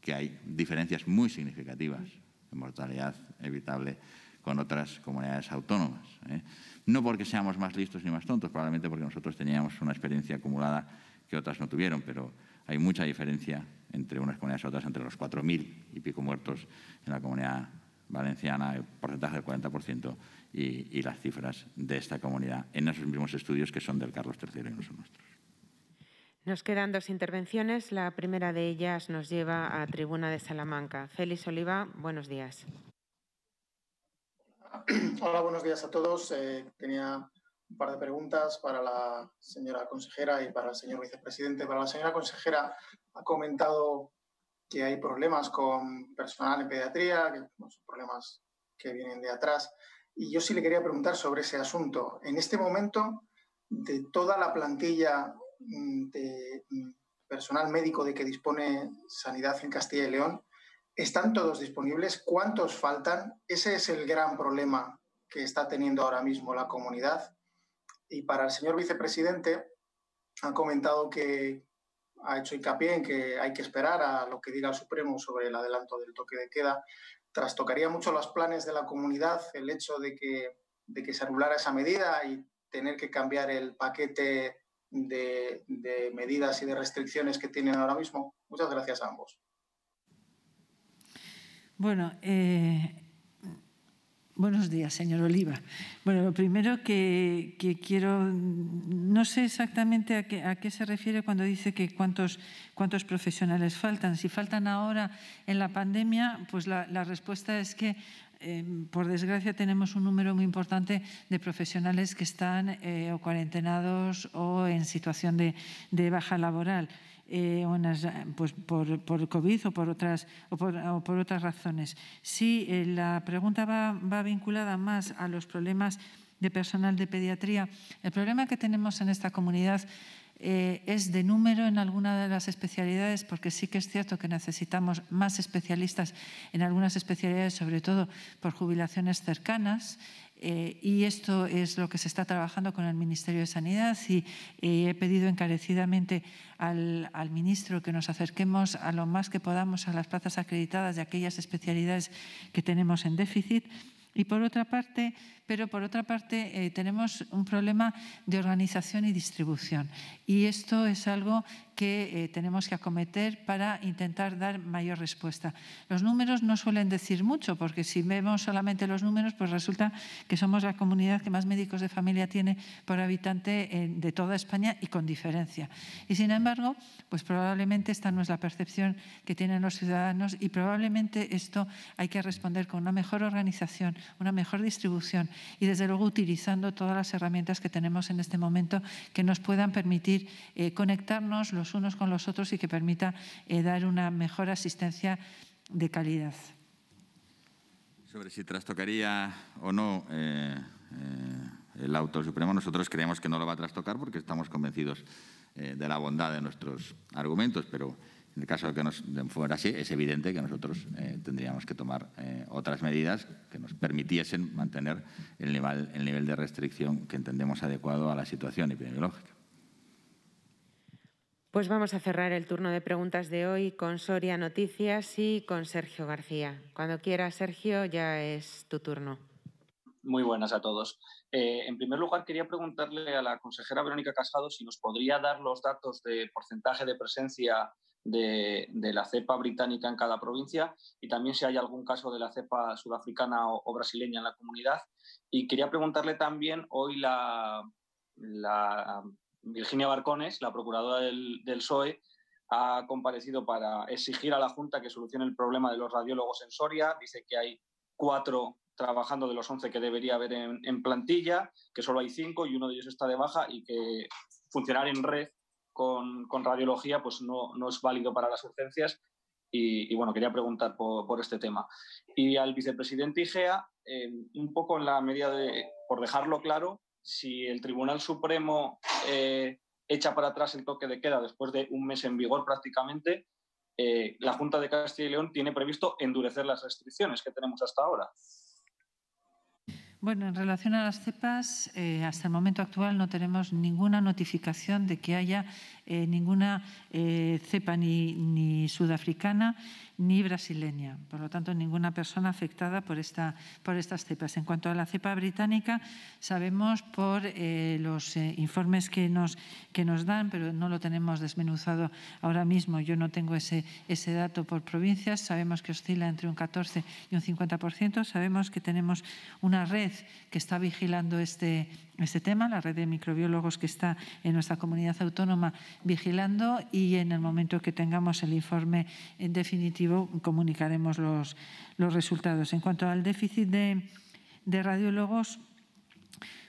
que hay diferencias muy significativas en mortalidad evitable con otras comunidades autónomas. ¿eh? No porque seamos más listos ni más tontos, probablemente porque nosotros teníamos una experiencia acumulada que otras no tuvieron, pero hay mucha diferencia entre unas comunidades y otras, entre los 4.000 y pico muertos en la comunidad valenciana, el porcentaje del 40%, y, y las cifras de esta comunidad en esos mismos estudios que son del Carlos III y no son nuestros. Nos quedan dos intervenciones. La primera de ellas nos lleva a Tribuna de Salamanca. Félix Oliva, buenos días. Hola, buenos días a todos. Eh, tenía un par de preguntas para la señora consejera y para el señor vicepresidente. Para la señora consejera, ha comentado que hay problemas con personal en pediatría, que son problemas que vienen de atrás. Y yo sí le quería preguntar sobre ese asunto. En este momento, de toda la plantilla Mm, de mm, personal médico de que dispone Sanidad en Castilla y León, ¿están todos disponibles? ¿Cuántos faltan? Ese es el gran problema que está teniendo ahora mismo la comunidad. Y para el señor vicepresidente, ha comentado que ha hecho hincapié en que hay que esperar a lo que diga el Supremo sobre el adelanto del toque de queda. Trastocaría mucho los planes de la comunidad el hecho de que, de que se anulara esa medida y tener que cambiar el paquete de, medidas y de restricciones que tienen ahora mismo. Muchas gracias a ambos. Bueno, eh, buenos días, señor Oliva. Bueno, lo primero que, quiero, no sé exactamente a qué, a qué, se refiere cuando dice que cuántos, cuántos profesionales faltan. Si faltan ahora en la pandemia, pues la respuesta es que Em, por desgracia, tenemos un número muy importante de profesionales que están eh, o cuarentenados o en situación de, baja laboral. Eh, pues por, COVID o por otras, o por, otras razones. Si eh, la pregunta va, va, vinculada más a los problemas de personal de pediatría. El problema que tenemos en esta comunidad eh, es de número en alguna de las especialidades, porque sí que es cierto que necesitamos más especialistas en algunas especialidades, sobre todo por jubilaciones cercanas, eh, y esto es lo que se está trabajando con el Ministerio de Sanidad y he pedido encarecidamente al, ministro que nos acerquemos a lo más que podamos a las plazas acreditadas de aquellas especialidades que tenemos en déficit. Y por otra parte, pero por otra parte eh, tenemos un problema de organización y distribución. Y esto es algo que eh, tenemos que acometer para intentar dar mayor respuesta. Los números no suelen decir mucho, porque si vemos solamente los números, pues resulta que somos la comunidad que más médicos de familia tiene por habitante de toda España y con diferencia. Y sin embargo, pues probablemente esta no es la percepción que tienen los ciudadanos y probablemente esto hay que responder con una mejor organización, una mejor distribución y desde luego utilizando todas las herramientas que tenemos en este momento que nos puedan permitir eh, conectarnos los unos con los otros y que permita eh, dar una mejor asistencia de calidad. Sobre si trastocaría o no eh, el auto Supremo, nosotros creemos que no lo va a trastocar porque estamos convencidos de la bondad de nuestros argumentos, pero en el caso de que nos fuera así, es evidente que nosotros eh, tendríamos que tomar eh, otras medidas que nos permitiesen mantener el nivel, de restricción que entendemos adecuado a la situación epidemiológica. Pues vamos a cerrar el turno de preguntas de hoy con Soria Noticias y con Sergio García. Cuando quiera, Sergio, ya es tu turno. Muy buenas a todos. Eh, en primer lugar, quería preguntarle a la consejera Verónica Casado si nos podría dar los datos de porcentaje de presencia de, la cepa británica en cada provincia y también si hay algún caso de la cepa sudafricana o, brasileña en la comunidad. Y quería preguntarle también hoy la, Virginia Barcones, la procuradora del, SOE ha comparecido para exigir a la Junta que solucione el problema de los radiólogos en Soria. Dice que hay cuatro trabajando de los once que debería haber en, en, plantilla, que solo hay cinco y uno de ellos está de baja y que funcionar en red con, radiología pues no, es válido para las urgencias. Y, bueno, quería preguntar por, este tema. Y al vicepresidente IGEA, eh, un poco en la medida de, por dejarlo claro, si el Tribunal Supremo eh, echa para atrás el toque de queda después de un mes en vigor prácticamente, eh, la Junta de Castilla y León tiene previsto endurecer las restricciones que tenemos hasta ahora. Bueno, en relación a las cepas, eh, hasta el momento actual no tenemos ninguna notificación de que haya eh, ninguna eh, cepa ni, ni, sudafricana ni brasileña, por lo tanto ninguna persona afectada por, esta, por estas cepas. En cuanto a la cepa británica, sabemos por eh, los eh, informes que nos, que nos dan, pero no lo tenemos desmenuzado ahora mismo, yo no tengo ese, ese dato por provincias, sabemos que oscila entre un 14 y un 50%, sabemos que tenemos una red que está vigilando este, este tema, la red de microbiólogos que está en nuestra comunidad autónoma vigilando y en el momento que tengamos el informe eh, definitivo comunicaremos los, los resultados. En cuanto al déficit de, radiólogos,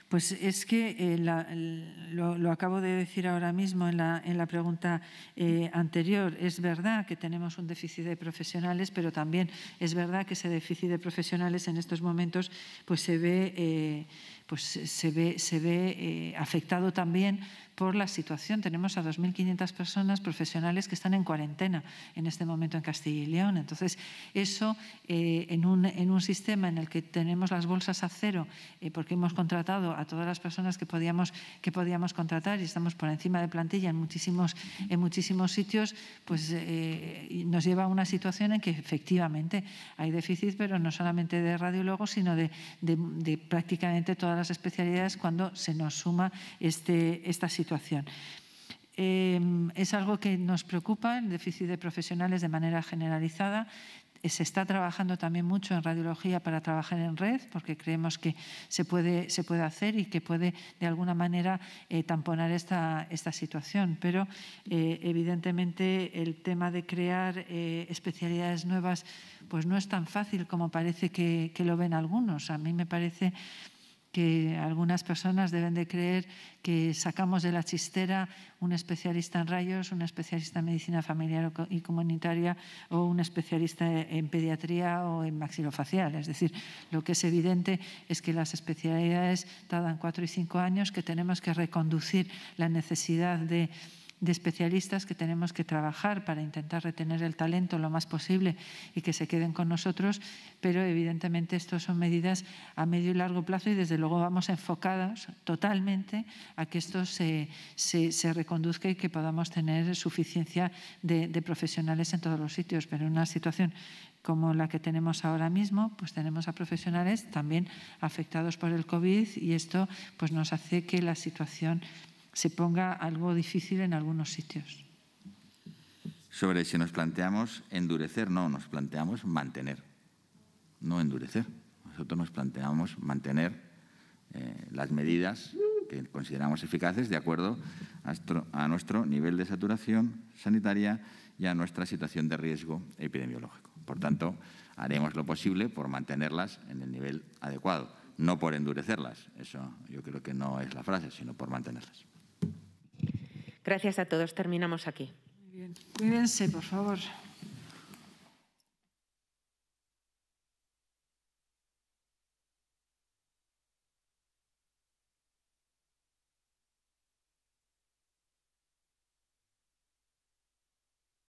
pues es que eh, lo, acabo de decir ahora mismo en la, en la pregunta eh, anterior. Es verdad que tenemos un déficit de profesionales, pero también es verdad que ese déficit de profesionales en estos momentos pues se ve pues eh, se ve, se ve eh, afectado también por la situación. Tenemos a 2.500 personas profesionales que están en cuarentena en este momento en Castilla y León. Entonces, eso eh, en, un, en, un, sistema en el que tenemos las bolsas a cero, porque hemos contratado a todas las personas que podíamos, que podíamos contratar y estamos por encima de plantilla en muchísimos, en muchísimos sitios, pues nos lleva a una situación en que efectivamente hay déficit, pero no solamente de radiólogos, sino de, de prácticamente todas especialidades cuando se nos suma este, esta situación. Em, es algo que nos preocupa, el déficit de profesionales de manera generalizada. Eh, se está trabajando también mucho en radiología para trabajar en red, porque creemos que se puede, se puede hacer y que puede de alguna manera eh, tamponar esta, esta, situación. Pero eh, evidentemente el tema de crear especialidades nuevas pues no es tan fácil como parece que, que lo ven algunos. A mí me parece que algunas personas deben de creer que sacamos de la chistera un especialista en rayos, un especialista en medicina familiar y comunitaria o un especialista en pediatría o en maxilofacial. Es decir, lo que es evidente es que las especialidades tardan cuatro y cinco años, que tenemos que reconducir la necesidad de de especialistas que tenemos que trabajar para intentar retener el talento lo más posible y que se queden con nosotros, pero evidentemente estas son medidas a medio y largo plazo y desde luego vamos enfocadas totalmente a que esto se, reconduzca y que podamos tener suficiencia de, profesionales en todos los sitios, pero en una situación como la que tenemos ahora mismo, pues tenemos a profesionales también afectados por el COVID y esto pues nos hace que la situación se ponga algo difícil en algunos sitios. Sobre si nos planteamos endurecer, no, nos planteamos mantener, no endurecer. Nosotros nos planteamos mantener eh, las medidas que consideramos eficaces de acuerdo a nuestro nivel de saturación sanitaria y a nuestra situación de riesgo epidemiológico. Por tanto, haremos lo posible por mantenerlas en el nivel adecuado, no por endurecerlas. Eso yo creo que no es la frase, sino por mantenerlas. Gracias a todos. Terminamos aquí.